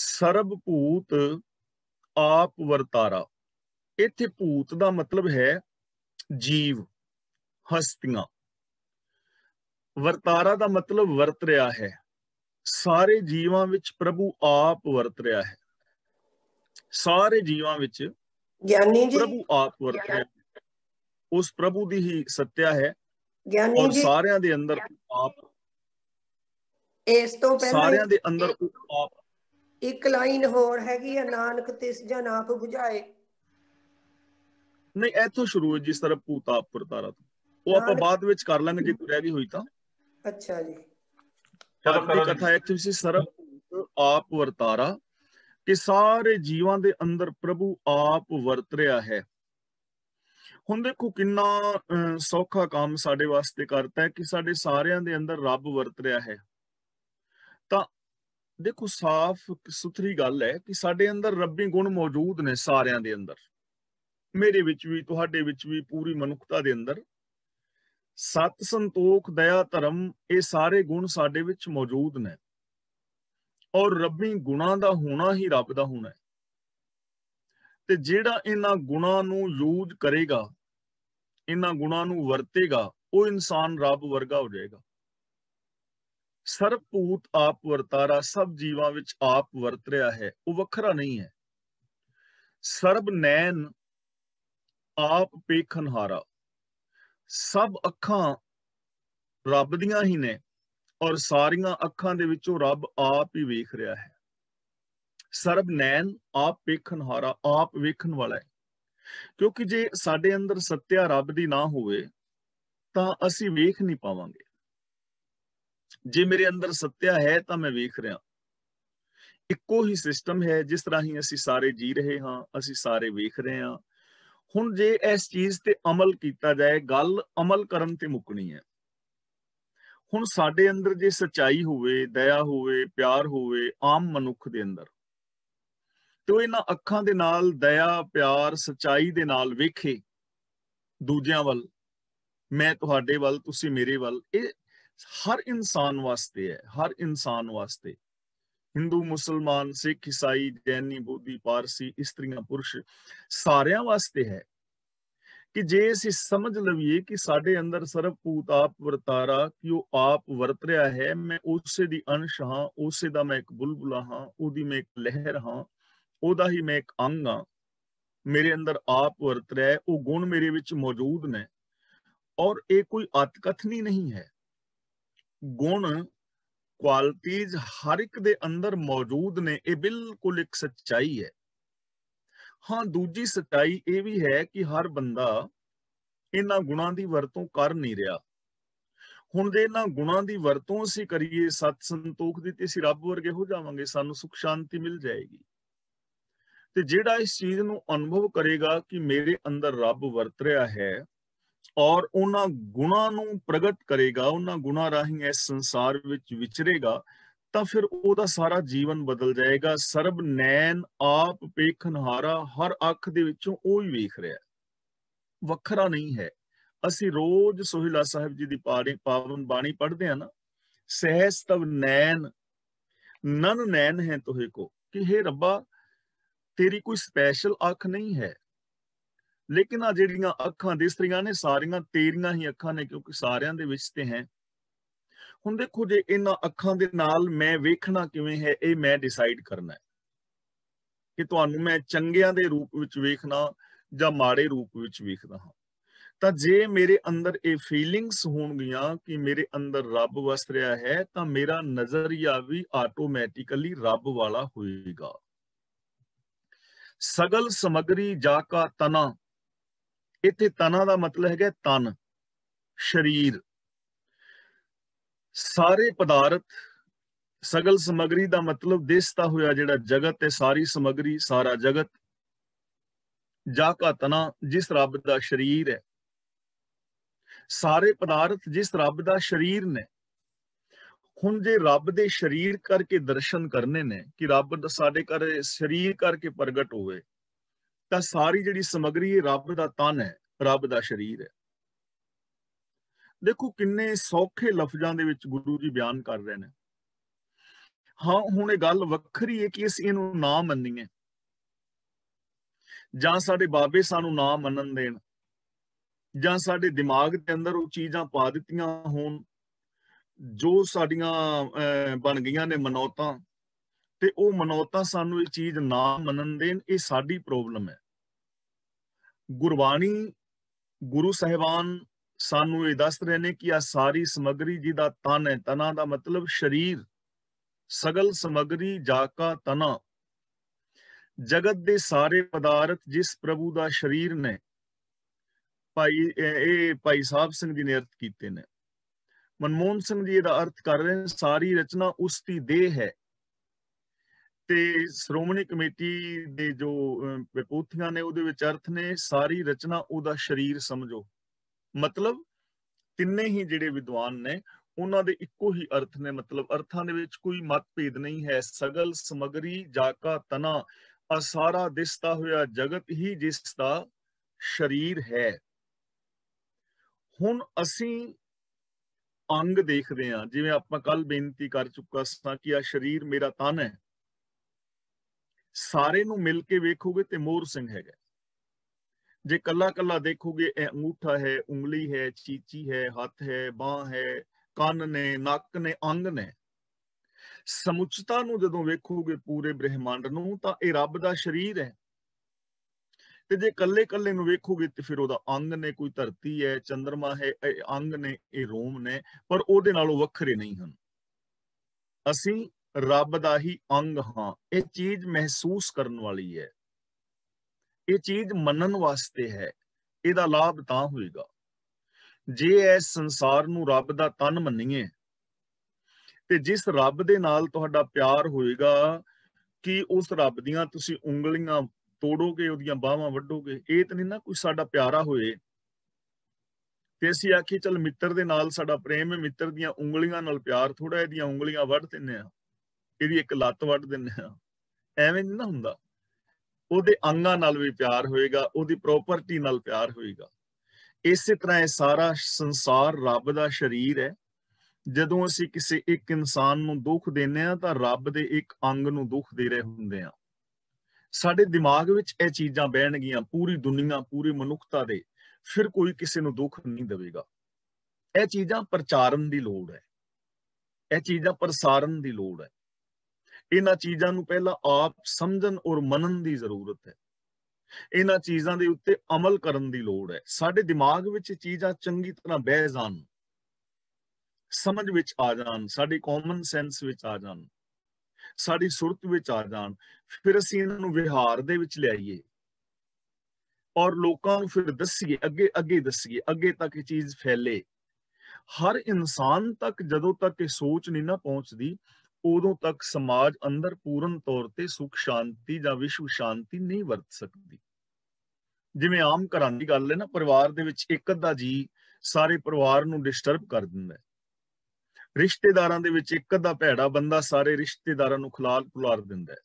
ਸਰਬ ਭੂਤ ਆਪ ਵਰਤਾਰਾ ਇੱਥੇ ਭੂਤ ਦਾ ਮਤਲਬ ਹੈ ਜੀਵ ਹਸਤੀਆਂ ਵਰਤਾਰਾ ਦਾ ਮਤਲਬ ਵਰਤ ਰਿਹਾ ਹੈ ਸਾਰੇ ਜੀਵਾਂ ਵਿੱਚ ਪ੍ਰਭੂ ਆਪ ਵਰਤ ਰਿਹਾ ਹੈ ਸਾਰੇ ਜੀਵਾਂ ਵਿੱਚ ਗਿਆਨੀ ਜੀ ਪ੍ਰਭੂ ਆਪ ਵਰਤ ਰਿਹਾ ਉਸ ਪ੍ਰਭੂ ਦੀ ਹੀ ਸੱਤਿਆ ਹੈ ਗਿਆਨੀ ਜੀ ਸਾਰਿਆਂ ਦੇ ਅੰਦਰ ਆਪ ਇਸ ਤੋਂ ਪਹਿਲਾਂ ਸਾਰਿਆਂ ਦੇ ਅੰਦਰ ਆਪ ਇੱਕ ਲਾਈਨ ਹੋਰ ਹੈਗੀ ਆ ਨਾਨਕ ਤਿਸ ਜਨ ਆਪ ਬੁਝਾਏ ਨਹੀਂ ਇੱਥੋਂ ਸ਼ੁਰੂ ਹੋ ਜਿਸ ਤਰ੍ਹਾਂ ਪੂਤਾ ਪਰਤਾਰਾ ਤੋਂ ਉਹ ਆਪਾਂ ਬਾਅਦ ਵਿੱਚ ਕਰ ਲਾਂਗੇ ਜੇ ਕੋਈ ਰਹਿ ਗਈ ਹੋਈ ਤਾਂ ਅੱਛਾ ਜੀ ਚਲੋ ਫਿਰ ਕਥਾ ਇੱਥੇ ਸੀ ਸਰਬ ਆਪ ਵਰਤਾਰਾ ਕਿ ਸਾਰੇ ਜੀਵਾਂ ਦੇ ਅੰਦਰ ਪ੍ਰਭੂ ਆਪ ਵਰਤ ਰਿਹਾ ਹੈ ਹੁਣ ਦੇਖੋ ਕਿੰਨਾ ਸੌਖਾ ਕੰਮ ਸਾਡੇ ਵਾਸਤੇ ਕਰਤਾ ਹੈ ਕਿ ਸਾਡੇ ਸਾਰਿਆਂ ਦੇ ਅੰਦਰ ਰੱਬ ਵਰਤ ਰਿਹਾ ਹੈ ਤਾਂ ਦੇਖੋ ਸਾਫ਼ ਸੁਥਰੀ ਗੱਲ ਹੈ ਕਿ ਸਾਡੇ ਅੰਦਰ ਰੱਬੀ ਗੁਣ ਮੌਜੂਦ ਨੇ ਸਾਰਿਆਂ ਦੇ ਅੰਦਰ ਮੇਰੇ ਵਿੱਚ ਵੀ ਤੁਹਾਡੇ ਵਿੱਚ ਵੀ ਪੂਰੀ ਮਨੁੱਖਤਾ ਦੇ ਅੰਦਰ ਸਤ ਸੰਤੋਖ ਦਇਆ ਧਰਮ ਇਹ ਸਾਰੇ ਗੁਣ ਸਾਡੇ ਵਿੱਚ ਮੌਜੂਦ ਨੇ ਔਰ ਰੱਬੀ ਗੁਣਾ ਦਾ ਹੋਣਾ ਹੀ ਰੱਬ ਦਾ ਹੋਣਾ ਹੈ ਤੇ ਜਿਹੜਾ ਇਹਨਾਂ ਗੁਣਾ ਨੂੰ ਯੂਜ ਕਰੇਗਾ ਇਹਨਾਂ ਗੁਣਾ ਨੂੰ ਵਰਤੇਗਾ ਉਹ ਇਨਸਾਨ ਰੱਬ ਵਰਗਾ ਹੋ ਜਾਏਗਾ ਭੂਤ ਆਪ ਵਰਤਾਰਾ ਸਭ ਜੀਵਾਂ ਵਿੱਚ ਆਪ ਵਰਤ ਰਿਹਾ ਹੈ ਉਹ ਵੱਖਰਾ ਨਹੀਂ ਹੈ ਸਰਬ ਨੈਣ ਆਪ ਪੇਖਨਹਾਰਾ ਸਭ ਅੱਖਾਂ ਰੱਬ ਦੀਆਂ ਹੀ ਨੇ ਔਰ ਸਾਰੀਆਂ ਅੱਖਾਂ ਦੇ ਵਿੱਚੋਂ ਰੱਬ ਆਪ ਹੀ ਵੇਖ ਰਿਹਾ ਹੈ ਸਰਬ ਨੈਣ ਆਪ ਪੇਖਨਹਾਰਾ ਆਪ ਵੇਖਣ ਵਾਲਾ ਹੈ ਕਿਉਂਕਿ ਜੇ ਸਾਡੇ ਅੰਦਰ ਸੱਤਿਆ ਰੱਬ ਦੀ ਨਾ ਹੋਵੇ ਤਾਂ ਅਸੀਂ ਵੇਖ ਨਹੀਂ ਪਾਵਾਂਗੇ ਜੇ ਮੇਰੇ ਅੰਦਰ ਸੱਤਿਆ ਹੈ ਤਾਂ ਮੈਂ ਵੇਖ ਰਿਹਾ ਇੱਕੋ ਹੀ ਸਿਸਟਮ ਹੈ ਜਿਸ ਰਾਹੀਂ ਅਸੀਂ ਸਾਰੇ ਜੀ ਰਹੇ ਹਾਂ ਅਸੀਂ ਸਾਰੇ ਵੇਖ ਰਹੇ ਹਾਂ ਹੁਣ ਜੇ ਇਸ ਚੀਜ਼ ਤੇ ਅਮਲ ਕੀਤਾ ਜਾਏ ਗੱਲ ਅਮਲ ਕਰਨ ਤੇ ਮੁੱਕਣੀ ਹੈ ਹੁਣ ਸਾਡੇ ਅੰਦਰ ਜੇ ਸਚਾਈ ਹੋਵੇ ਦਇਆ ਹੋਵੇ ਪਿਆਰ ਹੋਵੇ ਆਮ ਮਨੁੱਖ ਦੇ ਅੰਦਰ ਤੇ ਉਹ ਇਹਨਾਂ ਅੱਖਾਂ ਦੇ ਨਾਲ ਦਇਆ ਪਿਆਰ ਸਚਾਈ ਦੇ ਨਾਲ ਵੇਖੇ ਦੂਜਿਆਂ ਵੱਲ ਮੈਂ ਤੁਹਾਡੇ ਵੱਲ ਤੁਸੀਂ ਮੇਰੇ ਵੱਲ ਇਹ हर इंसान वास्ते है हर इंसान वास्ते हिंदू मुसलमान सिख ईसाई जैनी बोधी पारसी स्त्रियां पुरुष सारे वास्ते है कि जे अस समझ लवीए कि साढ़े अंदर सर्व भूत आप वर्तारा कि वो आप वरत रहा है मैं उस दी अंश हाँ उसे दा मैं एक बुलबुला हाँ उदी मैं एक लहर हाँ उदा ही मैं एक अंग हाँ मेरे अंदर आप वरत रहा है वह गुण मेरे विच मौजूद ने और ये कोई अतकथनी नहीं है ਗੁਣ ਕੁਆਲਿਟੀਜ਼ ਹਰ ਇੱਕ ਦੇ ਅੰਦਰ ਮੌਜੂਦ ਨੇ ਇਹ ਬਿਲਕੁਲ ਇੱਕ ਸੱਚਾਈ ਹੈ ਹਾਂ ਦੂਜੀ ਸੱਚਾਈ ਇਹ ਵੀ ਹੈ ਕਿ ਹਰ ਬੰਦਾ ਇਹਨਾਂ ਗੁਣਾਂ ਦੀ ਵਰਤੋਂ ਕਰ ਨਹੀਂ ਰਿਹਾ ਹੁਣ ਜੇ ਇਹਨਾਂ ਗੁਣਾਂ ਦੀ ਵਰਤੋਂ ਅਸੀਂ ਕਰੀਏ ਸਤ ਸੰਤੋਖ ਦੀ ਤੇ ਅਸੀਂ ਰੱਬ ਵਰਗੇ ਹੋ ਜਾਵਾਂਗੇ ਸਾਨੂੰ ਸੁਖ ਸ਼ਾਂਤੀ ਮਿਲ ਜਾਏਗੀ ਤੇ ਜਿਹੜਾ ਇਸ ਚੀਜ਼ ਨੂੰ ਅਨੁਭਵ ਕਰੇਗਾ ਕਿ ਮੇਰੇ ਅੰਦਰ ਰੱਬ ਵਰਤ ਰਿਹਾ ਹੈ ਔਰ ਉਹਨਾਂ ਗੁਣਾ ਨੂੰ ਪ੍ਰਗਟ ਕਰੇਗਾ ਉਹਨਾਂ ਗੁਣਾ ਰਾਹੀਂ ਇਸ ਸੰਸਾਰ ਵਿੱਚ ਵਿਚਰੇਗਾ ਤਾਂ ਫਿਰ ਉਹਦਾ ਸਾਰਾ ਜੀਵਨ ਬਦਲ ਜਾਏਗਾ ਸਰਬ ਨੈਣ ਆਪ ਪੇਖਨਹਾਰਾ ਹਰ ਅੱਖ ਦੇ ਵਿੱਚੋਂ ਉਹ ਹੀ ਵੇਖ ਰਿਹਾ ਵੱਖਰਾ ਨਹੀਂ ਹੈ ਅਸੀਂ ਰੋਜ਼ ਸੋਹਿਲਾ ਸਾਹਿਬ ਜੀ ਦੀ ਪਾੜੀ ਪਾਵਨ ਬਾਣੀ ਪੜ੍ਹਦੇ ਆ ਨਾ ਸਹਿਸ ਤਵ ਨੈਣ ਨਨ ਨੈਣ ਹੈ ਤੋਹੇ ਕੋ ਕਿ ਹੈ ਰੱਬਾ ਤੇਰੀ ਕੋਈ ਸਪੈਸ਼ਲ ਅੱਖ ਨਹੀਂ ਹੈ ਲੇਕਿਨ ਆ ਜਿਹੜੀਆਂ ਅੱਖਾਂ ਦੇ ਰਹੀਆਂ ਨੇ ਸਾਰੀਆਂ ਤੇਰੀਆਂ ਹੀ ਅੱਖਾਂ ਨੇ ਕਿਉਂਕਿ ਸਾਰਿਆਂ ਦੇ ਵਿੱਚ ਤੇ ਹੈ ਹੁਣ ਦੇਖੋ ਜੇ ਇਹਨਾਂ ਅੱਖਾਂ ਦੇ ਨਾਲ ਮੈਂ ਵੇਖਣਾ ਕਿਵੇਂ ਹੈ ਇਹ ਮੈਂ ਡਿਸਾਈਡ ਕਰਨਾ ਹੈ ਕਿ ਤੁਹਾਨੂੰ ਮੈਂ ਚੰਗਿਆਂ ਦੇ ਰੂਪ ਵਿੱਚ ਵੇਖਣਾ ਜਾਂ ਮਾੜੇ ਰੂਪ ਵਿੱਚ ਵੇਖਦਾ ਹਾਂ ਤਾਂ ਜੇ ਮੇਰੇ ਅੰਦਰ ਇਹ ਫੀਲਿੰਗਸ ਹੋਣਗੀਆਂ ਕਿ ਮੇਰੇ ਅੰਦਰ ਰੱਬ ਵਸ ਰਿਹਾ ਹੈ ਤਾਂ ਮੇਰਾ ਨਜ਼ਰੀਆ ਵੀ ਆਟੋਮੈਟਿਕਲੀ ਰੱਬ ਵਾਲਾ ਹੋਏਗਾ ਸਗਲ ਸਮਗਰੀ ਜਾ ਕਾ ਤਨਾ ਇੱਥੇ ਤਨਾ ਦਾ ਮਤਲਬ ਹੈਗਾ ਤਨ ਸਰੀਰ ਸਾਰੇ ਪਦਾਰਥ ਸਗਲ ਸਮਗਰੀ ਦਾ ਮਤਲਬ ਦੇਸਤਾ ਹੋਇਆ ਜਿਹੜਾ ਜਗਤ ਤੇ ਸਾਰੀ ਸਮਗਰੀ ਸਾਰਾ ਜਗਤ ਜਾ ਕਾ ਤਨਾ ਜਿਸ ਰੱਬ ਦਾ ਸਰੀਰ ਹੈ ਸਾਰੇ ਪਦਾਰਥ ਜਿਸ ਰੱਬ ਦਾ ਸਰੀਰ ਨੇ ਹੁਣ ਜੇ ਰੱਬ ਦੇ ਸਰੀਰ ਕਰਕੇ ਦਰਸ਼ਨ ਕਰਨੇ ਨੇ ਕਿ ਰੱਬ ਸਾਡੇ ਕਰੇ ਸਰੀਰ ਕਰਕੇ ਪ੍ਰਗਟ ਹੋਵੇ ਤਾਂ ਸਾਰੀ ਜਿਹੜੀ ਸਮਗਰੀ ਇਹ ਰੱਬ ਦਾ ਤਨ ਹੈ ਰੱਬ ਦਾ ਸ਼ਰੀਰ ਹੈ ਦੇਖੋ ਕਿੰਨੇ ਸੌਖੇ ਲਫ਼ਜ਼ਾਂ ਦੇ ਵਿੱਚ ਗੁਰੂ ਜੀ ਬਿਆਨ ਕਰ ਰਹੇ ਨੇ ਹਾਂ ਹੁਣ ਇਹ ਗੱਲ ਵੱਖਰੀ ਹੈ ਕਿ ਅਸੀਂ ਇਹਨੂੰ ਨਾ ਮੰਨੀਏ ਜਾਂ ਸਾਡੇ ਬਾਬੇ ਸਾਨੂੰ ਨਾ ਮੰਨਣ ਦੇਣ ਜਾਂ ਸਾਡੇ ਦਿਮਾਗ ਦੇ ਅੰਦਰ ਉਹ ਚੀਜ਼ਾਂ ਪਾ ਦਿੱਤੀਆਂ ਹੋਣ ਜੋ ਸਾਡੀਆਂ ਬਣ ਗਈਆਂ ਨੇ ਮਨੋਤਾ ਤੇ ਉਹ ਮਨੋਤਾ ਸਾਨੂੰ ਇਹ ਚੀਜ਼ ਨਾ ਮੰਨਣ ਦੇਣ ਇਹ ਸਾਡੀ ਪ੍ਰੋਬਲਮ ਹੈ ਗੁਰਬਾਣੀ ਗੁਰੂ ਸਹਿਬਾਨ ਸਾਨੂੰ ਇਹ ਦੱਸ ਰਹੇ ਨੇ ਕਿ ਆ ਸਾਰੀ ਸਮਗਰੀ ਜਿਹਦਾ ਤਨ ਹੈ ਤਨਾ ਦਾ ਮਤਲਬ ਸਰੀਰ ਸਗਲ ਸਮਗਰੀ ਜਾ ਕਾ ਤਨਾ ਜਗਤ ਦੇ ਸਾਰੇ ਪਦਾਰਥ ਜਿਸ ਪ੍ਰਭੂ ਦਾ ਸਰੀਰ ਨੇ ਭਾਈ ਇਹ ਭਾਈ ਸਾਹਿਬ ਸਿੰਘ ਜੀ ਨੇ ਅਰਥ ਕੀਤੇ ਨੇ ਮਨਮੋਹਨ ਸਿੰਘ ਜੀ ਇਹਦਾ ਅਰਥ ਕਰ ਰਹੇ ਸਾਰੀ ਰਚਨਾ ਉਸ ਦੀ ਦੇਹ ਹੈ ਤੇ ਸ਼੍ਰੋਮਣੀ ਕਮੇਟੀ ਦੇ ਜੋ ਵਿਪੂਥੀਆਂ ਨੇ ਉਹਦੇ ਵਿੱਚ ਅਰਥ ਨੇ ਸਾਰੀ ਰਚਨਾ ਉਹਦਾ ਸਰੀਰ ਸਮਝੋ ਮਤਲਬ ਤਿੰਨੇ ਹੀ ਜਿਹੜੇ ਵਿਦਵਾਨ ਨੇ ਉਹਨਾਂ ਦੇ ਇੱਕੋ ਹੀ ਅਰਥ ਨੇ ਮਤਲਬ ਅਰਥਾਂ ਦੇ ਵਿੱਚ ਕੋਈ ਮਤਭੇਦ ਨਹੀਂ ਹੈ ਸਗਲ ਸਮਗਰੀ ਜਾਕਾ ਤਨਾ ਅਸਾਰਾ ਦਿਸਤਾ ਦਿਸਦਾ ਹੋਇਆ ਜਗਤ ਹੀ ਜਿਸ ਦਾ ਸਰੀਰ ਹੈ ਹੁਣ ਅਸੀਂ ਅੰਗ ਦੇਖਦੇ ਆ ਜਿਵੇਂ ਆਪਾਂ ਕੱਲ ਬੇਨਤੀ ਕਰ ਚੁੱਕਾ ਸਾਂ ਕਿ ਆ ਸਰੀਰ ਮੇਰਾ ਤਨ ਹੈ ਸਾਰੇ ਨੂੰ ਮਿਲ ਕੇ ਵੇਖੋਗੇ ਤੇ ਮੋਰ ਸਿੰਘ ਹੈਗਾ ਜੇ ਕੱਲਾ ਕੱਲਾ ਦੇਖੋਗੇ ਇਹ ਅੰਗੂਠਾ ਹੈ ਉਂਗਲੀ ਹੈ ਚੀਚੀ ਹੈ ਹੱਥ ਹੈ ਬਾਹ ਹੈ ਕੰਨ ਨੇ ਨੱਕ ਨੇ ਅੰਗ ਨੇ ਸਮੁੱਚਤਾ ਨੂੰ ਜਦੋਂ ਵੇਖੋਗੇ ਪੂਰੇ ਬ੍ਰਹਿਮੰਡ ਨੂੰ ਤਾਂ ਇਹ ਰੱਬ ਦਾ ਸਰੀਰ ਹੈ ਤੇ ਜੇ ਕੱਲੇ ਕੱਲੇ ਨੂੰ ਵੇਖੋਗੇ ਤੇ ਫਿਰ ਉਹਦਾ ਅੰਗ ਨੇ ਕੋਈ ਧਰਤੀ ਹੈ ਚੰ드ਰਮਾ ਹੈ ਇਹ ਅੰਗ ਨੇ ਇਹ ਰੋਮ ਨੇ ਪਰ ਉਹਦੇ ਨਾਲੋਂ ਵੱਖਰੇ ਨਹੀਂ ਹਨ ਅਸੀਂ ਰੱਬ ਦਾ ਹੀ ਅੰਗ ਹਾਂ ਇਹ ਚੀਜ਼ ਮਹਿਸੂਸ ਕਰਨ ਵਾਲੀ ਹੈ ਇਹ ਚੀਜ਼ ਮੰਨਣ ਵਾਸਤੇ ਹੈ ਇਹਦਾ ਲਾਭ ਤਾਂ ਹੋਏਗਾ ਜੇ ਇਸ ਸੰਸਾਰ ਨੂੰ ਰੱਬ ਦਾ ਤਨ ਮੰਨੀਏ ਤੇ ਜਿਸ ਰੱਬ ਦੇ ਨਾਲ ਤੁਹਾਡਾ ਪਿਆਰ ਹੋਏਗਾ ਕਿ ਉਸ ਰੱਬ ਦੀਆਂ ਤੁਸੀਂ ਉਂਗਲੀਆਂ ਤੋੜੋਗੇ ਉਹਦੀਆਂ ਬਾਹਾਂ ਵੱਢੋਗੇ ਇਹ ਤਾਂ ਨਹੀਂ ਨਾ ਕੋਈ ਸਾਡਾ ਪਿਆਰਾ ਹੋਏ ਤੇ ਅਸੀਂ ਆਖੀ ਚਲ ਮਿੱਤਰ ਦੇ ਨਾਲ ਸਾਡਾ ਪ੍ਰੇਮ ਹੈ ਮਿੱਤਰ ਦੀਆਂ ਉਂਗਲੀਆਂ ਨਾਲ ਪਿਆਰ ਥੋੜਾ ਇਹਦੀਆਂ ਉਂਗਲੀਆਂ ਵੱਢ ਦਿੰਨੇ ਆ ਇਹਦੀ ਇੱਕ ਲੱਤ ਵੱਢ ਦਿੰਨੇ ਆ ਐਵੇਂ ਨਹੀਂ ਨਾ ਹੁੰਦਾ ਉਹਦੇ ਅੰਗਾਂ ਨਾਲ ਵੀ ਪਿਆਰ ਹੋਏਗਾ ਉਹਦੀ ਪ੍ਰਾਪਰਟੀ ਨਾਲ ਪਿਆਰ ਹੋਏਗਾ ਇਸੇ ਤਰ੍ਹਾਂ ਇਹ ਸਾਰਾ ਸੰਸਾਰ ਰੱਬ ਦਾ ਸ਼ਰੀਰ ਹੈ ਜਦੋਂ ਅਸੀਂ ਕਿਸੇ ਇੱਕ ਇਨਸਾਨ ਨੂੰ ਦੁੱਖ ਦਿੰਨੇ ਆ ਤਾਂ ਰੱਬ ਦੇ ਇੱਕ ਅੰਗ ਨੂੰ ਦੁੱਖ ਦੇ ਰਹੇ ਹੁੰਦੇ ਆ ਸਾਡੇ ਦਿਮਾਗ ਵਿੱਚ ਇਹ ਚੀਜ਼ਾਂ ਬਹਿਣਗੀਆਂ ਪੂਰੀ ਦੁਨੀਆ ਪੂਰੀ ਮਨੁੱਖਤਾ ਦੇ ਫਿਰ ਕੋਈ ਕਿਸੇ ਨੂੰ ਦੁੱਖ ਨਹੀਂ ਦੇਵੇਗਾ ਇਹ ਚੀਜ਼ਾਂ ਪ੍ਰਚਾਰਨ ਦੀ ਲੋੜ ਹੈ ਇਹ ਚੀਜ਼ਾਂ ਪ੍ਰਸਾਰਨ ਦੀ ਲੋੜ ਹੈ ਇਹਨਾਂ ਚੀਜ਼ਾਂ ਨੂੰ ਪਹਿਲਾਂ ਆਪ ਸਮਝਣ ਔਰ ਮੰਨਣ ਦੀ ਜ਼ਰੂਰਤ ਹੈ ਇਹਨਾਂ ਚੀਜ਼ਾਂ ਦੇ ਉੱਤੇ ਅਮਲ ਕਰਨ ਦੀ ਲੋੜ ਹੈ ਸਾਡੇ ਦਿਮਾਗ ਵਿੱਚ ਚੀਜ਼ਾਂ ਚੰਗੀ ਤਰ੍ਹਾਂ ਬਹਿ ਜਾਣ ਸਮਝ ਵਿੱਚ ਆ ਜਾਣ ਸਾਡੀ ਕਾਮਨ ਸੈਂਸ ਵਿੱਚ ਆ ਜਾਣ ਸਾਡੀ ਸੁਰਤ ਵਿੱਚ ਆ ਜਾਣ ਫਿਰ ਅਸੀਂ ਇਹਨਾਂ ਨੂੰ ਵਿਹਾਰ ਦੇ ਵਿੱਚ ਲਿਆਈਏ ਔਰ ਲੋਕਾਂ ਨੂੰ ਫਿਰ ਦੱਸੀਏ ਅੱਗੇ ਅੱਗੇ ਦੱਸੀਏ ਅੱਗੇ ਤੱਕ ਇਹ ਚੀਜ਼ ਫੈਲੇ ਹਰ ਇਨਸਾਨ ਤੱਕ ਜਦੋਂ ਤੱਕ ਇਹ ਸੋਚ ਨਹੀਂ ਨਾ ਪਹੁੰਚਦੀ ਉਦੋਂ ਤੱਕ ਸਮਾਜ ਅੰਦਰ ਪੂਰਨ ਤੌਰ ਤੇ ਸੁਖ ਸ਼ਾਂਤੀ ਜਾਂ ਵਿਸ਼ਵ ਸ਼ਾਂਤੀ ਨਹੀਂ ਵਰਤ ਸਕਦੀ ਜਿਵੇਂ ਆਮ ਘਰਾਂ ਦੀ ਗੱਲ ਹੈ ਨਾ ਪਰਿਵਾਰ ਦੇ ਵਿੱਚ ਇੱਕ ਅੱਧਾ ਜੀ ਸਾਰੇ ਪਰਿਵਾਰ ਨੂੰ ਡਿਸਟਰਬ ਕਰ ਦਿੰਦਾ ਹੈ ਰਿਸ਼ਤੇਦਾਰਾਂ ਦੇ ਵਿੱਚ ਇੱਕ ਅੱਧਾ ਭੈੜਾ ਬੰਦਾ ਸਾਰੇ ਰਿਸ਼ਤੇਦਾਰਾਂ ਨੂੰ ਖਲਾਲ ਪੁਲਾਰ ਦਿੰਦਾ ਹੈ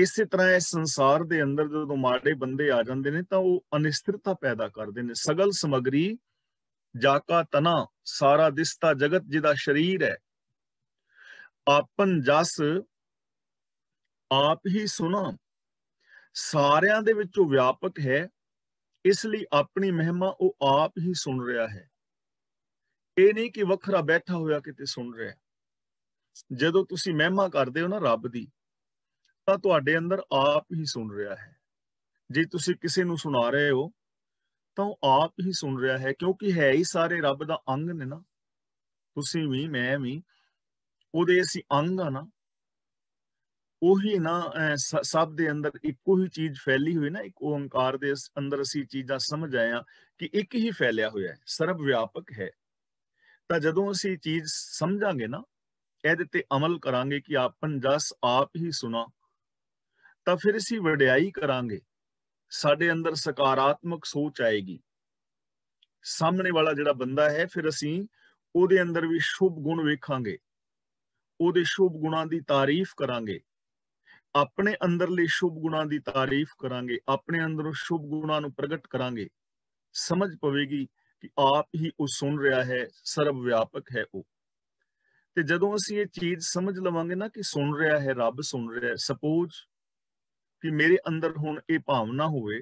ਇਸੇ ਤਰ੍ਹਾਂ ਇਸ ਸੰਸਾਰ ਦੇ ਅੰਦਰ ਜਦੋਂ ਮਾੜੇ ਬੰਦੇ ਆ ਜਾਂਦੇ ਨੇ ਤਾਂ ਉਹ ਅਨਿਸ਼ਚਿਤਤਾ ਪੈਦਾ ਕਰਦੇ ਨੇ ਸਗਲ ਸਮਗਰੀ ਜਾਕਾ ਤਨਾ ਸਾਰਾ ਦਿਸਤਾ ਜਗਤ ਜਿਹਦਾ ਸ਼ਰੀਰ ਹੈ ਆਪਨ ਜਸ ਆਪ ਹੀ ਸੁਣਾ ਸਾਰਿਆਂ ਦੇ ਵਿੱਚੋਂ ਵਿਆਪਕ ਹੈ ਇਸ ਲਈ ਆਪਣੀ ਮਹਿਮਾ ਉਹ ਆਪ ਹੀ ਸੁਣ ਰਿਹਾ ਹੈ ਇਹ ਨਹੀਂ ਕਿ ਵੱਖਰਾ ਬੈਠਾ ਹੋਇਆ ਕਿਤੇ ਸੁਣ ਰਿਹਾ ਜਦੋਂ ਤੁਸੀਂ ਮਹਿਮਾ ਕਰਦੇ ਹੋ ਨਾ ਰੱਬ ਦੀ ਤਾਂ ਤੁਹਾਡੇ ਅੰਦਰ ਆਪ ਹੀ ਸੁਣ ਰਿਹਾ ਹੈ ਜੇ ਤੁਸੀਂ ਕਿਸੇ ਨੂੰ ਸੁਣਾ ਰਹੇ ਹੋ ਤਾਂ ਉਹ ਆਪ ਹੀ ਸੁਣ ਰਿਹਾ ਹੈ ਕਿਉਂਕਿ ਹੈ ਹੀ ਸਾਰੇ ਰੱਬ ਦਾ ਅੰਗ ਨੇ ਨਾ ਤੁਸੀਂ ਵੀ ਮੈਂ ਵੀ ਉਹਦੇ ਅਸੀਂ ਅੰਗ ਆ ਨਾ ਉਹੀ ਨਾ ਸਭ ਦੇ ਅੰਦਰ ਇੱਕੋ ਹੀ ਚੀਜ਼ ਫੈਲੀ ਹੋਈ ਨਾ ਇੱਕ ਓੰਕਾਰ ਦੇ ਅੰਦਰ ਅਸੀਂ ਚੀਜ਼ਾਂ ਸਮਝ ਆਇਆ ਕਿ ਇੱਕ ਹੀ ਫੈਲਿਆ ਹੋਇਆ ਹੈ ਸਰਵ ਵਿਆਪਕ ਹੈ ਤਾਂ ਜਦੋਂ ਅਸੀਂ ਚੀਜ਼ ਸਮਝਾਂਗੇ ਨਾ ਇਹਦੇ ਤੇ ਅਮਲ ਕਰਾਂਗੇ ਕਿ ਆਪਨ ਜਸ ਆਪ ਹੀ ਸੁਣਾ ਤਾਂ ਫਿਰ ਅਸੀਂ ਵਡਿਆਈ ਕਰਾਂਗੇ ਸਾਡੇ ਅੰਦਰ ਸਕਾਰਾਤਮਕ ਸੋਚ ਆਏਗੀ ਸਾਹਮਣੇ ਵਾਲਾ ਜਿਹੜਾ ਬੰਦਾ ਹੈ ਫਿਰ ਅਸੀਂ ਉਹਦੇ ਅੰਦਰ ਵੀ ਸ਼ੁਭ ਗੁਣ ਵੇਖਾਂਗੇ ਉਹਦੇ ਸ਼ੁਭ ਗੁਣਾਂ ਦੀ ਤਾਰੀਫ ਕਰਾਂਗੇ ਆਪਣੇ ਅੰਦਰਲੇ ਸ਼ੁਭ ਗੁਣਾਂ ਦੀ ਤਾਰੀਫ ਕਰਾਂਗੇ ਆਪਣੇ ਅੰਦਰੋਂ ਸ਼ੁਭ ਗੁਣਾਂ ਨੂੰ ਪ੍ਰਗਟ ਕਰਾਂਗੇ ਸਮਝ ਪਵੇਗੀ ਕਿ ਆਪ ਹੀ ਉਹ ਸੁਣ ਰਿਹਾ ਹੈ ਸਰਵ ਵਿਆਪਕ ਹੈ ਉਹ ਤੇ ਜਦੋਂ ਅਸੀਂ ਇਹ ਚੀਜ਼ ਸਮਝ ਲਵਾਂਗੇ ਨਾ ਕਿ ਸੁਣ ਰਿਹਾ ਹੈ ਰੱਬ ਸੁਣ ਰਿਹਾ ਹੈ ਸਪੋਜ਼ ਕਿ ਮੇਰੇ ਅੰਦਰ ਹੁਣ ਇਹ ਭਾਵਨਾ ਹੋਵੇ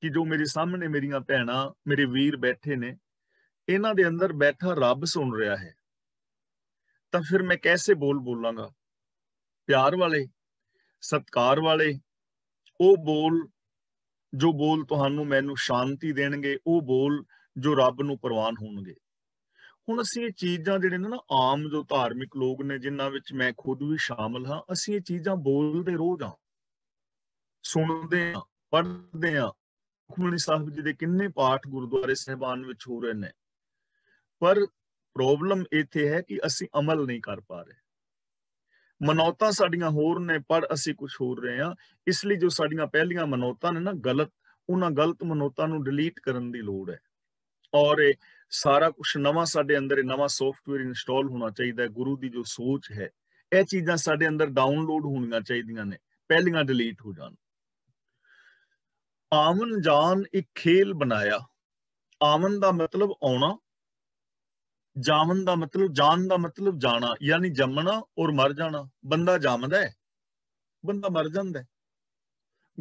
ਕਿ ਜੋ ਮੇਰੇ ਸਾਹਮਣੇ ਮੇਰੀਆਂ ਭੈਣਾਂ ਮੇਰੇ ਵੀਰ ਬੈਠੇ ਨੇ ਇਹਨਾਂ ਦੇ ਅੰਦਰ ਬੈਠਾ ਰੱਬ ਸੁਣ ਰਿਹਾ ਹੈ ਤਾਂ ਫਿਰ ਮੈਂ ਕੈਸੇ ਬੋਲ ਬੋਲਾਂਗਾ ਪਿਆਰ ਵਾਲੇ ਸਤਕਾਰ ਵਾਲੇ ਉਹ ਬੋਲ ਜੋ ਬੋਲ ਤੁਹਾਨੂੰ ਮੈਨੂੰ ਸ਼ਾਂਤੀ ਦੇਣਗੇ ਉਹ ਬੋਲ ਜੋ ਰੱਬ ਨੂੰ ਪ੍ਰਵਾਨ ਹੋਣਗੇ ਹੁਣ ਅਸੀਂ ਇਹ ਚੀਜ਼ਾਂ ਜਿਹੜੇ ਨੇ ਨਾ ਆਮ ਜੋ ਧਾਰਮਿਕ ਲੋਕ ਨੇ ਜਿਨ੍ਹਾਂ ਵਿੱਚ ਮੈਂ ਖੁਦ ਵੀ ਸ਼ਾਮਲ ਹਾਂ ਅਸੀਂ ਇਹ ਚੀਜ਼ਾਂ ਬੋਲਦੇ ਰੋਜ਼ ਆ ਸੁਣਦੇ ਆ ਪੜ੍ਹਦੇ ਆ ਖੁਮਣੀ ਸਾਹਿਬ ਜੀ ਦੇ ਕਿੰਨੇ ਪਾਠ ਗੁਰਦੁਆਰੇ ਸਹਿਬਾਨ ਵਿੱਚ ਹੋ ਰਹੇ ਨੇ ਪਰ ਪ੍ਰੋਬਲਮ ਇੱਥੇ ਹੈ ਕਿ ਅਸੀਂ ਅਮਲ ਨਹੀਂ ਕਰ ਪਾ ਰਹੇ ਮਨੋਤਾ ਸਾਡੀਆਂ ਹੋਰ ਨੇ ਪਰ ਅਸੀਂ ਕੁਝ ਹੋਰ ਰਹੇ ਆ ਇਸ ਲਈ ਜੋ ਸਾਡੀਆਂ ਪਹਿਲੀਆਂ ਮਨੋਤਾ ਨੇ ਨਾ ਗਲਤ ਉਹਨਾਂ ਗਲਤ ਮਨੋਤਾ ਨੂੰ ਡਿਲੀਟ ਕਰਨ ਦੀ ਲੋੜ ਹੈ ਔਰ ਸਾਰਾ ਕੁਝ ਨਵਾਂ ਸਾਡੇ ਅੰਦਰ ਨਵਾਂ ਸੌਫਟਵੇਅਰ ਇੰਸਟਾਲ ਹੋਣਾ ਚਾਹੀਦਾ ਹੈ ਗੁਰੂ ਦੀ ਜੋ ਸੋਚ ਹੈ ਇਹ ਚੀਜ਼ਾਂ ਸਾਡੇ ਅੰਦਰ ਡਾਊਨਲੋਡ ਹੋਣੀਆਂ ਚਾਹੀਦੀਆਂ ਨੇ ਪਹਿਲੀਆਂ ਡਿਲੀਟ ਹੋ ਜਾਣ ਆਮਨ ਜਾਨ ਇੱਕ ਖੇਲ ਬਣਾਇਆ ਆਮਨ ਦਾ ਮਤਲਬ ਆਉਣਾ ਜਾਮਨ ਦਾ ਮਤਲਬ ਜਾਨ ਦਾ ਮਤਲਬ ਜਾਣਾ ਯਾਨੀ ਜੰਮਣਾ ਔਰ ਮਰ ਜਾਣਾ ਬੰਦਾ ਜੰਮਦਾ ਹੈ ਬੰਦਾ ਮਰ ਜਾਂਦਾ ਹੈ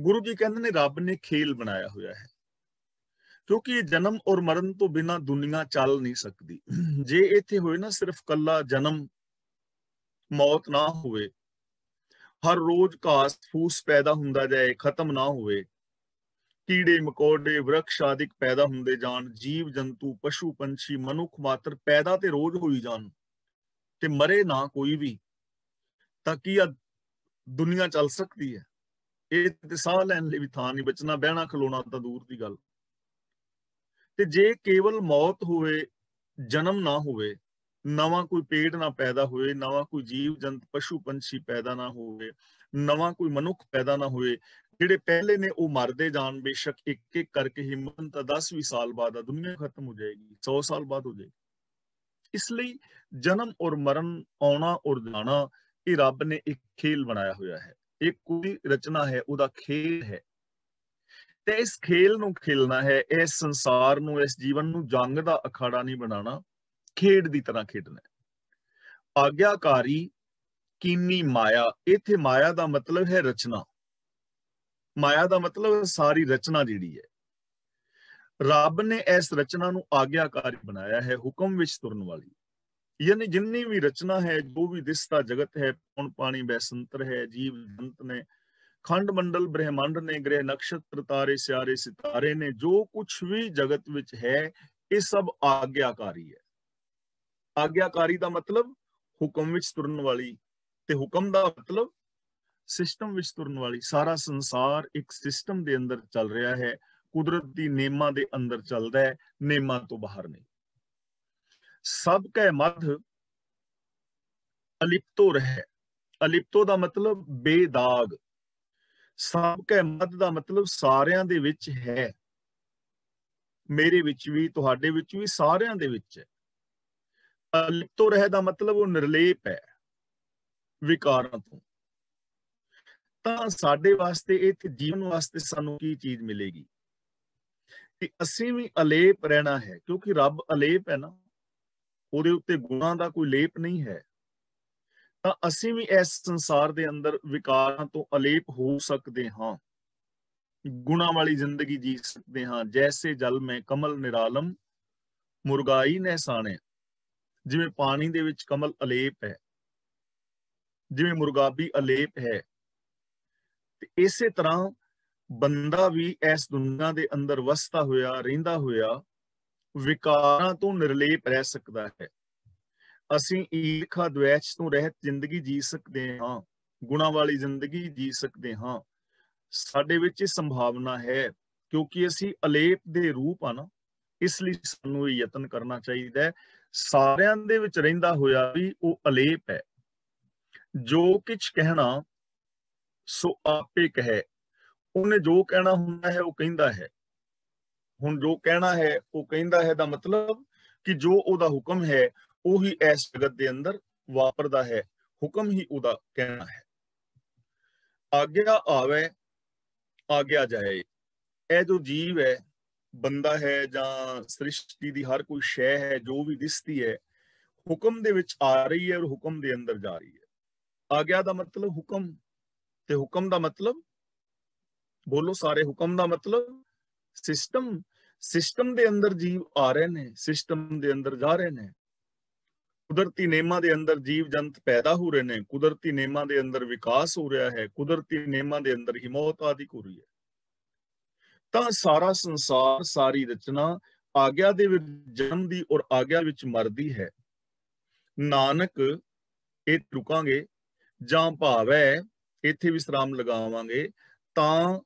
ਗੁਰੂ ਜੀ ਕਹਿੰਦੇ ਨੇ ਰੱਬ ਨੇ ਖੇਲ ਬਣਾਇਆ ਹੋਇਆ ਹੈ ਕਿਉਂਕਿ ਇਹ ਜਨਮ ਔਰ ਮਰਨ ਤੋਂ ਬਿਨਾ ਦੁਨੀਆ ਚੱਲ ਨਹੀਂ ਸਕਦੀ ਜੇ ਇੱਥੇ ਹੋਏ ਨਾ ਸਿਰਫ ਕੱਲਾ ਜਨਮ ਮੌਤ ਨਾ ਹੋਵੇ ਹਰ ਰੋਜ਼ ਕਾਸ ਫੂਸ ਪੈਦਾ ਹੁੰਦਾ ਜਾਏ ਖਤਮ ਨਾ ਹੋਵੇ ਕੀੜੇ ਮਕੌੜੇ ਵਰਕਸ਼ ਆਦਿਕ ਪੈਦਾ ਹੁੰਦੇ ਜਾਣ ਜੀਵ ਜੰਤੂ ਪਸ਼ੂ ਪੰਛੀ ਮਨੁੱਖ ਮਾਤਰ ਪੈਦਾ ਤੇ ਰੋਜ਼ ਹੋਈ ਜਾਣ ਤੇ ਮਰੇ ਨਾ ਕੋਈ ਵੀ ਤਾਂ ਕੀ ਦੁਨੀਆ ਚੱਲ ਸਕਦੀ ਹੈ ਇਹ ਤੇ ਸਾਹ ਲੈਣ ਲਈ ਵੀ ਥਾਂ ਨਹੀਂ ਬਚਣਾ ਬਹਿਣਾ ਖਲੋਣਾ ਤਾਂ ਦੂਰ ਦੀ ਗੱਲ ਤੇ ਜੇ ਕੇਵਲ ਮੌਤ ਹੋਵੇ ਜਨਮ ਨਾ ਹੋਵੇ ਨਵਾਂ ਕੋਈ ਪੇੜ ਨਾ ਪੈਦਾ ਹੋਵੇ ਨਵਾਂ ਕੋਈ ਜੀਵ ਜੰਤ ਪਸ਼ੂ ਪੰਛੀ ਪੈਦਾ ਨਾ ਹੋਵੇ ਨਵਾਂ ਕੋਈ ਮਨੁੱਖ ਪੈਦਾ ਨਾ ਹੋਵੇ ਜਿਹੜੇ ਪਹਿਲੇ ਨੇ ਉਹ ਮਰਦੇ ਜਾਣ ਬੇਸ਼ੱਕ ਇੱਕ ਇੱਕ ਕਰਕੇ ਹਿੰਮਤ ਤਾਂ 10 20 ਸਾਲ ਬਾਅਦ ਆ ਦੁਨੀਆ ਖਤਮ ਹੋ ਜਾਏਗੀ 100 ਸਾਲ ਬਾਅਦ ਹੋ ਜਾਏਗੀ ਇਸ ਲਈ ਜਨਮ ਔਰ ਮਰਨ ਆਉਣਾ ਔਰ ਜਾਣਾ ਇਹ ਰੱਬ ਨੇ ਇੱਕ ਖੇਲ ਬਣਾਇਆ ਹੋਇਆ ਹੈ ਇਹ ਕੋਈ ਰਚਨਾ ਹੈ ਉਹਦਾ ਖੇਲ ਹੈ ਤੇ ਇਸ ਖੇਲ ਨੂੰ ਖੇਲਣਾ ਹੈ ਇਸ ਸੰਸਾਰ ਨੂੰ ਇਸ ਜੀਵਨ ਨੂੰ ਜੰਗ ਦਾ ਅਖਾੜਾ ਨਹੀਂ ਬਣਾਉਣਾ ਖੇਡ ਦੀ ਤਰ੍ਹਾਂ ਖੇਡਣਾ ਆਗਿਆਕਾਰੀ ਕੀਨੀ ਮਾਇਆ ਇਥੇ ਮਾਇਆ ਦਾ ਮਤਲਬ ਹੈ ਰਚਨਾ ਮਾਇਆ ਦਾ ਮਤਲਬ ਸਾਰੀ ਰਚਨਾ ਜਿਹੜੀ ਹੈ ਰੱਬ ਨੇ ਇਸ ਰਚਨਾ ਨੂੰ ਆਗਿਆਕਾਰੀ ਬਣਾਇਆ ਹੈ ਹੁਕਮ ਵਿੱਚ ਤੁਰਨ ਵਾਲੀ ਯਾਨੀ ਜਿੰਨੀ ਵੀ ਰਚਨਾ ਹੈ ਜੋ ਵੀ ਦਿਸਦਾ ਜਗਤ ਹੈ ਪੌਣ ਪਾਣੀ ਬੈਸੰਤਰ ਹੈ ਜੀਵ ਜੰਤ ਨੇ ਖੰਡ ਮੰਡਲ ਬ੍ਰਹਿਮੰਡ ਨੇ ਗ੍ਰਹਿ ਨਕਸ਼ਤਰ ਤਾਰੇ ਸਿਆਰੇ ਸਿਤਾਰੇ ਨੇ ਜੋ ਕੁਝ ਵੀ ਜਗਤ ਵਿੱਚ ਹੈ ਇਹ ਸਭ ਆਗਿਆਕਾਰੀ ਹੈ ਆਗਿਆਕਾਰੀ ਦਾ ਮਤਲਬ ਹੁਕਮ ਵਿੱਚ ਤੁਰਨ ਵਾਲੀ ਤੇ ਹੁਕਮ ਦਾ ਮਤਲਬ ਸਿਸਟਮ ਵਿੱਚ ਤੁਰਨ ਵਾਲੀ ਸਾਰਾ ਸੰਸਾਰ ਇੱਕ ਸਿਸਟਮ ਦੇ ਅੰਦਰ ਚੱਲ ਰਿਹਾ ਹੈ ਕੁਦਰਤ ਦੀ ਨੇਮਾਂ ਦੇ ਅੰਦਰ ਚੱਲਦਾ ਹੈ ਨੇਮਾਂ ਤੋਂ ਬਾਹਰ ਨਹੀਂ ਸਭ ਕੈ ਮਧ ਅਲਿਪਤੋ ਰਹਿ ਅਲਿਪਤੋ ਦਾ ਮਤਲਬ ਬੇਦਾਗ ਸਭ ਕੈ ਮਧ ਦਾ ਮਤਲਬ ਸਾਰਿਆਂ ਦੇ ਵਿੱਚ ਹੈ ਮੇਰੇ ਵਿੱਚ ਵੀ ਤੁਹਾਡੇ ਵਿੱਚ ਵੀ ਸਾਰਿਆਂ ਦੇ ਵਿੱਚ ਹੈ ਅਲਿਪਤੋ ਰਹਿ ਦਾ ਮਤਲਬ ਉਹ ਨਿਰਲੇਪ ਹੈ ਵਿਕਾਰਾਂ ਤੋਂ ਤਾਂ ਸਾਡੇ ਵਾਸਤੇ ਇਹ ਜੀਵਨ ਵਾਸਤੇ ਸਾਨੂੰ ਕੀ ਚੀਜ਼ ਮਿਲੇਗੀ ਕਿ ਅਸੀਂ ਵੀ ਅਲੇਪ ਰਹਿਣਾ ਹੈ ਕਿਉਂਕਿ ਰੱਬ ਅਲੇਪ ਹੈ ਨਾ ਉਹਦੇ ਉੱਤੇ ਗੁਨਾਹ ਦਾ ਕੋਈ ਲੇਪ ਨਹੀਂ ਹੈ ਤਾਂ ਅਸੀਂ ਵੀ ਇਸ ਸੰਸਾਰ ਦੇ ਅੰਦਰ ਵਿਕਾਰਾਂ ਤੋਂ ਅਲੇਪ ਹੋ ਸਕਦੇ ਹਾਂ ਗੁਨਾ ਵਾਲੀ ਜ਼ਿੰਦਗੀ ਜੀ ਸਕਦੇ ਹਾਂ ਜੈਸੇ ਜਲ ਮੈਂ ਕਮਲ ਨਿਰਾਲਮ ਮੁਰਗਾਈ ਸਾਣੇ ਜਿਵੇਂ ਪਾਣੀ ਦੇ ਵਿੱਚ ਕਮਲ ਅਲੇਪ ਹੈ ਜਿਵੇਂ ਮੁਰਗਾਬੀ ਅਲੇਪ ਹੈ ਤੇ ਇਸੇ ਤਰ੍ਹਾਂ ਬੰਦਾ ਵੀ ਇਸ ਦੁਨੀਆ ਦੇ ਅੰਦਰ ਵਸਦਾ ਹੋਇਆ ਰਹਿੰਦਾ ਹੋਇਆ ਵਿਕਾਰਾਂ ਤੋਂ ਨਿਰਲੇਪ ਰਹਿ ਸਕਦਾ ਹੈ ਅਸੀਂ ਈਰਖਾ ਦੁਐਚ ਤੋਂ ਰਹਿਤ ਜ਼ਿੰਦਗੀ ਜੀ ਸਕਦੇ ਹਾਂ ਗੁਣਾ ਵਾਲੀ ਜ਼ਿੰਦਗੀ ਜੀ ਸਕਦੇ ਹਾਂ ਸਾਡੇ ਵਿੱਚ ਇਹ ਸੰਭਾਵਨਾ ਹੈ ਕਿਉਂਕਿ ਅਸੀਂ ਅਲੇਪ ਦੇ ਰੂਪ ਆ ਨਾ ਇਸ ਲਈ ਸਾਨੂੰ ਇਹ ਯਤਨ ਕਰਨਾ ਚਾਹੀਦਾ ਹੈ ਸਾਰਿਆਂ ਦੇ ਵਿੱਚ ਰਹਿੰਦਾ ਹੋਇਆ ਵੀ ਉਹ ਅਲੇਪ ਹੈ ਜੋ ਕਿਛ ਕਹਿਣਾ ਸੋ ਆਪੇ ਕਹੇ ਉਹਨੇ ਜੋ ਕਹਿਣਾ ਹੁੰਦਾ ਹੈ ਉਹ ਕਹਿੰਦਾ ਹੈ ਹੁਣ ਜੋ ਕਹਿਣਾ ਹੈ ਉਹ ਕਹਿੰਦਾ ਹੈ ਦਾ ਮਤਲਬ ਕਿ ਜੋ ਉਹਦਾ ਹੁਕਮ ਹੈ ਉਹੀ ਇਸ ਜਗਤ ਦੇ ਅੰਦਰ ਵਾਪਰਦਾ ਹੈ ਹੁਕਮ ਹੀ ਉਹਦਾ ਕਹਿਣਾ ਹੈ ਆਗਿਆ ਆਵੇ ਆਗਿਆ ਜਾਏ ਇਹ ਜੋ ਜੀਵ ਹੈ ਬੰਦਾ ਹੈ ਜਾਂ ਸ੍ਰਿਸ਼ਟੀ ਦੀ ਹਰ ਕੋਈ ਸ਼ੈ ਹੈ ਜੋ ਵੀ ਦਿਸਦੀ ਹੈ ਹੁਕਮ ਦੇ ਵਿੱਚ ਆ ਰਹੀ ਹੈ ਔਰ ਹੁਕਮ ਦੇ ਅੰਦਰ ਜਾ ਰਹੀ ਹੈ ਆਗਿਆ ਦਾ ਮਤਲਬ ਹੁਕਮ ਤੇ ਹੁਕਮ ਦਾ ਮਤਲਬ ਬੋਲੋ ਸਾਰੇ ਹੁਕਮ ਦਾ ਮਤਲਬ ਸਿਸਟਮ ਸਿਸਟਮ ਦੇ ਅੰਦਰ ਜੀਵ ਆ ਰਹੇ ਨੇ ਸਿਸਟਮ ਦੇ ਅੰਦਰ ਜਾ ਰਹੇ ਨੇ ਕੁਦਰਤੀ ਨੇਮਾਂ ਦੇ ਅੰਦਰ ਜੀਵ ਜੰਤ ਪੈਦਾ ਹੋ ਰਹੇ ਨੇ ਕੁਦਰਤੀ ਨੇਮਾਂ ਦੇ ਅੰਦਰ ਵਿਕਾਸ ਹੋ ਰਿਹਾ ਹੈ ਕੁਦਰਤੀ ਨੇਮਾਂ ਦੇ ਅੰਦਰ ਹੀ ਮੌਤ ਆਦਿਕ ਹੋ ਰਹੀ ਹੈ ਤਾਂ ਸਾਰਾ ਸੰਸਾਰ ਸਾਰੀ ਰਚਨਾ ਆਗਿਆ ਦੇ ਵਿੱਚ ਜਨਮ ਦੀ ਔਰ ਆਗਿਆ ਵਿੱਚ ਮਰਦੀ ਹੈ ਨਾਨਕ ਇਹ ਰੁਕਾਂਗੇ ਜਾਂ ਭਾਵੇਂ ਇੱਥੇ ਵਿਸਰਾਮ ਲਗਾਵਾਂਗੇ ਤਾਂ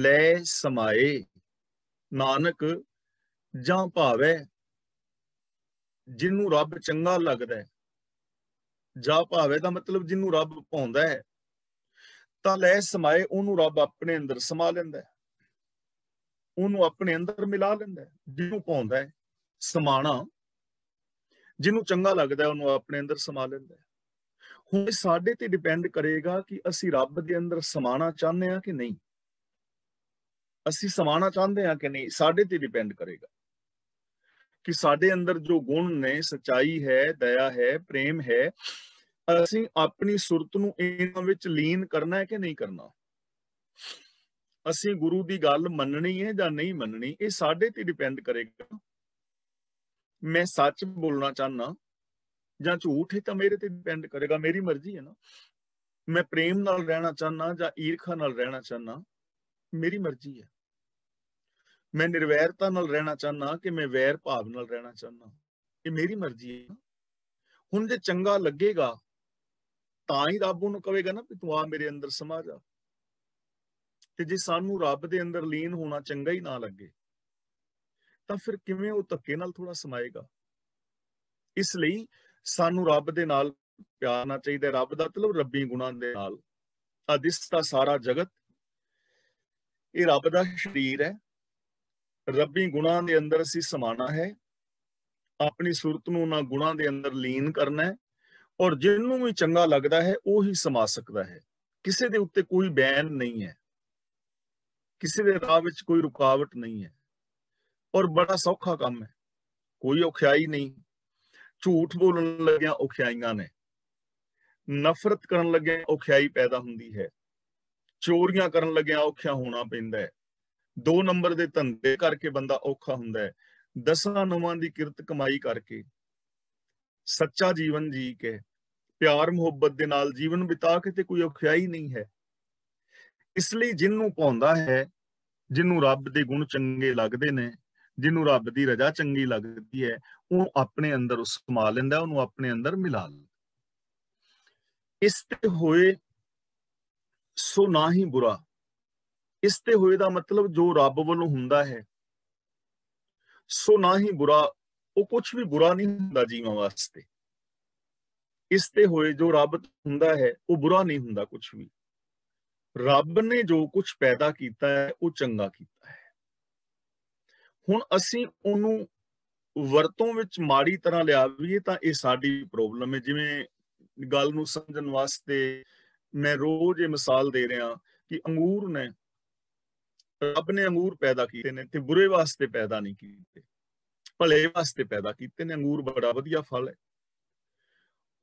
ਲੈ ਸਮਾਏ ਨਾਨਕ ਜਾਂ ਭਾਵੇ ਜਿਹਨੂੰ ਰੱਬ ਚੰਗਾ ਲੱਗਦਾ ਹੈ ਜਾਂ ਭਾਵੇ ਦਾ ਮਤਲਬ ਜਿਹਨੂੰ ਰੱਬ ਪਾਉਂਦਾ ਹੈ ਤਾਂ ਲੈ ਸਮਾਏ ਉਹਨੂੰ ਰੱਬ ਆਪਣੇ ਅੰਦਰ ਸਮਾ ਲੈਂਦਾ ਹੈ ਉਹਨੂੰ ਆਪਣੇ ਅੰਦਰ ਮਿਲਾ ਲੈਂਦਾ ਹੈ ਜਿਹਨੂੰ ਪਾਉਂਦਾ ਹੈ ਸਮਾਣਾ ਜਿਹਨੂੰ ਚੰਗਾ ਲੱਗਦਾ ਉਹਨੂੰ ਆਪਣੇ ਅੰਦਰ ਸਮਾ ਲੈਂਦਾ ਹੈ ਹੁਣ ਸਾਡੇ ਤੇ ਡਿਪੈਂਡ ਕਰੇਗਾ ਕਿ ਅਸੀਂ ਰੱਬ ਦੇ ਅੰਦਰ ਸਮਾਣਾ ਚਾਹੁੰਦੇ ਆ ਕਿ ਨਹੀਂ ਅਸੀਂ ਸਮਾਣਾ ਚਾਹੁੰਦੇ ਆ ਕਿ ਨਹੀਂ ਸਾਡੇ ਤੇ ਡਿਪੈਂਡ ਕਰੇਗਾ ਕਿ ਸਾਡੇ ਅੰਦਰ ਜੋ ਗੁਣ ਨੇ ਸਚਾਈ ਹੈ ਦਇਆ ਹੈ ਪ੍ਰੇਮ ਹੈ ਅਸੀਂ ਆਪਣੀ ਸੁਰਤ ਨੂੰ ਇਹਨਾਂ ਵਿੱਚ ਲੀਨ ਕਰਨਾ ਹੈ ਕਿ ਨਹੀਂ ਕਰਨਾ ਅਸੀਂ ਗੁਰੂ ਦੀ ਗੱਲ ਮੰਨਣੀ ਹੈ ਜਾਂ ਨਹੀਂ ਮੰਨਣੀ ਇਹ ਸਾਡੇ ਤੇ ਡਿਪੈਂਡ ਕਰੇਗਾ ਮੈਂ ਸੱਚ ਬੋਲਣਾ ਚਾਹਨਾ ਜਾਂ ਝੂਠ ਹੀ ਤਾਂ ਮੇਰੇ ਤੇ ਡਿਪੈਂਡ ਕਰੇਗਾ ਮੇਰੀ ਮਰਜ਼ੀ ਹੈ ਨਾ ਮੈਂ ਪ੍ਰੇਮ ਨਾਲ ਰਹਿਣਾ ਚਾਹਨਾ ਜਾਂ ਈਰਖਾ ਨਾਲ ਰਹਿਣਾ ਚਾਹਨਾ ਮੇਰੀ ਮਰਜ਼ੀ ਹੈ ਮੈਂ ਨਿਰਵੈਰਤਾ ਨਾਲ ਰਹਿਣਾ ਚਾਹਨਾ ਕਿ ਮੈਂ ਵੈਰ ਭਾਵ ਨਾਲ ਰਹਿਣਾ ਚਾਹਨਾ ਇਹ ਮੇਰੀ ਮਰਜ਼ੀ ਹੈ ਹੁਣ ਜੇ ਚੰਗਾ ਲੱਗੇਗਾ ਤਾਂ ਹੀ ਰੱਬ ਨੂੰ ਕਹੇਗਾ ਨਾ ਕਿ ਤੂੰ ਆ ਮੇਰੇ ਅੰਦਰ ਸਮਾ ਜਾ ਤੇ ਜੇ ਸਾਨੂੰ ਰੱਬ ਦੇ ਅੰਦਰ ਲੀਨ ਹੋਣਾ ਚੰਗਾ ਹੀ ਨਾ ਲੱਗੇ ਤਾਂ ਫਿਰ ਕਿਵੇਂ ਉਹ ਧੱਕੇ ਨਾਲ ਥੋੜਾ ਸਮਾਏਗਾ ਇਸ ਲਈ ਸਾਨੂੰ ਰੱਬ ਦੇ ਨਾਲ ਪਿਆਰ ਨਾ ਚਾਹੀਦਾ ਰੱਬ ਦਾ ਮਤਲਬ ਰੱਬੀ ਗੁਣਾਂ ਦੇ ਨਾਲ ਅਦਿਸਤਾ ਸਾਰਾ ਜਗਤ ਇਹ ਰੱਬ ਦਾ ਸ਼ਰੀਰ ਹੈ ਰੱਬੀ ਗੁਣਾਂ ਦੇ ਅੰਦਰ ਅਸੀਂ ਸਮਾਣਾ ਹੈ ਆਪਣੀ ਸੂਰਤ ਨੂੰ ਉਹਨਾਂ ਗੁਣਾਂ ਦੇ ਅੰਦਰ ਲੀਨ ਕਰਨਾ ਹੈ ਔਰ ਜਿੰਨੂੰ ਵੀ ਚੰਗਾ ਲੱਗਦਾ ਹੈ ਉਹ ਹੀ ਸਮਾ ਸਕਦਾ ਹੈ ਕਿਸੇ ਦੇ ਉੱਤੇ ਕੋਈ ਬੈਨ ਨਹੀਂ ਹੈ ਕਿਸੇ ਦੇ ਰਾਹ ਵਿੱਚ ਕੋਈ ਰੁਕਾਵਟ ਨਹੀਂ ਹੈ ਔਰ ਬੜਾ ਸੌਖਾ ਕੰਮ ਹੈ ਕੋਈ ਔਖਿਆਈ ਨਹੀਂ ਝੂਠ ਬੋਲਣ ਲੱਗਿਆਂ ਔਖਿਆਈਆਂ ਨੇ ਨਫ਼ਰਤ ਕਰਨ ਲੱਗਿਆਂ ਔਖਿਆਈ ਪੈਦਾ ਹੁੰਦੀ ਹੈ ਚੋਰੀਆਂ ਕਰਨ ਲੱਗਿਆਂ ਔਖਿਆ ਹੋਣਾ ਪੈਂਦਾ ਹੈ ਦੋ ਨੰਬਰ ਦੇ ਧੰਦੇ ਕਰਕੇ ਬੰਦਾ ਔਖਾ ਹੁੰਦਾ ਹੈ ਦਸਾਂ ਨਵਾਂ ਦੀ ਕਿਰਤ ਕਮਾਈ ਕਰਕੇ ਸੱਚਾ ਜੀਵਨ ਜੀ ਕੇ ਪਿਆਰ ਮੁਹੱਬਤ ਦੇ ਨਾਲ ਜੀਵਨ ਬਿਤਾ ਕੇ ਤੇ ਕੋਈ ਔਖਿਆਈ ਨਹੀਂ ਹੈ ਇਸ ਲਈ ਜਿੰਨੂੰ ਪਾਉਂਦਾ ਹੈ ਜਿੰਨੂੰ ਰੱਬ ਦੇ ਗੁਣ ਚੰਗੇ ਲੱਗਦੇ ਨੇ ਜਿਹਨੂੰ ਰੱਬ ਦੀ ਰਜ਼ਾ ਚੰਗੀ ਲੱਗਦੀ ਹੈ ਉਹ ਆਪਣੇ ਅੰਦਰ ਉਸ ਸਮਾ ਲੈਂਦਾ ਉਹਨੂੰ ਆਪਣੇ ਅੰਦਰ ਮਿਲਾ ਲੈਂਦਾ ਇਸ ਤੇ ਹੋਏ ਸੋ ਨਾ ਹੀ ਬੁਰਾ ਇਸ ਤੇ ਹੋਏ ਦਾ ਮਤਲਬ ਜੋ ਰੱਬ ਵੱਲੋਂ ਹੁੰਦਾ ਹੈ ਸੋ ਨਾ ਹੀ ਬੁਰਾ ਉਹ ਕੁਝ ਵੀ ਬੁਰਾ ਨਹੀਂ ਹੁੰਦਾ ਜੀਵਾਂ ਵਾਸਤੇ ਇਸ ਤੇ ਹੋਏ ਜੋ ਰੱਬ ਹੁੰਦਾ ਹੈ ਉਹ ਬੁਰਾ ਨਹੀਂ ਹੁੰਦਾ ਕੁਝ ਵੀ ਰੱਬ ਨੇ ਜੋ ਕੁਝ ਪੈਦਾ ਕੀਤਾ ਹੈ ਉਹ ਚੰਗਾ ਕੀਤਾ ਹੈ ਹੁਣ ਅਸੀਂ ਉਹਨੂੰ ਵਰਤੋਂ ਵਿੱਚ ਮਾੜੀ ਤਰ੍ਹਾਂ ਲਿਆਵੀਏ ਤਾਂ ਇਹ ਸਾਡੀ ਪ੍ਰੋਬਲਮ ਹੈ ਜਿਵੇਂ ਗੱਲ ਨੂੰ ਸਮਝਣ ਵਾਸਤੇ ਮੈਂ ਰੋਜ਼ ਇਹ ਮਿਸਾਲ ਦੇ ਰਿਹਾ ਕਿ ਅੰਗੂਰ ਨੇ ਰੱਬ ਨੇ ਅੰਗੂਰ ਪੈਦਾ ਕੀਤੇ ਨੇ ਤੇ ਬੁਰੇ ਵਾਸਤੇ ਪੈਦਾ ਨਹੀਂ ਕੀਤੇ ਭਲੇ ਵਾਸਤੇ ਪੈਦਾ ਕੀਤੇ ਨੇ ਅੰਗੂਰ ਬੜਾ ਵਧੀਆ ਫਲ ਹੈ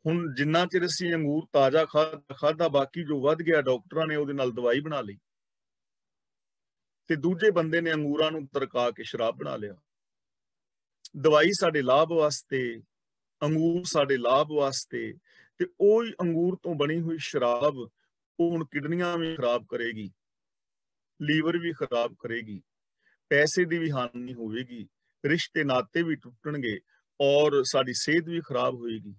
ਹੁਣ ਜਿੰਨਾ ਚਿਰ ਅਸੀਂ ਅੰਗੂਰ ਤਾਜ਼ਾ ਖਾਦਾ ਬਾਕੀ ਜੋ ਵੱਧ ਗਿਆ ਡਾਕਟਰਾਂ ਨੇ ਉਹਦੇ ਨਾਲ ਦਵਾਈ ਬਣਾ ਲਈ ਤੇ ਦੂਜੇ ਬੰਦੇ ਨੇ ਅੰਗੂਰਾਂ ਨੂੰ ਤਰਕਾ ਕੇ ਸ਼ਰਾਬ ਬਣਾ ਲਿਆ ਦਵਾਈ ਸਾਡੇ ਲਾਭ ਵਾਸਤੇ ਅੰਗੂਰ ਸਾਡੇ ਲਾਭ ਵਾਸਤੇ ਤੇ ਉਹ ਅੰਗੂਰ ਤੋਂ ਬਣੀ ਹੋਈ ਸ਼ਰਾਬ ਉਹ ਹੁਣ ਕਿਡਨੀਆਂ ਵੀ ਖਰਾਬ ਕਰੇਗੀ ਲੀਵਰ ਵੀ ਖਰਾਬ ਕਰੇਗੀ ਪੈਸੇ ਦੀ ਵੀ ਹਾਨੀ ਹੋਵੇਗੀ ਰਿਸ਼ਤੇ ਨਾਤੇ ਵੀ ਟੁੱਟਣਗੇ ਔਰ ਸਾਡੀ ਸਿਹਤ ਵੀ ਖਰਾਬ ਹੋਏਗੀ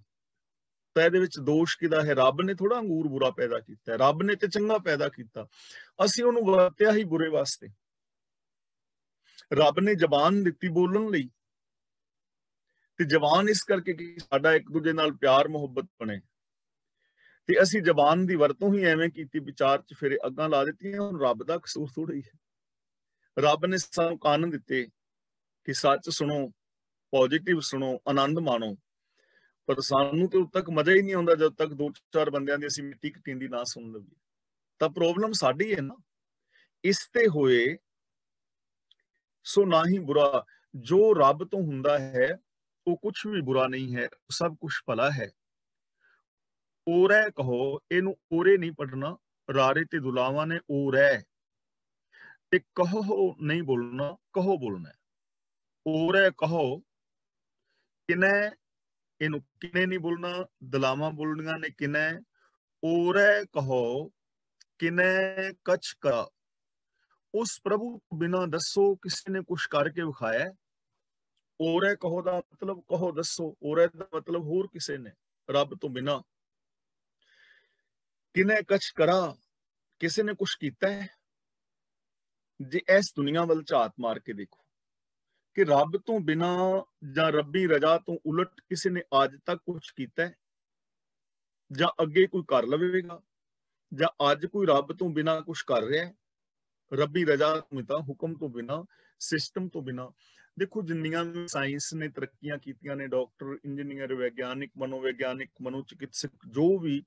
ਤਾਂ ਇਹਦੇ ਵਿੱਚ ਦੋਸ਼ ਕਿਦਾ ਹੈ ਰੱਬ ਨੇ ਥੋੜਾ ਅੰਗੂਰ ਬੁਰਾ ਪੈਦਾ ਕੀਤਾ ਰੱਬ ਨੇ ਤੇ ਚੰਗਾ ਪੈਦਾ ਕੀਤਾ ਅਸੀਂ ਉਹਨੂੰ ਵਰਤਿਆ ਹੀ ਬੁਰੇ ਵਾਸਤੇ ਰੱਬ ਨੇ ਜ਼ਬਾਨ ਦਿੱਤੀ ਬੋਲਣ ਲਈ ਤੇ ਜ਼ਬਾਨ ਇਸ ਕਰਕੇ ਕਿ ਸਾਡਾ ਇੱਕ ਦੂਜੇ ਨਾਲ ਪਿਆਰ ਮੁਹੱਬਤ ਬਣੇ ਤੇ ਅਸੀਂ ਜ਼ਬਾਨ ਦੀ ਵਰਤੋਂ ਹੀ ਐਵੇਂ ਕੀਤੀ ਵਿਚਾਰ ਚ ਫਿਰ ਅੱਗਾਂ ਲਾ ਦਿੱਤੀਆਂ ਹੁਣ ਰੱਬ ਦਾ ਕਸੂਰ ਥੋੜੀ ਹੈ ਰੱਬ ਨੇ ਸਾਨੂੰ ਕਾਨ ਦਿੱਤੇ ਕਿ ਸੱਚ ਸੁਣੋ ਪੋਜ਼ਿਟਿਵ ਸੁਣੋ ਆਨੰਦ ਮਾਣੋ ਪਰ ਸਾਨੂੰ ਤੇ ਉਦ ਤੱਕ ਮਜ਼ਾ ਹੀ ਨਹੀਂ ਆਉਂਦਾ ਜਦ ਤੱਕ ਦੋ ਚਾਰ ਬੰਦਿਆਂ ਦੀ ਅਸੀਂ ਮਿੱਟੀ ਕਟੀਂਦੀ ਨਾ ਸੁਣ ਲਵੀਏ ਤਾਂ ਪ੍ਰੋਬਲਮ ਸਾਡੀ ਹੈ ਨਾ ਇਸ ਤੇ ਹੋਏ ਸੋ ਨਾ ਹੀ ਬੁਰਾ ਜੋ ਰੱਬ ਤੋਂ ਹੁੰਦਾ ਹੈ ਉਹ ਕੁਝ ਵੀ ਬੁਰਾ ਨਹੀਂ ਹੈ ਸਭ ਕੁਝ ਭਲਾ ਹੈ ਔਰੇ ਕਹੋ ਇਹਨੂੰ ਔਰੇ ਨਹੀਂ ਪੜਨਾ ਰਾਰੇ ਤੇ ਦੁਲਾਵਾਂ ਨੇ ਔਰੇ ਤੇ ਕਹੋ ਨਹੀਂ ਬੋਲਣਾ ਕਹੋ ਬੋਲਣਾ ਔਰੇ ਕਹੋ ਕਿਨੇ ਇਹਨੂੰ ਕਿਨੇ ਨਹੀਂ ਬੋਲਣਾ ਦਲਾਵਾਂ ਬੋਲਣੀਆਂ ਨੇ ਕਿਨੇ ਔਰੇ ਕਹੋ ਕਿਨੇ ਕਛ ਕਾ ਉਸ ਪ੍ਰਭੂ ਬਿਨਾ ਦੱਸੋ ਕਿਸੇ ਨੇ ਕੁਝ ਕਰਕੇ ਵਿਖਾਇਆ ਔਰੇ ਕਹੋ ਦਾ ਮਤਲਬ ਕਹੋ ਦੱਸੋ ਔਰੇ ਦਾ ਮਤਲਬ ਹੋਰ ਕਿਸੇ ਨੇ ਰੱਬ ਤੋਂ ਬਿਨਾ ਕਿਨੇ ਕਛ ਕਰਾ ਕਿਸੇ ਨੇ ਕੁਝ ਕੀਤਾ ਹੈ ਜੇ ਇਸ ਦੁਨੀਆ ਵੱਲ ਝਾਤ ਮਾਰ ਕੇ ਦੇਖੋ ਕਿ ਰੱਬ ਤੋਂ ਬਿਨਾ ਜਾਂ ਰੱਬੀ ਰਜ਼ਾ ਤੋਂ ਉਲਟ ਕਿਸੇ ਨੇ ਅੱਜ ਤੱਕ ਕੁਝ ਕੀਤਾ ਜਾਂ ਅੱਗੇ ਕੋਈ ਕਰ ਲਵੇਗਾ ਜਾਂ ਅੱਜ ਕੋਈ ਰੱਬ ਤੋਂ ਬਿਨਾ ਕੁਝ ਕਰ ਰਿਹਾ ਹੈ ਰੱਬੀ ਰਜ਼ਾ ਮਿਤਾ ਹੁਕਮ ਤੋਂ ਬਿਨਾ ਸਿਸਟਮ ਤੋਂ ਬਿਨਾ ਦੇਖੋ ਜਿੰਨੀਆਂ ਵੀ ਸਾਇੰਸ ਨੇ ਤਰੱਕੀਆਂ ਕੀਤੀਆਂ ਨੇ ਡਾਕਟਰ ਇੰਜੀਨੀਅਰ ਵਿਗਿਆਨਿਕ ਮਨੋਵਿਗਿਆਨਿਕ ਮਨੋਚਿਕਿਤਸਕ ਜੋ ਵੀ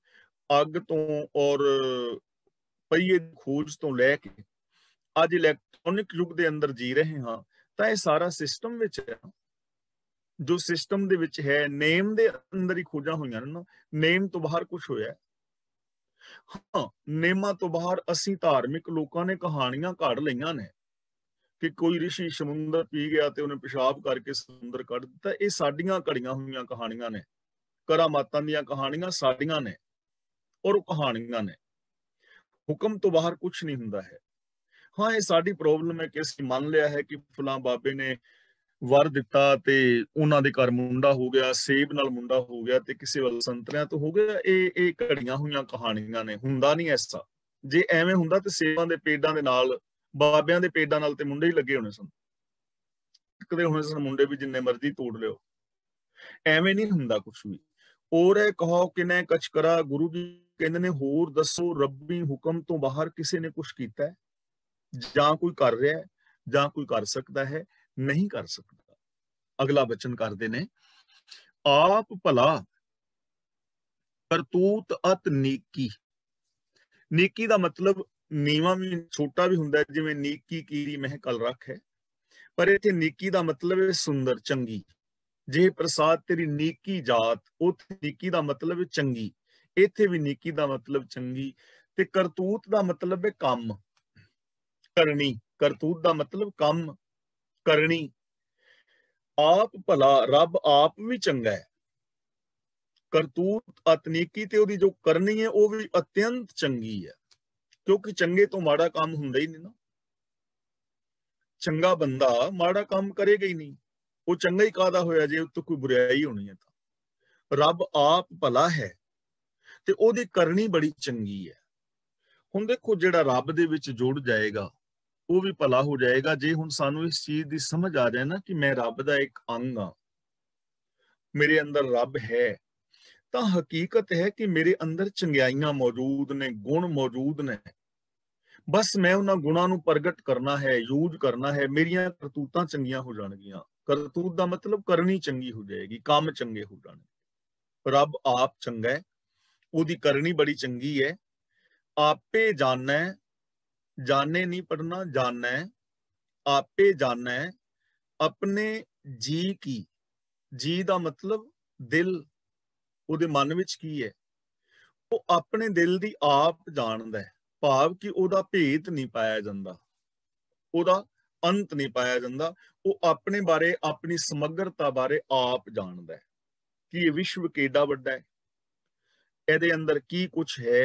ਅੱਗ ਤੋਂ ਔਰ ਪਈਏ ਖੋਜ ਤੋਂ ਲੈ ਕੇ ਅੱਜ ਇਲੈਕਟ੍ਰੋਨਿਕ ਯੁੱਗ ਦੇ ਅੰਦਰ ਜੀ ਰਹੇ ਹਾਂ ਤਾਂ ਇਹ ਸਾਰਾ ਸਿਸਟਮ ਵਿੱਚ ਹੈ ਜੋ ਸਿਸਟਮ ਦੇ ਵਿੱਚ ਹੈ ਨੇਮ ਦੇ ਅੰਦਰ ਹੀ ਖੋਜਾਂ ਹੋਈਆਂ ਨੇ ਨੇਮ ਤੋਂ ਬਾਹਰ ਕੁਝ ਹੋਇਆ ਹਾਂ ਨੇਮਾ ਤੋਂ ਬਾਹਰ ਅਸੀਂ ਧਾਰਮਿਕ ਲੋਕਾਂ ਨੇ ਕਹਾਣੀਆਂ ਘੜ ਲਈਆਂ ਨੇ ਕਿ ਕੋਈ ઋષਿ ਸਮੁੰਦਰ ਪੀ ਗਿਆ ਤੇ ਉਹਨੇ ਪਿਸ਼ਾਬ ਕਰਕੇ ਸਮੁੰਦਰ ਕੱਢ ਦਿੱਤਾ ਇਹ ਸਾਡੀਆਂ ਘੜੀਆਂ ਹੋਈਆਂ ਕਹਾਣੀਆਂ ਨੇ ਕਰਾਮਾਤਾਂ ਦੀਆਂ ਕਹਾਣੀਆਂ ਸਾਡੀਆਂ ਨੇ ਔਰ ਉਹ ਕਹਾਣੀਆਂ ਨੇ ਹੁਕਮ ਤੋਂ ਬਾਹਰ ਕੁਝ ਨਹੀਂ ਹੁੰਦਾ ਹੈ ਹਾਂ ਇਹ ਸਾਡੀ ਪ੍ਰੋਬਲਮ ਹੈ ਕਿ ਅਸੀਂ ਮੰਨ ਲਿਆ ਹੈ ਕਿ ਫੁਲਾ ਬਾਬੇ ਨੇ ਵਰ ਦਿੱਤਾ ਤੇ ਉਹਨਾਂ ਦੇ ਘਰ ਮੁੰਡਾ ਹੋ ਗਿਆ ਸੇਬ ਨਾਲ ਮੁੰਡਾ ਹੋ ਗਿਆ ਤੇ ਕਿਸੇ ਵੱਲ ਸੰਤਰਿਆਂ ਤੋਂ ਹੋ ਗਿਆ ਇਹ ਇਹ ਘੜੀਆਂ ਹੋਈਆਂ ਕਹਾਣੀਆਂ ਨੇ ਹੁੰਦਾ ਨਹੀਂ ਐਸਾ ਜੇ ਐਵੇਂ ਹੁੰਦਾ ਤੇ ਸੇਬਾਂ ਦੇ ਪੇਡਾਂ ਦੇ ਨਾਲ ਬਾਬਿਆਂ ਦੇ ਪੇਡਾਂ ਨਾਲ ਤੇ ਮੁੰਡੇ ਹੀ ਲੱਗੇ ਹੋਣੇ ਸਨ ਕਦੇ ਹੋਣੇ ਸਨ ਮੁੰਡੇ ਵੀ ਜਿੰਨੇ ਮਰਜ਼ੀ ਤੋੜ ਲਿਓ ਐਵੇਂ ਨਹੀਂ ਹੁੰਦਾ ਕੁਝ ਵੀ ਔਰ ਇਹ ਕਹੋ ਕਿ ਨੇ ਕਛ ਕਰਾ ਗੁਰੂ ਜੀ ਕਹਿੰਦੇ ਨੇ ਹੋਰ ਦੱਸੋ ਰੱਬੀ ਹੁਕਮ ਤੋਂ ਬਾਹਰ ਕਿਸੇ ਨੇ ਕੁਝ ਕੀਤਾ ਜਾਂ ਕੋਈ ਕਰ ਰਿਹਾ ਹੈ ਜਾਂ ਕੋਈ ਕਰ ਸਕਦਾ ਹੈ ਨਹੀਂ ਕਰ ਸਕਦਾ ਅਗਲਾ ਬਚਨ ਕਰਦੇ ਨੇ ਆਪ ਭਲਾ ਕਰਤੂਤ ਅਤ ਨੀਕੀ ਨੀਕੀ ਦਾ ਮਤਲਬ ਨੀਵਾ ਵੀ ਛੋਟਾ ਵੀ ਹੁੰਦਾ ਜਿਵੇਂ ਨੀਕੀ ਕੀਰੀ ਮਹਿ ਕਲ ਰੱਖ ਹੈ ਪਰ ਇੱਥੇ ਨੀਕੀ ਦਾ ਮਤਲਬ ਹੈ ਸੁੰਦਰ ਚੰਗੀ ਜੇ ਪ੍ਰਸਾਦ ਤੇਰੀ ਨੀਕੀ ਜਾਤ ਉਥੇ ਨੀਕੀ ਦਾ ਮਤਲਬ ਹੈ ਚੰਗੀ ਇੱਥੇ ਵੀ ਨੀਕੀ ਦਾ ਮਤਲਬ ਚੰਗੀ ਤੇ ਕਰਤੂਤ ਦਾ ਮਤਲਬ ਹੈ ਕੰਮ ਕਰਨੀ ਕਰਤੂਤ ਦਾ ਮਤਲਬ ਕੰਮ ਕਰਨੀ ਆਪ ਭਲਾ ਰੱਬ ਆਪ ਵੀ ਚੰਗਾ ਹੈ ਕਰਤੂਤ ਅਤਨੀਕੀ ਤੇ ਉਹਦੀ ਜੋ ਕਰਨੀ ਹੈ ਉਹ ਵੀ ਅਤਿਅੰਤ ਚੰਗੀ ਹੈ ਕਿਉਂਕਿ ਚੰਗੇ ਤੋਂ ਮਾੜਾ ਕੰਮ ਹੁੰਦਾ ਹੀ ਨਹੀਂ ਨਾ ਚੰਗਾ ਬੰਦਾ ਮਾੜਾ ਕੰਮ ਕਰੇਗਾ ਹੀ ਨਹੀਂ ਉਹ ਚੰਗਾ ਹੀ ਕਾਦਾ ਹੋਇਆ ਜੇ ਉੱਤੇ ਕੋਈ ਬੁਰਾਈ ਹੋਣੀ ਹੈ ਤਾਂ ਰੱਬ ਆਪ ਭਲਾ ਹੈ ਤੇ ਉਹਦੀ ਕਰਨੀ ਬੜੀ ਚੰਗੀ ਹੈ ਹੁਣ ਦੇਖੋ ਜਿਹੜਾ ਰੱਬ ਦੇ ਵਿੱਚ ਜੁੜ ਜਾਏਗਾ ਉਹ ਵੀ ਭਲਾ ਹੋ ਜਾਏਗਾ ਜੇ ਹੁਣ ਸਾਨੂੰ ਇਸ ਚੀਜ਼ ਦੀ ਸਮਝ ਆ ਜਾਏ ਨਾ ਕਿ ਮੈਂ ਰੱਬ ਦਾ ਇੱਕ ਅੰਗ ਆ ਮੇਰੇ ਅੰਦਰ ਰੱਬ ਹੈ ਤਾਂ ਹਕੀਕਤ ਹੈ ਕਿ ਮੇਰੇ ਅੰਦਰ ਚੰਗਿਆਈਆਂ ਮੌਜੂਦ ਨੇ ਗੁਣ ਮੌਜੂਦ ਨੇ ਬਸ ਮੈਂ ਉਹਨਾਂ ਗੁਣਾਂ ਨੂੰ ਪ੍ਰਗਟ ਕਰਨਾ ਹੈ ਯੂਜ ਕਰਨਾ ਹੈ ਮੇਰੀਆਂ ਕਰਤੂਤਾਂ ਚੰਗੀਆਂ ਹੋ ਜਾਣਗੀਆਂ ਕਰਤੂਤ ਦਾ ਮਤਲਬ ਕਰਨੀ ਚੰਗੀ ਹੋ ਜਾਏਗੀ ਕੰਮ ਚੰਗੇ ਹੋ ਜਾਣਗੇ ਰੱਬ ਆਪ ਚੰਗਾ ਹੈ ਉਹਦੀ ਕਰਨੀ ਬੜੀ ਚੰਗੀ ਹੈ ਆਪੇ ਜਾਣਨਾ ਜਾਣੇ ਨਹੀਂ ਪੜਨਾ ਜਾਣੈ ਆਪੇ ਜਾਣੈ ਆਪਣੇ ਜੀ ਕੀ ਜੀ ਦਾ ਮਤਲਬ ਦਿਲ ਉਹਦੇ ਮਨ ਵਿੱਚ ਕੀ ਹੈ ਉਹ ਆਪਣੇ ਦਿਲ ਦੀ ਆਪ ਜਾਣਦਾ ਹੈ ਭਾਵ ਕਿ ਉਹਦਾ ਭੇਤ ਨਹੀਂ ਪਾਇਆ ਜਾਂਦਾ ਉਹਦਾ ਅੰਤ ਨਹੀਂ ਪਾਇਆ ਜਾਂਦਾ ਉਹ ਆਪਣੇ ਬਾਰੇ ਆਪਣੀ ਸਮਗਰਤਾ ਬਾਰੇ ਆਪ ਜਾਣਦਾ ਹੈ ਕਿ ਇਹ ਵਿਸ਼ਵ ਕਿੱਡਾ ਵੱਡਾ ਹੈ ਇਹਦੇ ਅੰਦਰ ਕੀ ਕੁਝ ਹੈ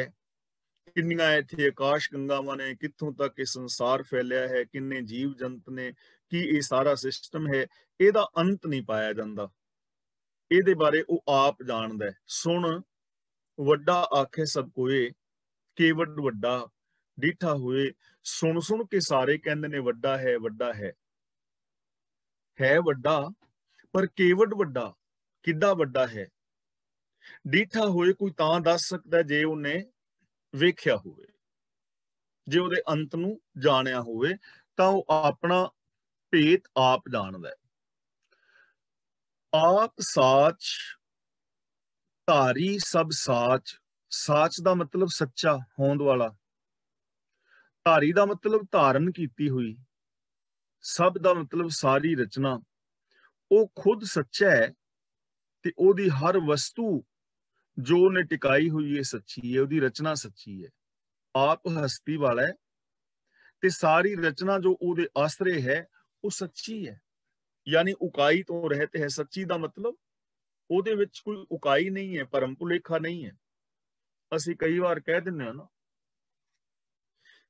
ਕਿੰਨੀਆਂ ਇੱਥੇ ਆਕਾਸ਼ ਗੰਗਾਵਾਂ ਨੇ ਕਿੱਥੋਂ ਤੱਕ ਇਹ ਸੰਸਾਰ ਫੈਲਿਆ ਹੈ ਕਿੰਨੇ ਜੀਵ ਜੰਤ ਨੇ ਕੀ ਇਹ ਸਾਰਾ ਸਿਸਟਮ ਹੈ ਇਹਦਾ ਅੰਤ ਨਹੀਂ ਪਾਇਆ ਜਾਂਦਾ ਇਹਦੇ ਬਾਰੇ ਉਹ ਆਪ ਜਾਣਦਾ ਹੈ ਸੁਣ ਵੱਡਾ ਆਖੇ ਸਭ ਕੋਏ ਕੇਵਡ ਵੱਡਾ ਡੀਠਾ ਹੋਏ ਸੁਣ ਸੁਣ ਕੇ ਸਾਰੇ ਕਹਿੰਦੇ ਨੇ ਵੱਡਾ ਹੈ ਵੱਡਾ ਹੈ ਹੈ ਵੱਡਾ ਪਰ ਕੇਵਡ ਵੱਡਾ ਕਿੱਡਾ ਵੱਡਾ ਹੈ ਡੀਠਾ ਹੋਏ ਕੋਈ ਤਾਂ ਦੱਸ ਸਕਦਾ ਜੇ ਉਹਨੇ ਵੇਖਿਆ ਹੋਵੇ ਜੇ ਉਹਦੇ ਅੰਤ ਨੂੰ ਜਾਣਿਆ ਹੋਵੇ ਤਾਂ ਉਹ ਆਪਣਾ ਭੇਤ ਆਪ ਜਾਣਦਾ ਹੈ ਆਪ ਸਾਚ ਧਾਰੀ ਸਭ ਸਾਚ ਸਾਚ ਦਾ ਮਤਲਬ ਸੱਚਾ ਹੋਂਦ ਵਾਲਾ ਧਾਰੀ ਦਾ ਮਤਲਬ ਧਾਰਨ ਕੀਤੀ ਹੋਈ ਸਭ ਦਾ ਮਤਲਬ ਸਾਰੀ ਰਚਨਾ ਉਹ ਖੁਦ ਸੱਚਾ ਹੈ ਤੇ ਉਹਦੀ ਹਰ ਵਸਤੂ ਜੋ ਨੇ ਟਿਕਾਈ ਹੋਈ ਹੈ ਸੱਚੀ ਹੈ ਉਹਦੀ ਰਚਨਾ ਸੱਚੀ ਹੈ ਆਪ ਹਸਤੀ ਵਾਲਾ ਤੇ ਸਾਰੀ ਰਚਨਾ ਜੋ ਉਹਦੇ ਆਸਰੇ ਹੈ ਉਹ ਸੱਚੀ ਹੈ ਯਾਨੀ ਉਕਾਈ ਤੋਂ ਰਹਿਤ ਹੈ ਸੱਚੀ ਦਾ ਮਤਲਬ ਉਹਦੇ ਵਿੱਚ ਕੋਈ ਉਕਾਈ ਨਹੀਂ ਹੈ ਪਰਮ ਭੁਲੇਖਾ ਨਹੀਂ ਹੈ ਅਸੀਂ ਕਈ ਵਾਰ ਕਹਿ ਦਿੰਨੇ ਹਾਂ ਨਾ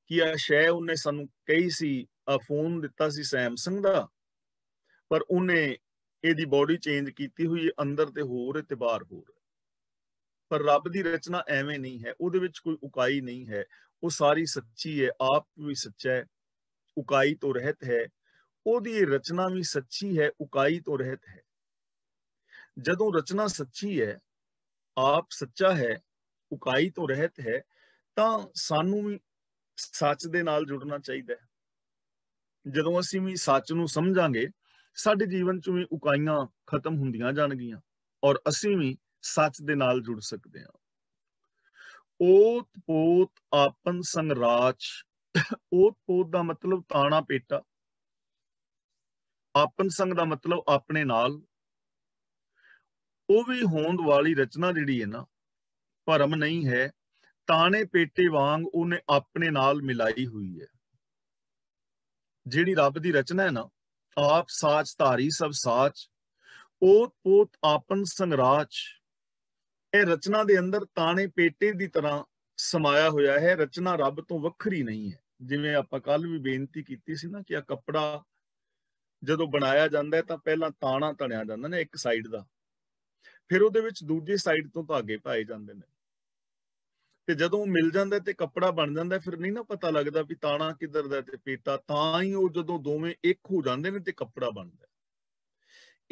ਕਿ ਆ ਸ਼ੈ ਉਹਨੇ ਸਾਨੂੰ ਕਹੀ ਸੀ ਆ ਫੋਨ ਦਿੱਤਾ ਸੀ ਸੈਮਸੰਗ ਦਾ ਪਰ ਉਹਨੇ ਇਹਦੀ ਬਾਡੀ ਚੇਂਜ ਕੀਤੀ ਹੋਈ ਹੈ ਅੰਦਰ ਤੇ ਹੋਰ ਤੇ ਬਾਹਰ ਹੋਰ ਪਰ ਰੱਬ ਦੀ ਰਚਨਾ ਐਵੇਂ ਨਹੀਂ ਹੈ ਉਹਦੇ ਵਿੱਚ ਕੋਈ ਉਕਾਈ ਨਹੀਂ ਹੈ ਉਹ ਸਾਰੀ ਸੱਚੀ ਹੈ ਆਪ ਵੀ ਸੱਚਾ ਹੈ ਉਕਾਈ ਤੋਂ ਰਹਿਤ ਹੈ ਉਹਦੀ ਰਚਨਾ ਵੀ ਸੱਚੀ ਹੈ ਉਕਾਈ ਤੋਂ ਰਹਿਤ ਹੈ ਜਦੋਂ ਰਚਨਾ ਸੱਚੀ ਹੈ ਆਪ ਸੱਚਾ ਹੈ ਉਕਾਈ ਤੋਂ ਰਹਿਤ ਹੈ ਤਾਂ ਸਾਨੂੰ ਵੀ ਸੱਚ ਦੇ ਨਾਲ ਜੁੜਨਾ ਚਾਹੀਦਾ ਹੈ ਜਦੋਂ ਅਸੀਂ ਵੀ ਸੱਚ ਨੂੰ ਸਮਝਾਂਗੇ ਸਾਡੇ ਜੀਵਨ 'ਚ ਵੀ ਉਕਾਈਆਂ ਖਤਮ ਹੁੰਦੀਆਂ ਜਾਣਗੀਆਂ ਔਰ ਅਸੀਂ ਵੀ ਸੱਚ ਦੇ ਨਾਲ ਜੁੜ ਸਕਦੇ ਹਾਂ ਓਤ ਪੋਤ ਆਪਨ ਸੰਗਰਾਚ ਓਤ ਪੋਤ ਦਾ ਮਤਲਬ ਤਾਣਾ ਪੇਟਾ ਆਪਨ ਸੰਗ ਦਾ ਮਤਲਬ ਆਪਣੇ ਨਾਲ ਉਹ ਵੀ ਹੋਂਦ ਵਾਲੀ ਰਚਨਾ ਜਿਹੜੀ ਹੈ ਨਾ ਭਰਮ ਨਹੀਂ ਹੈ ਤਾਣੇ ਪੇਟੇ ਵਾਂਗ ਉਹਨੇ ਆਪਣੇ ਨਾਲ ਮਿਲਾਈ ਹੋਈ ਹੈ ਜਿਹੜੀ ਰੱਬ ਦੀ ਰਚਨਾ ਹੈ ਨਾ ਆਪ ਸਾਚ ਧਾਰੀ ਸਭ ਸਾਚ ਓਤ ਪੋਤ ਆਪਨ ਸੰਗਰਾਚ ਇਹ ਰਚਨਾ ਦੇ ਅੰਦਰ ਤਾਣੇ ਪੇਟੇ ਦੀ ਤਰ੍ਹਾਂ ਸਮਾਇਆ ਹੋਇਆ ਹੈ ਰਚਨਾ ਰੱਬ ਤੋਂ ਵੱਖਰੀ ਨਹੀਂ ਹੈ ਜਿਵੇਂ ਆਪਾਂ ਕੱਲ ਵੀ ਬੇਨਤੀ ਕੀਤੀ ਸੀ ਨਾ ਕਿ ਆ ਕੱਪੜਾ ਜਦੋਂ ਬਣਾਇਆ ਜਾਂਦਾ ਹੈ ਤਾਂ ਪਹਿਲਾਂ ਤਾਣਾ ਤਣਿਆ ਜਾਂਦਾ ਨੇ ਇੱਕ ਸਾਈਡ ਦਾ ਫਿਰ ਉਹਦੇ ਵਿੱਚ ਦੂਜੀ ਸਾਈਡ ਤੋਂ ਧਾਗੇ ਪਾਏ ਜਾਂਦੇ ਨੇ ਤੇ ਜਦੋਂ ਮਿਲ ਜਾਂਦਾ ਤੇ ਕੱਪੜਾ ਬਣ ਜਾਂਦਾ ਫਿਰ ਨਹੀਂ ਨਾ ਪਤਾ ਲੱਗਦਾ ਵੀ ਤਾਣਾ ਕਿੱਧਰ ਦਾ ਤੇ ਪੀਤਾ ਤਾਂ ਹੀ ਉਹ ਜਦੋਂ ਦੋਵੇਂ ਇੱਕ ਹੋ ਜਾਂਦੇ ਨੇ ਤੇ ਕੱਪੜਾ ਬਣਦਾ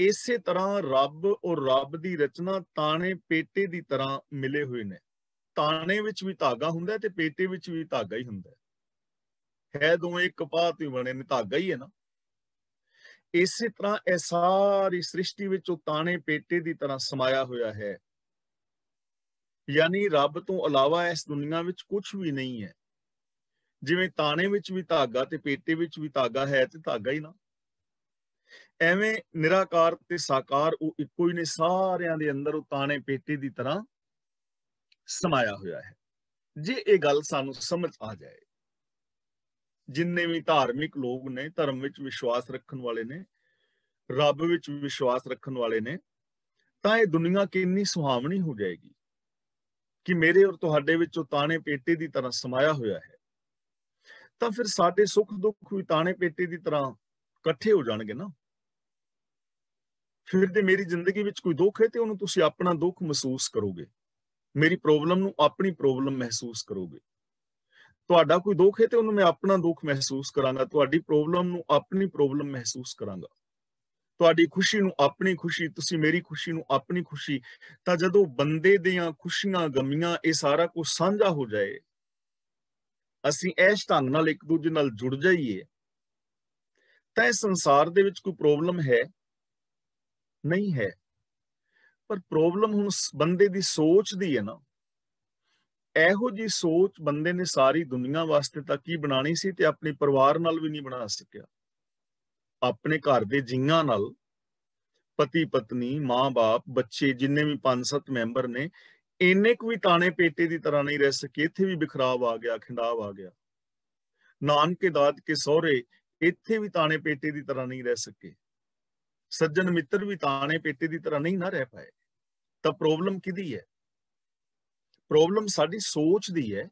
ਇਸੇ ਤਰ੍ਹਾਂ ਰੱਬ ਔਰ ਰੱਬ ਦੀ ਰਚਨਾ ਤਾਣੇ ਪੇਟੇ ਦੀ ਤਰ੍ਹਾਂ ਮਿਲੇ ਹੋਏ ਨੇ ਤਾਣੇ ਵਿੱਚ ਵੀ ਧਾਗਾ ਹੁੰਦਾ ਤੇ ਪੇਟੇ ਵਿੱਚ ਵੀ ਧਾਗਾ ਹੀ ਹੁੰਦਾ ਹੈ ਦੋਵੇਂ ਇੱਕ ਪਾਹ ਤੇ ਬਣੇ ਨੇ ਧਾਗਾ ਹੀ ਹੈ ਨਾ ਇਸੇ ਤਰ੍ਹਾਂ ਇਹ ਸਾਰੀ ਸ੍ਰਿਸ਼ਟੀ ਵਿੱਚ ਉਹ ਤਾਣੇ ਪੇਟੇ ਦੀ ਤਰ੍ਹਾਂ ਸਮਾਇਆ ਹੋਇਆ ਹੈ ਯਾਨੀ ਰੱਬ ਤੋਂ ਇਲਾਵਾ ਇਸ ਦੁਨੀਆ ਵਿੱਚ ਕੁਝ ਵੀ ਨਹੀਂ ਹੈ ਜਿਵੇਂ ਤਾਣੇ ਵਿੱਚ ਵੀ ਧਾਗਾ ਤੇ ਪੇਟੇ ਵਿੱਚ ਵੀ ਧਾਗਾ ਹੈ ਤੇ ਧਾਗਾ ਹੀ ਨਾ ਐਵੇਂ ਨਿਰਾਕਾਰ ਤੇ ਸਾਕਾਰ ਉਹ ਇੱਕੋ ਹੀ ਨੇ ਸਾਰਿਆਂ ਦੇ ਅੰਦਰ ਉਹ ਤਾਣੇ ਪੇਟੇ ਦੀ ਤਰ੍ਹਾਂ ਸਮਾਇਆ ਹੋਇਆ ਹੈ ਜੇ ਇਹ ਗੱਲ ਸਾਨੂੰ ਸਮਝ ਆ ਜਾਏ ਜਿੰਨੇ ਵੀ ਧਾਰਮਿਕ ਲੋਕ ਨੇ ਧਰਮ ਵਿੱਚ ਵਿਸ਼ਵਾਸ ਰੱਖਣ ਵਾਲੇ ਨੇ ਰੱਬ ਵਿੱਚ ਵਿਸ਼ਵਾਸ ਰੱਖਣ ਵਾਲੇ ਨੇ ਤਾਂ ਇਹ ਦੁਨੀਆ ਕਿੰਨੀ ਸੁਹਾਵਣੀ ਹੋ ਜਾਏਗੀ ਕਿ ਮੇਰੇ ਔਰ ਤੁਹਾਡੇ ਵਿੱਚ ਉਹ ਤਾਣੇ ਪੇਟੇ ਦੀ ਤਰ੍ਹਾਂ ਸਮਾਇਆ ਹੋਇਆ ਹੈ ਤਾਂ ਫਿਰ ਸਾਡੇ ਸੁੱਖ ਦੁੱਖ ਵੀ ਤਾਣੇ ਪੇਟੇ ਦੀ ਤਰ੍ਹਾਂ ਇਕੱਠੇ ਹੋ ਜਾਣਗੇ ਨਾ ਫਿਰ ਤੇ ਮੇਰੀ ਜ਼ਿੰਦਗੀ ਵਿੱਚ ਕੋਈ ਦੁੱਖ ਹੈ ਤੇ ਉਹਨੂੰ ਤੁਸੀਂ ਆਪਣਾ ਦੁੱਖ ਮਹਿਸੂਸ ਕਰੋਗੇ ਮੇਰੀ ਪ੍ਰੋਬਲਮ ਨੂੰ ਆਪਣੀ ਪ੍ਰੋਬਲਮ ਮਹਿਸੂਸ ਕਰੋਗੇ ਤੁਹਾਡਾ ਕੋਈ ਦੁੱਖ ਹੈ ਤੇ ਉਹਨੂੰ ਮੈਂ ਆਪਣਾ ਦੁੱਖ ਮਹਿਸੂਸ ਕਰਾਂਗਾ ਤੁਹਾਡੀ ਪ੍ਰੋਬਲਮ ਨੂੰ ਆਪਣੀ ਪ੍ਰੋਬਲਮ ਮਹਿਸੂਸ ਕਰਾਂਗਾ ਤੁਹਾਡੀ ਖੁਸ਼ੀ ਨੂੰ ਆਪਣੀ ਖੁਸ਼ੀ ਤੁਸੀਂ ਮੇਰੀ ਖੁਸ਼ੀ ਨੂੰ ਆਪਣੀ ਖੁਸ਼ੀ ਤਾਂ ਜਦੋਂ ਬੰਦੇ ਦੀਆਂ ਖੁਸ਼ੀਆਂ ਗਮੀਆਂ ਇਹ ਸਾਰਾ ਕੁਝ ਸਾਂਝਾ ਹੋ ਜਾਏ ਅਸੀਂ ਇਸ ਢੰਗ ਨਾਲ ਇੱਕ ਦੂਜੇ ਨਾਲ ਜੁੜ ਜਾਈਏ ਤਾਂ ਇਸ ਸੰਸਾਰ ਦੇ ਵਿੱਚ ਕੋਈ ਪ੍ਰੋਬਲਮ ਹੈ ਨਹੀਂ ਹੈ ਪਰ ਪ੍ਰੋਬਲਮ ਹੁਣ ਬੰਦੇ ਦੀ ਸੋਚ ਦੀ ਹੈ ਨਾ ਇਹੋ ਜੀ ਸੋਚ ਬੰਦੇ ਨੇ ਸਾਰੀ ਦੁਨੀਆ ਵਾਸਤੇ ਤਾਂ ਕੀ ਬਣਾਣੀ ਸੀ ਤੇ ਆਪਣੇ ਪਰਿਵਾਰ ਨਾਲ ਵੀ ਨਹੀਂ ਬਣਾ ਸਕਿਆ ਆਪਣੇ ਘਰ ਦੇ ਜਿੰਗਾਂ ਨਾਲ ਪਤੀ ਪਤਨੀ ਮਾਂ-ਬਾਪ ਬੱਚੇ ਜਿੰਨੇ ਵੀ 5-7 ਮੈਂਬਰ ਨੇ ਇੰਨੇ ਕੁ ਵੀ ਤਾਣੇ ਪੇਟੇ ਦੀ ਤਰ੍ਹਾਂ ਨਹੀਂ ਰਹਿ ਸਕੇ ਇੱਥੇ ਵੀ ਬਿਖਰਾਵ ਆ ਗਿਆ ਖਿੰਡਾਵ ਆ ਗਿਆ ਨਾਨਕੇ ਦਾਦ ਕੇ ਸਹੁਰੇ ਇੱਥੇ ਵੀ ਤਾਣੇ ਪੇਟੇ ਦੀ ਤਰ੍ਹਾਂ ਨਹੀਂ ਰਹਿ ਸਕੇ ਸੱਜਣ ਮਿੱਤਰ ਵੀ ਤਾਣੇ ਪੇਟੇ ਦੀ ਤਰ੍ਹਾਂ ਨਹੀਂ ਨਾ ਰਹਿ ਪਾਏ ਤਾਂ ਪ੍ਰੋਬਲਮ ਕਿਦੀ ਹੈ ਪ੍ਰੋਬਲਮ ਸਾਡੀ ਸੋਚ ਦੀ ਹੈ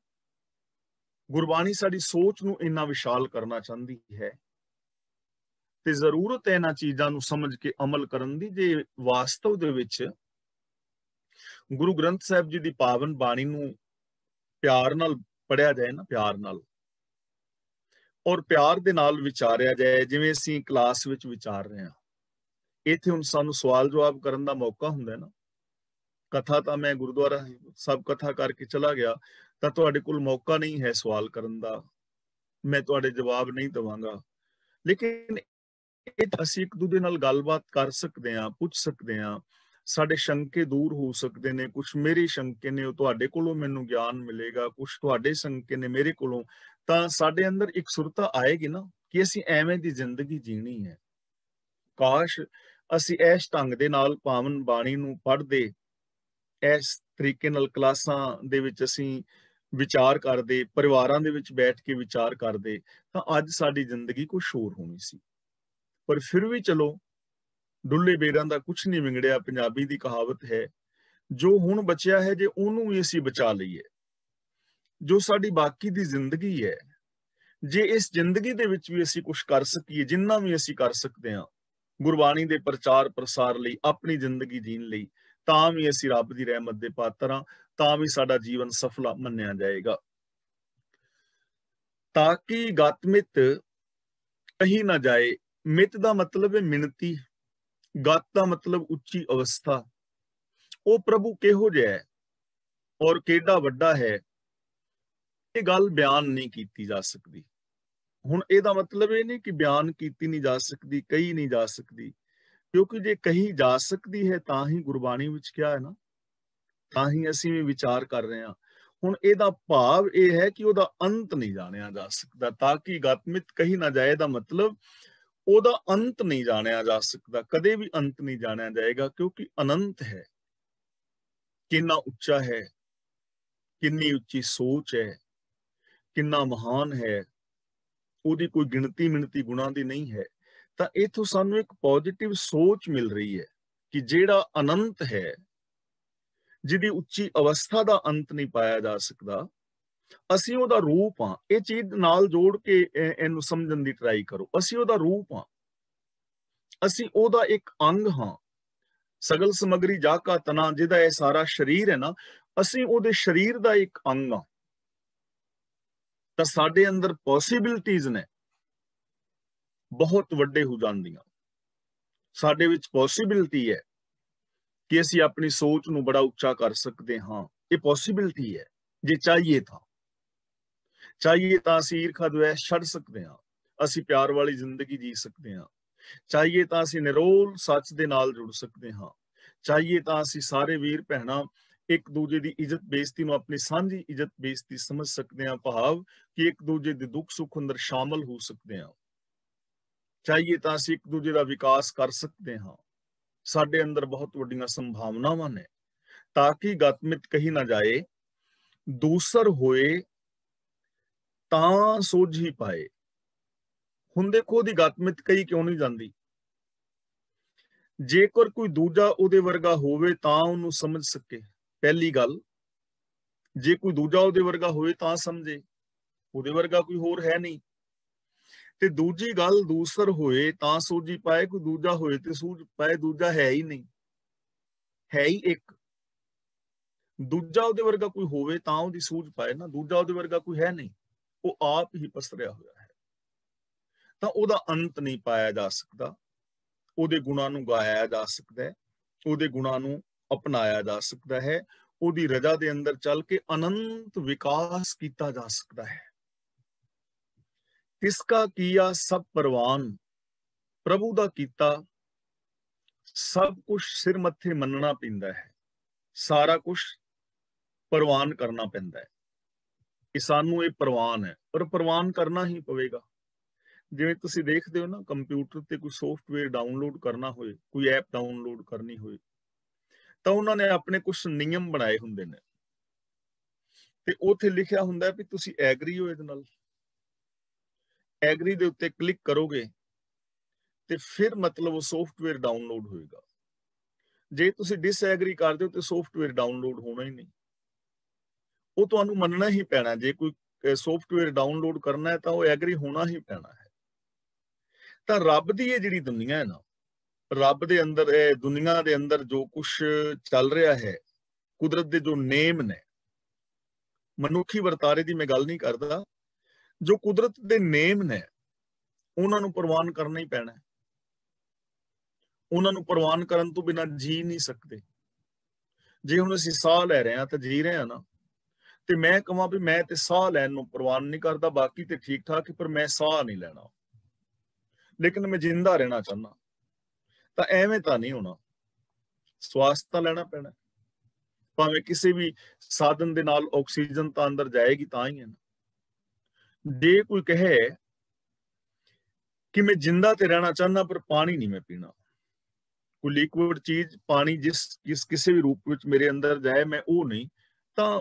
ਗੁਰਬਾਣੀ ਸਾਡੀ ਸੋਚ ਨੂੰ ਇੰਨਾ ਵਿਸ਼ਾਲ ਕਰਨਾ ਚਾਹੁੰਦੀ ਹੈ ਤੇ ਜ਼ਰੂਰਤ ਹੈ ਇਹਨਾਂ ਚੀਜ਼ਾਂ ਨੂੰ ਸਮਝ ਕੇ ਅਮਲ ਕਰਨ ਦੀ ਜੇ ਵਾਸਤਵ ਦੇ ਵਿੱਚ ਗੁਰੂ ਗ੍ਰੰਥ ਸਾਹਿਬ ਜੀ ਦੀ ਪਾਵਨ ਬਾਣੀ ਨੂੰ ਪਿਆਰ ਨਾਲ ਪੜਿਆ ਜਾਏ ਨਾ ਪਿਆਰ ਨਾਲ ਔਰ ਪਿਆਰ ਦੇ ਨਾਲ ਵਿਚਾਰਿਆ ਜਾਏ ਜਿਵੇਂ ਅਸੀਂ ਕਲਾਸ ਵਿੱਚ ਵਿਚਾਰ ਰਹੇ ਹਾਂ ਇੱਥੇ ਹੁਣ ਸਾਨੂੰ ਸਵਾਲ ਜਵਾਬ ਕਰਨ ਦਾ ਮੌਕਾ ਹੁੰਦਾ ਨਾ ਕਥਾ ਤਾਂ ਮੈਂ ਗੁਰਦੁਆਰਾ ਸਭ ਕਥਾ ਕਰਕੇ ਚਲਾ ਗਿਆ ਤਾਂ ਤੁਹਾਡੇ ਕੋਲ ਮੌਕਾ ਨਹੀਂ ਹੈ ਸਵਾਲ ਕਰਨ ਦਾ ਮੈਂ ਤੁਹਾਡੇ ਜਵਾਬ ਨਹੀਂ ਦਵਾਂਗਾ ਲੇਕਿਨ ਇਹ ਅਸੀਂ ਇੱਕ ਦੂਜੇ ਨਾਲ ਗੱਲਬਾਤ ਕਰ ਸਕਦੇ ਹਾਂ ਪੁੱਛ ਸਕਦੇ ਹਾਂ ਸਾਡੇ ਸ਼ੰਕੇ ਦੂਰ ਹੋ ਸਕਦੇ ਨੇ ਕੁਝ ਮੇਰੇ ਸ਼ੰਕੇ ਨੇ ਉਹ ਤੁਹਾਡੇ ਕੋਲੋਂ ਮੈਨੂੰ ਗਿਆਨ ਮਿਲੇਗਾ ਕੁਝ ਤੁਹਾਡੇ ਸ਼ੰਕੇ ਨੇ ਮੇਰੇ ਕੋਲੋਂ ਤਾਂ ਸਾਡੇ ਅੰਦਰ ਇੱਕ ਸੁਰਤਾ ਆਏਗੀ ਨਾ ਕਿ ਅਸੀਂ ਐਵੇਂ ਦੀ ਜ਼ਿੰਦਗੀ ਜੀਣੀ ਹੈ ਕਾਸ਼ ਅਸੀਂ ਇਸ ਢੰਗ ਦੇ ਨਾਲ ਪਾਵਨ ਬਾਣੀ ਨੂੰ ਪੜ੍ਹਦੇ ਇਸ ਤਰੀਕੇ ਨਾਲ ਕਲਾਸਾਂ ਦੇ ਵਿੱਚ ਅਸੀਂ ਵਿਚਾਰ ਕਰਦੇ ਪਰਿਵਾਰਾਂ ਦੇ ਵਿੱਚ ਬੈਠ ਕੇ ਵਿਚਾਰ ਕਰਦੇ ਤਾਂ ਅੱਜ ਸਾਡੀ ਜ਼ਿੰਦਗੀ ਕੁਝ ਹੋਰ ਹੋਣੀ ਸੀ ਪਰ ਫਿਰ ਵੀ ਚਲੋ ਡੁੱਲੇ ਬੇਰਾਂ ਦਾ ਕੁਝ ਨਹੀਂ ਵਿੰਗੜਿਆ ਪੰਜਾਬੀ ਦੀ ਕਹਾਵਤ ਹੈ ਜੋ ਹੁਣ ਬਚਿਆ ਹੈ ਜੇ ਉਹਨੂੰ ਵੀ ਅਸੀਂ ਬਚਾ ਲਈਏ ਜੋ ਸਾਡੀ ਬਾਕੀ ਦੀ ਜ਼ਿੰਦਗੀ ਹੈ ਜੇ ਇਸ ਜ਼ਿੰਦਗੀ ਦੇ ਵਿੱਚ ਵੀ ਅਸੀਂ ਕੁਝ ਕਰ ਸਕੀਏ ਜਿੰਨਾ ਵੀ ਅਸੀਂ ਕਰ ਸਕਦੇ ਹਾਂ ਗੁਰਬਾਣੀ ਦੇ ਪ੍ਰਚਾਰ ਪ੍ਰਸਾਰ ਲਈ ਆਪਣੀ ਜ਼ਿੰਦਗੀ ਜੀਣ ਲਈ ਤਾਂ ਵੀ ਅਸੀਂ ਰੱਬ ਦੀ ਰਹਿਮਤ ਦੇ ਪਾਤਰ ਆ ਤਾਂ ਵੀ ਸਾਡਾ ਜੀਵਨ ਸਫਲਾ ਮੰਨਿਆ ਜਾਏਗਾ ਤਾਂ ਕਿ ਗਤਮਿਤ ਕਹੀ ਨਾ ਜਾਏ ਮਿਤ ਦਾ ਮਤਲਬ ਹੈ ਮਿੰਤੀ ਗਤ ਦਾ ਮਤਲਬ ਉੱਚੀ ਅਵਸਥਾ ਉਹ ਪ੍ਰਭੂ ਕਿਹੋ ਜਿਹਾ ਹੈ ਔਰ ਕਿਹੜਾ ਵੱਡਾ ਹੈ ਇਹ ਗੱਲ ਬਿਆਨ ਨਹੀਂ ਕੀਤੀ ਜਾ ਸਕਦੀ ਹੁਣ ਇਹਦਾ ਮਤਲਬ ਇਹ ਨਹੀਂ ਕਿ ਬਿਆਨ ਕੀਤੀ ਨਹੀਂ ਜਾ ਸਕਦੀ ਕਹੀ ਨਹੀਂ ਜਾ ਸਕਦੀ ਕਿਉਂਕਿ ਜੇ ਕਹੀ ਜਾ ਸਕਦੀ ਹੈ ਤਾਂ ਹੀ ਗੁਰਬਾਣੀ ਵਿੱਚ ਕਿਹਾ ਹੈ ਨਾ ਤਾਂ ਹੀ ਅਸੀਂ ਵੀ ਵਿਚਾਰ ਕਰ ਰਹੇ ਹਾਂ ਹੁਣ ਇਹਦਾ ਭਾਵ ਇਹ ਹੈ ਕਿ ਉਹਦਾ ਅੰਤ ਨਹੀਂ ਜਾਣਿਆ ਜਾ ਸਕਦਾ ਤਾਂ ਕਿ ਗਤਮਿਤ ਕਹੀ ਨਾ ਜਾਏ ਦਾ ਮਤਲਬ ਉਹਦਾ ਅੰਤ ਨਹੀਂ ਜਾਣਿਆ ਜਾ ਸਕਦਾ ਕਦੇ ਵੀ ਅੰਤ ਨਹੀਂ ਜਾਣਿਆ ਜਾਏਗਾ ਕਿਉਂਕਿ ਅਨੰਤ ਹੈ ਕਿੰਨਾ ਉੱਚਾ ਹੈ ਕਿੰਨੀ ਉੱਚੀ ਸੋਚ ਹੈ ਕਿੰਨਾ ਮਹਾਨ ਹੈ ਉਹਦੀ ਕੋਈ ਗਿਣਤੀ ਮਿਣਤੀ ਗੁਣਾ ਦੀ ਨਹੀਂ ਹੈ ਤਾਂ ਇਥੋਂ ਸਾਨੂੰ ਇੱਕ ਪੋਜ਼ਿਟਿਵ ਸੋਚ ਮਿਲ ਰਹੀ ਹੈ ਕਿ ਜਿਹੜਾ ਅਨੰਤ ਹੈ ਜਿਹਦੀ ਉੱਚੀ ਅਵਸਥਾ ਦਾ ਅੰਤ ਨਹੀਂ ਪਾਇਆ ਜਾ ਸਕਦਾ ਅਸੀਂ ਉਹਦਾ ਰੂਪ ਆ ਇਹ ਚੀਜ਼ ਨਾਲ ਜੋੜ ਕੇ ਇਹਨੂੰ ਸਮਝਣ ਦੀ ਟਰਾਈ ਕਰੋ ਅਸੀਂ ਉਹਦਾ ਰੂਪ ਆ ਅਸੀਂ ਉਹਦਾ ਇੱਕ ਅੰਗ ਹਾਂ ਸਗਲ ਸਮਗਰੀ ਜਾਕਾ ਤਨਾ ਜਿਹਦਾ ਇਹ ਸਾਰਾ ਸਰੀਰ ਹੈ ਨਾ ਅਸੀਂ ਉਹਦੇ ਸਰੀਰ ਦਾ ਇੱਕ ਅੰਗ ਆ ਤਾਂ ਸਾਡੇ ਅੰਦਰ ਪੋਸਿਬਿਲਟੀਆਂ ਨੇ ਬਹੁਤ ਵੱਡੇ ਹੋ ਜਾਂਦੀਆਂ ਸਾਡੇ ਵਿੱਚ ਪੋਸਿਬਿਲਟੀ ਹੈ ਕਿ ਅਸੀਂ ਆਪਣੀ ਸੋਚ ਨੂੰ ਬੜਾ ਉੱਚਾ ਕਰ ਸਕਦੇ ਹਾਂ ਇਹ ਪੋਸਿਬਿਲਟੀ ਹੈ ਜੇ ਚਾਹੀਏ ਤਾਂ ਚਾਹੀਏ ਤਾਂ ਅਸੀਂ ਈਰਖਾ ਦੁਐਸ਼ ਛੱਡ ਸਕਦੇ ਹਾਂ ਅਸੀਂ ਪਿਆਰ ਵਾਲੀ ਜ਼ਿੰਦਗੀ ਜੀ ਸਕਦੇ ਹਾਂ ਚਾਹੀਏ ਤਾਂ ਅਸੀਂ ਨਿਰੋਲ ਸੱਚ ਦੇ ਨਾਲ ਜੁੜ ਸਕਦੇ ਹਾਂ ਚਾਹੀਏ ਤਾਂ ਅਸੀਂ ਸਾਰੇ ਵੀਰ ਭੈਣਾਂ ਇੱਕ ਦੂਜੇ ਦੀ ਇੱਜ਼ਤ ਬੇਇੱਜ਼ਤੀ ਨੂੰ ਆਪਣੀ ਸਾਂਝੀ ਇੱਜ਼ਤ ਬੇਇੱਜ਼ਤੀ ਸਮਝ ਸਕਦੇ ਹਾਂ ਭਾਵ ਕਿ ਇੱਕ ਦੂਜੇ ਦੇ ਦੁੱਖ ਸੁੱਖ ਅੰਦਰ ਸ਼ਾਮਲ ਹੋ ਸਕਦੇ ਹਾਂ ਚਾਹੀਏ ਤਾਂ ਅਸੀਂ ਇੱਕ ਦੂਜੇ ਦਾ ਵਿਕਾਸ ਕਰ ਸਕਦੇ ਹਾਂ ਸਾਡੇ ਅੰਦਰ ਬਹੁਤ ਵੱਡੀਆਂ ਸੰਭਾਵਨਾਵਾਂ ਨੇ ਤਾਂ ਕਿ ਗਤਮਿਤ ਕਹੀ ਨਾ ਜਾਏ ਦੂਸਰ ਹੋਏ ਤਾਂ ਸੋਝੀ ਪਾਏ ਹੁਣ ਦੇਖੋ ਦੀ ਗਤਮਿਤ ਕਹੀ ਕਿਉਂ ਨਹੀਂ ਜਾਂਦੀ ਜੇਕਰ ਕੋਈ ਦੂਜਾ ਉਹਦੇ ਵਰਗਾ ਹੋਵੇ ਤਾਂ ਉਹਨੂੰ ਸਮਝ ਸਕੇ ਪਹਿਲੀ ਗੱਲ ਜੇ ਕੋਈ ਦੂਜਾ ਉਹਦੇ ਵਰਗਾ ਹੋਵੇ ਤਾਂ ਸਮਝੇ ਉਹਦੇ ਵਰਗਾ ਕੋਈ ਹੋਰ ਹੈ ਨਹੀਂ ਤੇ ਦੂਜੀ ਗੱਲ ਦੂਸਰ ਹੋਏ ਤਾਂ ਸੂਝੀ ਪਾਏ ਕੋਈ ਦੂਜਾ ਹੋਏ ਤੇ ਸੂਝ ਪਾਏ ਦੂਜਾ ਹੈ ਹੀ ਨਹੀਂ ਹੈ ਹੀ ਇੱਕ ਦੂਜਾ ਉਹਦੇ ਵਰਗਾ ਕੋਈ ਹੋਵੇ ਤਾਂ ਉਹਦੀ ਸੂਝ ਪਾਏ ਨਾ ਦੂਜਾ ਉਹਦੇ ਵਰਗਾ ਕੋਈ ਹੈ ਨਹੀਂ ਉਹ ਆਪ ਹੀ ਪਸਰਿਆ ਹੋਇਆ ਹੈ ਤਾਂ ਉਹਦਾ ਅੰਤ ਨਹੀਂ ਪਾਇਆ ਜਾ ਸਕਦਾ ਉਹਦੇ ਗੁਣਾਂ ਨੂੰ ਗਾਇਆ ਜਾ ਸਕਦਾ ਹੈ ਉਹਦੇ ਗੁਣਾਂ ਨੂੰ ਅਪਣਾਇਆ ਜਾ ਸਕਦਾ ਹੈ ਉਹਦੀ ਰਜਾ ਦੇ ਅੰਦਰ ਚੱਲ ਕੇ ਅਨੰਤ ਵਿਕਾਸ ਕੀਤਾ ਜਾ ਸਕਦਾ ਹੈ ਕਿਸ ਕਾ ਕੀਆ ਸਭ ਪਰਵਾਨ ਪ੍ਰਭੂ ਦਾ ਕੀਤਾ ਸਭ ਕੁਝ ਸਿਰ ਮੱਥੇ ਮੰਨਣਾ ਪੈਂਦਾ ਹੈ ਸਾਰਾ ਕੁਝ ਪ੍ਰਵਾਨ ਕਰਨਾ ਪੈਂਦਾ ਹੈ ਕਿ ਸਾਨੂੰ ਇਹ ਪ੍ਰਵਾਨ ਹੈ ਪਰ ਪ੍ਰਵਾਨ ਕਰਨਾ ਹੀ ਪਵੇਗਾ ਜਿਵੇਂ ਤੁਸੀਂ ਦੇਖਦੇ ਹੋ ਨਾ ਕੰਪਿਊਟਰ ਤੇ ਕੋਈ ਸੌਫਟਵੇਅਰ ਡਾਊਨਲੋਡ ਕਰਨਾ ਹੋਏ ਕੋਈ ਐਪ ਡਾਊਨਲੋਡ ਕਰਨੀ ਹੋਏ ਤਾਂ ਉਹਨਾਂ ਨੇ ਆਪਣੇ ਕੁਝ ਨਿਯਮ ਬਣਾਏ ਹੁੰਦੇ ਨੇ ਤੇ ਉੱਥੇ ਲਿਖਿਆ ਹੁੰਦਾ ਵੀ ਤੁਸੀਂ ਐਗਰੀ ਹੋ ਇਹਦੇ ਨਾਲ ਐਗਰੀ ਦੇ ਉੱਤੇ ਕਲਿੱਕ ਕਰੋਗੇ ਤੇ ਫਿਰ ਮਤਲਬ ਉਹ ਸੌਫਟਵੇਅਰ ਡਾਊਨਲੋਡ ਹੋਏਗਾ ਜੇ ਤੁਸੀਂ ਡਿਸਐਗਰੀ ਕਰਦੇ ਹੋ ਤੇ ਸੌਫਟਵੇਅਰ ਡਾਊਨਲੋਡ ਹੋਣਾ ਹੀ ਨਹੀਂ ਉਹ ਤੁਹਾਨੂੰ ਮੰਨਣਾ ਹੀ ਪੈਣਾ ਜੇ ਕੋਈ ਸੌਫਟਵੇਅਰ ਡਾਊਨਲੋਡ ਕਰਨਾ ਹੈ ਤਾਂ ਉਹ ਐਗਰੀ ਹੋਣਾ ਹੀ ਪੈਣਾ ਹੈ ਤਾਂ ਰੱਬ ਦੀ ਇਹ ਜਿਹੜੀ ਦੁਨੀਆ ਹੈ ਨਾ ਰੱਬ ਦੇ ਅੰਦਰ ਇਹ ਦੁਨੀਆ ਦੇ ਅੰਦਰ ਜੋ ਕੁਝ ਚੱਲ ਰਿਹਾ ਹੈ ਕੁਦਰਤ ਦੇ ਜੋ ਨੇਮ ਨੇ ਮਨੁੱਖੀ ਵਰਤਾਰੇ ਦੀ ਮੈਂ ਗੱਲ ਨਹੀਂ ਕਰਦਾ ਜੋ ਕੁਦਰਤ ਦੇ ਨੇਮ ਨੇ ਉਹਨਾਂ ਨੂੰ ਪ੍ਰਵਾਨ ਕਰਨਾ ਹੀ ਪੈਣਾ ਉਹਨਾਂ ਨੂੰ ਪ੍ਰਵਾਨ ਕਰਨ ਤੋਂ ਬਿਨਾ ਜੀ ਨਹੀਂ ਸਕਦੇ ਜੇ ਹੁਣ ਅਸੀਂ ਸਾਹ ਲੈ ਰਹੇ ਹਾਂ ਤਾਂ ਜੀ ਰਹੇ ਹਾਂ ਨਾ ਤੇ ਮੈਂ ਕਹਾਂ ਵੀ ਮੈਂ ਤੇ ਸਾਹ ਲੈਣ ਨੂੰ ਪ੍ਰਵਾਨ ਨਹੀਂ ਕਰਦਾ ਬਾਕੀ ਤੇ ਠੀਕ ਠਾਕ ਪਰ ਮੈਂ ਸਾਹ ਨਹੀਂ ਲੈਣਾ ਲੇਕਿਨ ਮੈਂ ਜਿੰਦਾ ਰਹਿਣਾ ਚਾਹੁੰਦਾ ਤਾਂ ਐਵੇਂ ਤਾਂ ਨਹੀਂ ਹੋਣਾ ਸਵਾਸ ਤਾਂ ਲੈਣਾ ਪੈਣਾ ਭਾਵੇਂ ਕਿਸੇ ਵੀ ਸਾਧਨ ਦੇ ਨਾਲ ਆਕਸੀਜਨ ਤਾਂ ਅੰਦਰ ਜਾਏਗੀ ਤਾਂ ਹੀ ਹੈ ਜੇ ਕੋਈ ਕਹੇ ਕਿ ਮੈਂ ਜਿੰਦਾ ਤੇ ਰਹਿਣਾ ਚਾਹੁੰਦਾ ਪਰ ਪਾਣੀ ਨਹੀਂ ਮੈਂ ਪੀਣਾ ਕੋਈ ਲਿਕਵਿਡ ਚੀਜ਼ ਪਾਣੀ ਜਿਸ ਕਿਸ ਕਿਸੇ ਵੀ ਰੂਪ ਵਿੱਚ ਮੇਰੇ ਅੰਦਰ ਜਾਏ ਮੈਂ ਉਹ ਨਹੀਂ ਤਾਂ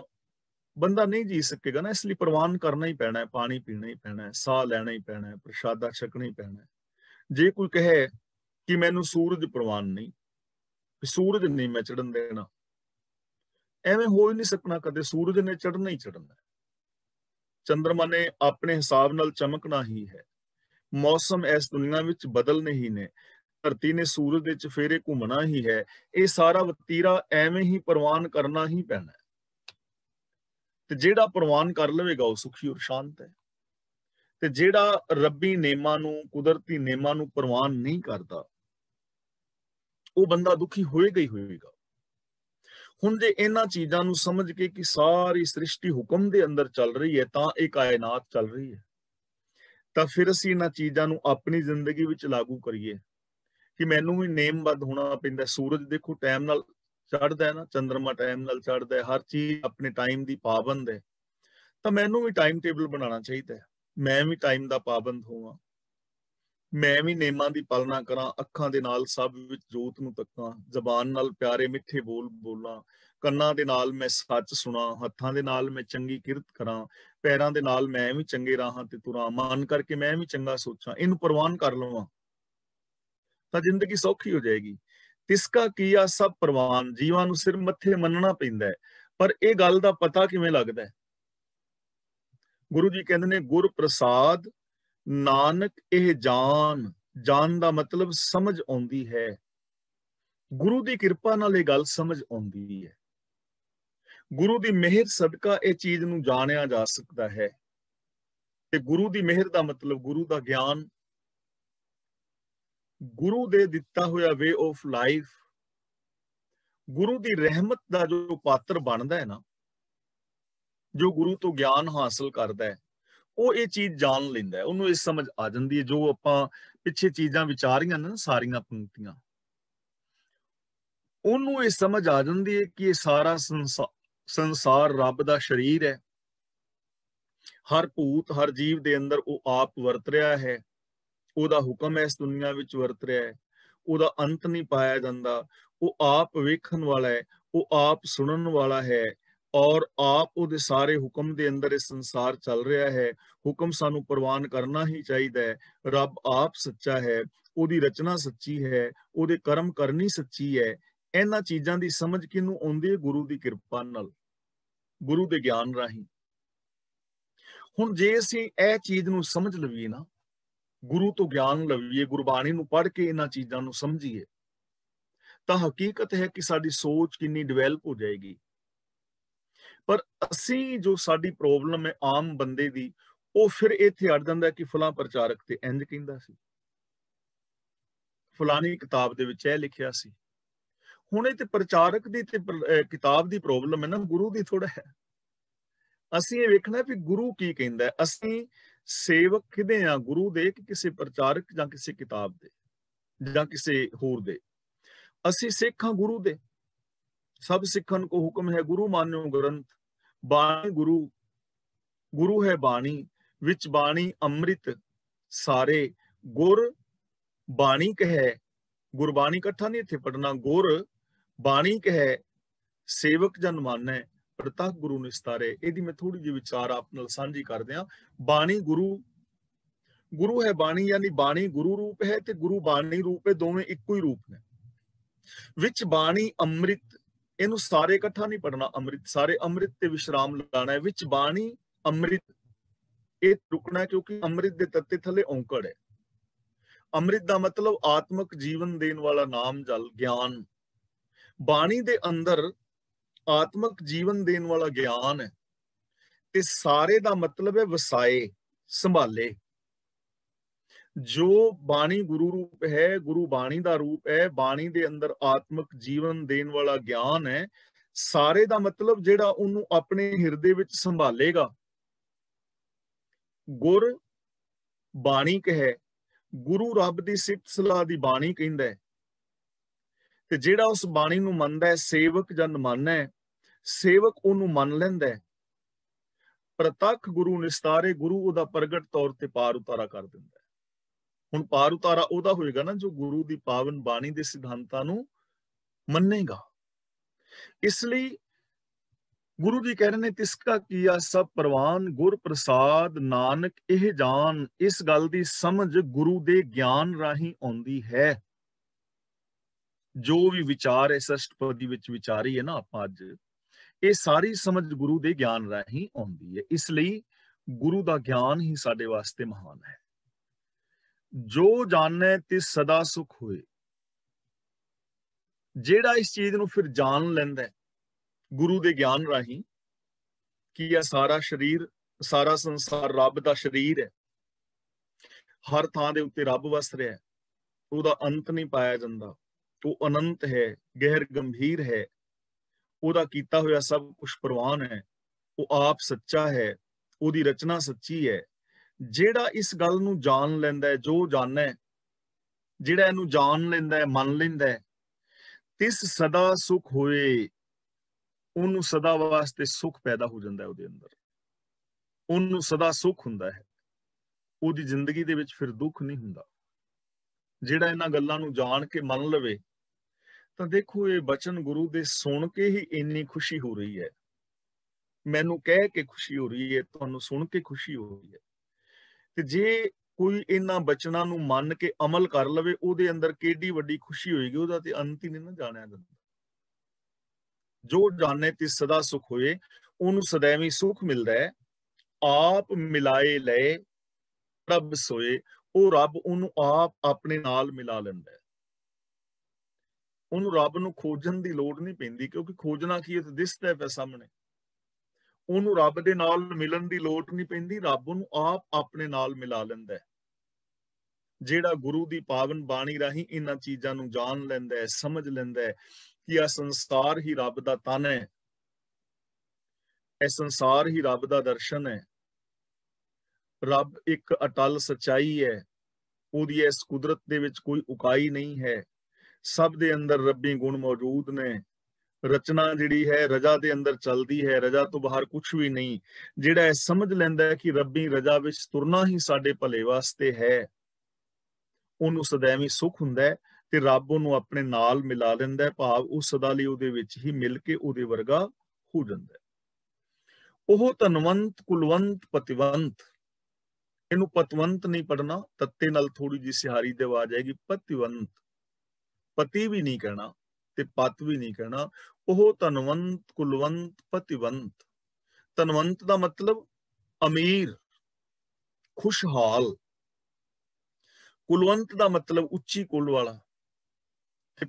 ਬੰਦਾ ਨਹੀਂ ਜੀ ਸਕੇਗਾ ਨਾ ਇਸ ਲਈ ਪ੍ਰਵਾਨ ਕਰਨਾ ਹੀ ਪੈਣਾ ਹੈ ਪਾਣੀ ਪੀਣਾ ਹੀ ਪੈਣਾ ਹੈ ਸਾਹ ਲੈਣਾ ਹੀ ਪੈਣਾ ਹੈ ਪ੍ਰਸ਼ਾਦਾ ਛਕਣਾ ਹੀ ਪੈਣਾ ਹੈ ਜੇ ਕੋਈ ਕਹੇ ਕਿ ਮੈਨੂੰ ਸੂਰਜ ਪ੍ਰਵਾਨ ਨਹੀਂ ਵੀ ਸੂਰਜ ਨਹੀਂ ਮੈਂ ਚੜਨ ਦੇਣਾ ਐਵੇਂ ਹੋ ਹੀ ਨਹੀਂ ਸਕਣਾ ਕਦੇ ਸੂਰਜ ਨੇ ਚੜਨਾ ਹੀ ਚੜਨਾ ਚੰ드ਰਮਾ ਨੇ ਆਪਣੇ ਹਿਸਾਬ ਨਾਲ ਚਮਕਣਾ ਹੀ ਹੈ ਮੌਸਮ ਇਸ ਦੁਨੀਆ ਵਿੱਚ ਬਦਲਨੇ ਹੀ ਨੇ ਧਰਤੀ ਨੇ ਸੂਰਜ ਦੇ ਚਫੇਰੇ ਘੁੰਮਣਾ ਹੀ ਹੈ ਇਹ ਸਾਰਾ ਵਤੀਰਾ ਐਵੇਂ ਹੀ ਪ੍ਰਵਾਨ ਕਰਨਾ ਹੀ ਪੈਣਾ ਤੇ ਜਿਹੜਾ ਪ੍ਰਵਾਨ ਕਰ ਲਵੇਗਾ ਉਹ ਸੁਖੀ ਔਰ ਸ਼ਾਂਤ ਹੈ ਤੇ ਜਿਹੜਾ ਰੱਬੀ ਨੇਮਾਂ ਨੂੰ ਕੁਦਰਤੀ ਨੇਮਾਂ ਨੂੰ ਪ੍ਰਵਾਨ ਨਹੀਂ ਕਰਦਾ ਉਹ ਬੰਦਾ ਦੁਖੀ ਹੋਏਗਾ ਹੀ ਹੋਏਗਾ ਹੁਣ ਜੇ ਇਹਨਾਂ ਚੀਜ਼ਾਂ ਨੂੰ ਸਮਝ ਕੇ ਕਿ ਸਾਰੀ ਸ੍ਰਿਸ਼ਟੀ ਹੁਕਮ ਦੇ ਅੰਦਰ ਚੱਲ ਰਹੀ ਹੈ ਤਾਂ ਇਹ ਕਾਇਨਾਤ ਚੱਲ ਰਹੀ ਹੈ ਤਾਂ ਫਿਰ ਅਸੀਂ ਇਹਨਾਂ ਚੀਜ਼ਾਂ ਨੂੰ ਆਪਣੀ ਜ਼ਿੰਦਗੀ ਵਿੱਚ ਲਾਗੂ ਕਰੀਏ ਕਿ ਮੈਨੂੰ ਵੀ ਨੇਮਬੱਧ ਹੋਣਾ ਪੈਂਦਾ ਸੂਰਜ ਦੇਖੋ ਟਾਈਮ ਨਾਲ ਚੜਦਾ ਹੈ ਨਾ ਚੰ드ਰਮਾ ਟਾਈਮ ਨਾਲ ਚੜਦਾ ਹੈ ਹਰ ਚੀਜ਼ ਆਪਣੇ ਟਾਈਮ ਦੀ ਪਾਬੰਦ ਹੈ ਤਾਂ ਮੈਨੂੰ ਵੀ ਟਾਈਮ ਟੇਬਲ ਬਣਾਉਣਾ ਚਾਹੀਦਾ ਹੈ ਮੈਂ ਵੀ ਟਾਈਮ ਦਾ ਪਾਬੰਦ ਹੋਵਾਂ ਮੈਂ ਵੀ ਨੇਮਾਂ ਦੀ ਪਾਲਣਾ ਕਰਾਂ ਅੱਖਾਂ ਦੇ ਨਾਲ ਸਭ ਵਿੱਚ ਜੋਤ ਨੂੰ ਤੱਕਾਂ ਜ਼ਬਾਨ ਨਾਲ ਪਿਆਰੇ ਮਿੱਠੇ ਬੋਲ ਬੋਲਾਂ ਕੰਨਾਂ ਦੇ ਨਾਲ ਮੈਂ ਸੱਚ ਸੁਣਾ ਹੱਥਾਂ ਦੇ ਨਾਲ ਮੈਂ ਚੰਗੀ ਕਿਰਤ ਕਰਾਂ ਪੈਰਾਂ ਦੇ ਨਾਲ ਮੈਂ ਵੀ ਚੰਗੇ ਰਾਹਾਂ ਤੇ ਤੁਰਾਂ ਮਾਨ ਕਰਕੇ ਮੈਂ ਵੀ ਚੰਗਾ ਸੋਚਾਂ ਇਹਨੂੰ ਪ੍ਰਵਾਨ ਕਰ ਲਵਾਂ ਤਾਂ ਜ਼ਿੰਦਗੀ ਸੌਖੀ ਹੋ ਜਾਏਗੀ ਤਿਸਕਾ ਕੀਆ ਸਭ ਪ੍ਰਵਾਨ ਜੀਵਾਂ ਨੂੰ ਸਿਰ ਮੱਥੇ ਮੰਨਣਾ ਪੈਂਦਾ ਹੈ ਪਰ ਇਹ ਗੱਲ ਦਾ ਪਤਾ ਕਿਵੇਂ ਲੱਗਦਾ ਹੈ ਗੁਰੂ ਜੀ ਕਹਿੰਦੇ ਨੇ ਗੁਰ ਪ੍ਰਸਾਦ ਨਾਨਕ ਇਹ ਜਾਨ ਜਾਨ ਦਾ ਮਤਲਬ ਸਮਝ ਆਉਂਦੀ ਹੈ ਗੁਰੂ ਦੀ ਕਿਰਪਾ ਨਾਲ ਇਹ ਗੱਲ ਸਮਝ ਆਉਂਦੀ ਹੈ ਗੁਰੂ ਦੀ ਮਿਹਰ ਸਦਕਾ ਇਹ ਚੀਜ਼ ਨੂੰ ਜਾਣਿਆ ਜਾ ਸਕਦਾ ਹੈ ਤੇ ਗੁਰੂ ਦੀ ਮਿਹਰ ਦਾ ਮਤਲਬ ਗੁਰੂ ਦਾ ਗਿਆਨ ਗੁਰੂ ਦੇ ਦਿੱਤਾ ਹੋਇਆ ਵੇ ਆਫ ਲਾਈਫ ਗੁਰੂ ਦੀ ਰਹਿਮਤ ਦਾ ਜੋ ਪਾਤਰ ਬਣਦਾ ਹੈ ਨਾ ਜੋ ਗੁਰੂ ਤੋਂ ਗਿਆਨ ਹਾਸਲ ਕਰਦਾ ਹੈ ਉਹ ਇਹ ਚੀਜ਼ ਜਾਣ ਲੈਂਦਾ ਉਹਨੂੰ ਇਹ ਸਮਝ ਆ ਜਾਂਦੀ ਹੈ ਜੋ ਆਪਾਂ ਪਿੱਛੇ ਚੀਜ਼ਾਂ ਵਿਚਾਰੀਆਂ ਨਾ ਸਾਰੀਆਂ ਪੰਕਤੀਆਂ ਉਹਨੂੰ ਇਹ ਸਮਝ ਆ ਜਾਂਦੀ ਹੈ ਕਿ ਇਹ ਸਾਰਾ ਸੰਸਾਰ ਰੱਬ ਦਾ ਸ਼ਰੀਰ ਹੈ ਹਰ ਭੂਤ ਹਰ ਜੀਵ ਦੇ ਅੰਦਰ ਉਹ ਆਪ ਵਰਤ ਰਿਹਾ ਹੈ ਉਹਦਾ ਹੁਕਮ ਇਸ ਦੁਨੀਆ ਵਿੱਚ ਵਰਤ ਰਿਹਾ ਹੈ ਉਹਦਾ ਅੰਤ ਨਹੀਂ ਪਾਇਆ ਜਾਂਦਾ ਉਹ ਆਪ ਵੇਖਣ ਵਾਲਾ ਹੈ ਉਹ ਆਪ ਸੁਣਨ ਵਾਲਾ ਹੈ ਔਰ ਆਪ ਉਹਦੇ ਸਾਰੇ ਹੁਕਮ ਦੇ ਅੰਦਰ ਇਹ ਸੰਸਾਰ ਚੱਲ ਰਿਹਾ ਹੈ ਹੁਕਮ ਸਾਨੂੰ ਪ੍ਰਵਾਨ ਕਰਨਾ ਹੀ ਚਾਹੀਦਾ ਹੈ ਰੱਬ ਆਪ ਸੱਚਾ ਹੈ ਉਹਦੀ ਰਚਨਾ ਸੱਚੀ ਹੈ ਉਹਦੇ ਕਰਮ ਕਰਨੀ ਸੱਚੀ ਹੈ ਇਹਨਾਂ ਚੀਜ਼ਾਂ ਦੀ ਸਮਝ ਕਿਨੂੰ ਆਉਂਦੀ ਹੈ ਗੁਰੂ ਦੀ ਕਿਰਪਾ ਨਾਲ ਗੁਰੂ ਦੇ ਗਿਆਨ ਰਾਹੀਂ ਹੁਣ ਜੇ ਅਸੀਂ ਇਹ ਚੀਜ਼ ਨੂੰ ਸਮਝ ਲਵੀਏ ਨਾ ਗੁਰੂ ਤੋਂ ਗਿਆਨ ਲਵੀਏ ਗੁਰਬਾਣੀ ਨੂੰ ਪੜ੍ਹ ਕੇ ਇਹਨਾਂ ਚੀਜ਼ਾਂ ਨੂੰ ਸਮਝੀਏ ਤਾਂ ਹਕੀਕਤ ਹੈ ਕਿ ਸਾਡੀ ਸੋਚ ਕਿੰਨੀ ਡਿਵੈਲਪ ਹੋ ਜਾਏਗੀ ਪਰ ਅਸੀਂ ਜੋ ਸਾਡੀ ਪ੍ਰੋਬਲਮ ਹੈ ਆਮ ਬੰਦੇ ਦੀ ਉਹ ਫਿਰ ਇੱਥੇ ਅੜ ਜਾਂਦਾ ਕਿ ਫਲਾਂ ਪ੍ਰਚਾਰਕ ਤੇ ਇੰਜ ਕਹਿੰਦਾ ਸੀ ਫਲਾਣੀ ਕਿਤਾਬ ਦੇ ਵਿੱਚ ਇਹ ਲਿਖਿਆ ਸੀ ਹੁਣ ਇਹ ਤੇ ਪ੍ਰਚਾਰਕ ਦੀ ਤੇ ਕਿਤਾਬ ਦੀ ਪ੍ਰੋਬਲਮ ਹੈ ਨਾ ਗੁਰੂ ਦੀ ਥੋੜਾ ਹੈ ਅਸੀਂ ਇਹ ਵੇਖਣਾ ਵੀ ਗੁਰੂ ਕੀ ਕਹਿੰਦਾ ਅਸੀਂ ਸੇਵਕ ਕਿਦੇ ਆ ਗੁਰੂ ਦੇ ਕਿ ਕਿਸੇ ਪ੍ਰਚਾਰਕ ਜਾਂ ਕਿਸੇ ਕਿਤਾਬ ਦੇ ਜਾਂ ਕਿਸੇ ਹੋਰ ਦੇ ਅਸੀਂ ਸਿੱਖਾਂ ਗੁਰੂ ਦੇ ਸਭ ਸਿੱਖਨ ਕੋ ਹੁਕਮ ਹੈ ਗੁਰੂ ਮਾਨਿਓ ਗ੍ਰੰਥ ਬਾਣੀ ਗੁਰੂ ਗੁਰੂ ਹੈ ਬਾਣੀ ਵਿੱਚ ਬਾਣੀ ਅੰਮ੍ਰਿਤ ਸਾਰੇ ਗੁਰ ਬਾਣੀ ਕਹੈ ਗੁਰਬਾਣੀ ਇਕੱਠਾ ਨਹੀਂ ਇੱਥੇ ਪੜਨਾ ਗੁਰ ਬਾਣੀ ਕਹੈ ਸੇਵਕ ਜਨ ਮਾਨੈ ਪ੍ਰਤਖ ਗੁਰੂ ਨਿਸਤਾਰੇ ਇਹਦੀ ਮੈਂ ਥੋੜੀ ਜਿਹੀ ਵਿਚਾਰ ਆਪ ਨਾਲ ਸਾਂਝੀ ਕਰਦੇ ਆ ਬਾਣੀ ਗੁਰੂ ਗੁਰੂ ਹੈ ਬਾਣੀ ਯਾਨੀ ਬਾਣੀ ਗੁਰੂ ਰੂਪ ਹੈ ਤੇ ਗੁਰੂ ਬਾਣੀ ਰੂਪ ਹੈ ਦੋਵੇਂ ਇੱਕੋ ਹੀ ਰੂਪ ਨੇ ਵਿੱਚ ਬਾਣੀ ਅੰਮ੍ਰਿਤ ਇਹਨੂੰ ਸਾਰੇ ਇਕੱਠਾ ਨਹੀਂ ਪੜਨਾ ਅੰਮ੍ਰਿਤ ਸਾਰੇ ਅੰਮ੍ਰਿਤ ਤੇ ਵਿਸ਼ਰਾਮ ਲਾਣਾ ਹੈ ਵਿੱਚ ਬਾਣੀ ਅੰਮ੍ਰਿਤ ਇਹ ਰੁਕਣਾ ਕਿਉਂਕਿ ਅੰਮ੍ਰਿਤ ਦੇ ਤੱਤੇ ਥੱਲੇ ਔਂਕੜ ਹੈ ਅੰਮ੍ਰਿਤ ਦਾ ਮਤਲਬ ਆਤਮਿਕ ਜੀਵਨ ਦੇਣ ਵਾਲਾ ਨਾਮ ਜਲ ਗਿਆਨ ਬਾਣੀ ਦੇ ਅੰਦਰ ਆਤਮਿਕ ਜੀਵਨ ਦੇਣ ਵਾਲਾ ਗਿਆਨ ਹੈ ਤੇ ਸਾਰੇ ਦਾ ਮਤਲਬ ਹੈ ਵਸਾਏ ਸੰਭਾਲੇ ਜੋ ਬਾਣੀ ਗੁਰੂ ਰੂਪ ਹੈ ਗੁਰੂ ਬਾਣੀ ਦਾ ਰੂਪ ਹੈ ਬਾਣੀ ਦੇ ਅੰਦਰ ਆਤਮਿਕ ਜੀਵਨ ਦੇਣ ਵਾਲਾ ਗਿਆਨ ਹੈ ਸਾਰੇ ਦਾ ਮਤਲਬ ਜਿਹੜਾ ਉਹਨੂੰ ਆਪਣੇ ਹਿਰਦੇ ਵਿੱਚ ਸੰਭਾਲੇਗਾ ਗੁਰ ਬਾਣੀ ਕਹੇ ਗੁਰੂ ਰੱਬ ਦੀ ਸਿਫਤ ਸਲਾਹ ਦੀ ਬਾਣੀ ਕਹਿੰਦਾ ਹੈ ਤੇ ਜਿਹੜਾ ਉਸ ਬਾਣੀ ਨੂੰ ਮੰਨਦਾ ਹੈ ਸੇਵਕ ਜਨ ਮੰਨਦਾ ਹੈ ਸੇਵਕ ਉਹਨੂੰ ਮੰਨ ਲੈਂਦਾ ਹੈ ਪ੍ਰਤੱਖ ਗੁਰੂ ਨਿਸਤਾਰੇ ਗੁਰੂ ਉਹਦਾ ਪ੍ਰਗਟ ਤੌਰ ਤੇ ਪਾਰ ਉਤਾਰਾ ਕਰ ਦਿੰਦਾ ਹੈ ਹੁਣ ਪਾਰ ਉਤਾਰਾ ਉਹਦਾ ਹੋਏਗਾ ਨਾ ਜੋ ਗੁਰੂ ਦੀ ਪਾਵਨ ਬਾਣੀ ਦੇ ਸਿਧਾਂਤਾਂ ਨੂੰ ਮੰਨੇਗਾ ਇਸ ਲਈ ਗੁਰੂ ਜੀ ਕਹਿ ਰਹੇ ਨੇ ਤਿਸ ਕਾ ਕੀਆ ਸਭ ਪ੍ਰਵਾਨ ਗੁਰ ਪ੍ਰਸਾਦ ਨਾਨਕ ਇਹ ਜਾਨ ਇਸ ਗੱਲ ਦੀ ਸਮਝ ਗੁਰੂ ਦੇ ਗਿਆਨ ਰਾਹੀਂ ਆਉਂਦੀ ਹੈ ਜੋ ਵੀ ਵਿਚਾਰ ਇਸ ਅਸ਼ਟਪਦੀ ਵਿੱਚ ਵਿਚਾਰੀ ਹੈ ਨਾ ਆਪਾਂ ਅੱਜ ਇਹ ਸਾਰੀ ਸਮਝ ਗੁਰੂ ਦੇ ਗਿਆਨ ਰਾਹੀਂ ਆਉਂਦੀ ਹੈ ਇਸ ਲਈ ਗੁਰੂ ਦਾ ਗਿਆਨ ਹੀ ਸਾਡੇ ਵਾਸਤੇ ਮਹਾਨ ਹੈ ਜੋ ਜਾਣੈ ਤਿਸ ਸਦਾ ਸੁਖ ਹੋਏ ਜਿਹੜਾ ਇਸ ਚੀਜ਼ ਨੂੰ ਫਿਰ ਜਾਣ ਲੈਂਦਾ ਹੈ ਗੁਰੂ ਦੇ ਗਿਆਨ ਰਾਹੀਂ ਕਿ ਇਹ ਸਾਰਾ ਸਰੀਰ ਸਾਰਾ ਸੰਸਾਰ ਰੱਬ ਦਾ ਸਰੀਰ ਹੈ ਹਰ ਥਾਂ ਦੇ ਉੱਤੇ ਰੱਬ ਵਸ ਰਿਹਾ ਹੈ ਉਹਦਾ ਅੰਤ ਨਹੀਂ ਪਾਇਆ ਜਾਂਦਾ ਉਹ ਅਨੰਤ ਹੈ ਗਹਿਰ ਗੰਭੀਰ ਹੈ ਉਹਦਾ ਕੀਤਾ ਹੋਇਆ ਸਭ ਕੁਝ ਪ੍ਰਵਾਨ ਹੈ ਉਹ ਆਪ ਸੱਚਾ ਹੈ ਉਹਦੀ ਰਚਨਾ ਸੱਚੀ ਹੈ ਜਿਹੜਾ ਇਸ ਗੱਲ ਨੂੰ ਜਾਣ ਲੈਂਦਾ ਜੋ ਜਾਣੈ ਜਿਹੜਾ ਇਹਨੂੰ ਜਾਣ ਲੈਂਦਾ ਹੈ ਮੰਨ ਲੈਂਦਾ ਹੈ ਤਿਸ ਸਦਾ ਸੁਖ ਹੋਏ ਉਹਨੂੰ ਸਦਾ ਵਾਸਤੇ ਸੁਖ ਪੈਦਾ ਹੋ ਜਾਂਦਾ ਹੈ ਉਹਦੇ ਅੰਦਰ ਉਹਨੂੰ ਸਦਾ ਸੁਖ ਹੁੰਦਾ ਹੈ ਉਹਦੀ ਜ਼ਿੰਦਗੀ ਦੇ ਵਿੱਚ ਫਿਰ ਦੁੱਖ ਨਹੀਂ ਹੁੰਦਾ ਜਿਹੜਾ ਇਹਨਾਂ ਗੱਲਾਂ ਨੂੰ ਜਾਣ ਕੇ ਮੰਨ ਲਵੇ ਤਾਂ ਦੇਖੋ ਇਹ ਬਚਨ ਗੁਰੂ ਦੇ ਸੁਣ ਕੇ ਹੀ ਇੰਨੀ ਖੁਸ਼ੀ ਹੋ ਰਹੀ ਹੈ ਮੈਨੂੰ ਕਹਿ ਕੇ ਖੁਸ਼ੀ ਹੋ ਰਹੀ ਹੈ ਤੁਹਾਨੂੰ ਸੁਣ ਕੇ ਖੁਸ਼ੀ ਹੋ ਰਹੀ ਹੈ ਤੇ ਜੇ ਕੋਈ ਇਹਨਾਂ ਬਚਨਾਂ ਨੂੰ ਮੰਨ ਕੇ ਅਮਲ ਕਰ ਲਵੇ ਉਹਦੇ ਅੰਦਰ ਕਿੰਨੀ ਵੱਡੀ ਖੁਸ਼ੀ ਹੋਏਗੀ ਉਹਦਾ ਤੇ ਅੰਤ ਹੀ ਨਹੀਂ ਨਾ ਜਾਣਿਆ ਜਾਂਦਾ ਜੋ ਜਾਣੇ ਤੇ ਸਦਾ ਸੁਖ ਹੋਏ ਉਹਨੂੰ ਸਦਾਵੀਂ ਸੁਖ ਮਿਲਦਾ ਹੈ ਆਪ ਮਿਲਾਏ ਲੈ ਪ੍ਰਭ ਸੋਏ ਉਹ ਰੱਬ ਉਹਨੂੰ ਆਪ ਆਪਣੇ ਨਾਲ ਮਿਲਾ ਲੈਂਦਾ ਹੈ ਉਹਨੂੰ ਰੱਬ ਨੂੰ ਖੋਜਣ ਦੀ ਲੋੜ ਨਹੀਂ ਪੈਂਦੀ ਕਿਉਂਕਿ ਖੋਜਣਾ ਕੀ ਹੈ ਤੇ ਦਿਸਦਾ ਹੈ ਸਾਹਮਣੇ ਉਹਨੂੰ ਰੱਬ ਦੇ ਨਾਲ ਮਿਲਣ ਦੀ ਲੋੜ ਨਹੀਂ ਪੈਂਦੀ ਰੱਬ ਉਹਨੂੰ ਆਪ ਆਪਣੇ ਨਾਲ ਮਿਲਾ ਲੈਂਦਾ ਹੈ ਜਿਹੜਾ ਗੁਰੂ ਦੀ ਪਾਵਨ ਬਾਣੀ ਰਾਹੀਂ ਇਹਨਾਂ ਚੀਜ਼ਾਂ ਨੂੰ ਜਾਣ ਲੈਂਦਾ ਹੈ ਸਮਝ ਲੈਂਦਾ ਹੈ ਕਿ ਆ ਸੰਸਾਰ ਹੀ ਰੱਬ ਦਾ ਤਨ ਹੈ ਇਹ ਸੰਸਾਰ ਹੀ ਰੱਬ ਦਾ ਦਰਸ਼ਨ ਹੈ ਰੱਬ ਇੱਕ ਅਟਲ ਸਚਾਈ ਹੈ ਉਹਦੀ ਇਸ ਕੁਦਰਤ ਦੇ ਵਿੱਚ ਕੋਈ ਉਕਾਈ ਨਹੀਂ ਹੈ ਸਭ ਦੇ ਅੰਦਰ ਰੱਬੀ ਗੁਣ ਮੌਜੂਦ ਨੇ ਰਚਨਾ ਜਿਹੜੀ ਹੈ ਰਜਾ ਦੇ ਅੰਦਰ ਚੱਲਦੀ ਹੈ ਰਜਾ ਤੋਂ ਬਾਹਰ ਕੁਝ ਵੀ ਨਹੀਂ ਜਿਹੜਾ ਇਹ ਸਮਝ ਲੈਂਦਾ ਹੈ ਕਿ ਰੱਬੀ ਰਜਾ ਵਿੱਚ ਤੁਰਨਾ ਹੀ ਸਾਡੇ ਭਲੇ ਵਾਸਤੇ ਹੈ ਉਹਨੂੰ ਸਦਾਵੀਂ ਸੁਖ ਹੁੰਦਾ ਹੈ ਤੇ ਰੱਬ ਉਹਨੂੰ ਆਪਣੇ ਨਾਲ ਮਿਲਾ ਲੈਂਦਾ ਹੈ ਭਾਵ ਉਹ ਸਦਾ ਲਈ ਉਹਦੇ ਵਿੱਚ ਹੀ ਮਿਲ ਕੇ ਉਹਦੇ ਵਰਗਾ ਹੋ ਜਾਂਦਾ ਹੈ ਉਹ ਤਨਵੰਤ ਕੁਲਵੰਤ ਪਤਿਵੰਤ ਇਹਨੂੰ ਪਤਵੰਤ ਨਹੀਂ ਪੜਨਾ ਤੱਤੇ ਨਾਲ ਥੋੜੀ ਜੀ ਸਿਹਾਰੀ ਦੇ ਆਵਾਜ਼ ਆਏਗੀ ਪਤਿਵੰਤ ਪਤੀ ਵੀ ਨਹੀਂ ਕਹਿਣਾ पत भी नहीं कहना ओह धनवंत कुलवंत पतिवंत धनवंत का मतलब अमीर खुशहाल कुलवंत का मतलब उच्ची कुल वाला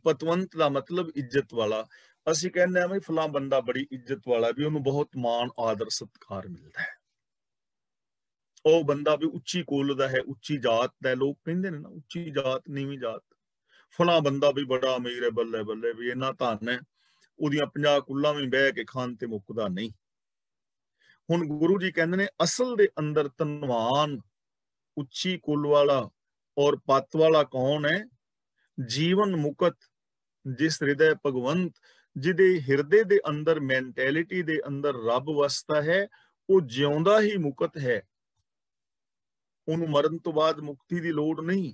पतवंत का मतलब इज्जत वाला असि कहने भी फला बंदा बड़ी इज्जत वाला भी उन्होंने बहुत मान आदर सत्कार मिलता है ओ बंदा भी उच्ची कोल का है उच्ची जात का लोग कहें उची जात नीवी जात ਫਲਾ ਬੰਦਾ ਵੀ ਬੜਾ ਅਮੀਰ ਹੈ ਬੱਲੇ ਬੱਲੇ ਵੀ ਇੰਨਾ ਧਨ ਹੈ ਉਹਦੀਆਂ 50 ਕੁੱਲਾਂ ਵੀ ਬਹਿ ਕੇ ਖਾਣ ਤੇ ਮੁੱਕਦਾ ਨਹੀਂ ਹੁਣ ਗੁਰੂ ਜੀ ਕਹਿੰਦੇ ਨੇ ਅਸਲ ਦੇ ਅੰਦਰ ਤਨਵਾਨ ਉੱਚੀ ਕੁੱਲ ਵਾਲਾ ਔਰ ਪਤ ਵਾਲਾ ਕੌਣ ਹੈ ਜੀਵਨ ਮੁਕਤ ਜਿਸ ਹਿਰਦੇ ਭਗਵੰਤ ਜਿਹਦੇ ਹਿਰਦੇ ਦੇ ਅੰਦਰ ਮੈਂਟੈਲਿਟੀ ਦੇ ਅੰਦਰ ਰੱਬ ਵਸਦਾ ਹੈ ਉਹ ਜਿਉਂਦਾ ਹੀ ਮੁਕਤ ਹੈ ਉਹਨੂੰ ਮਰਨ ਤੋਂ ਬਾਅਦ ਮੁਕਤੀ ਦੀ ਲੋੜ ਨਹੀਂ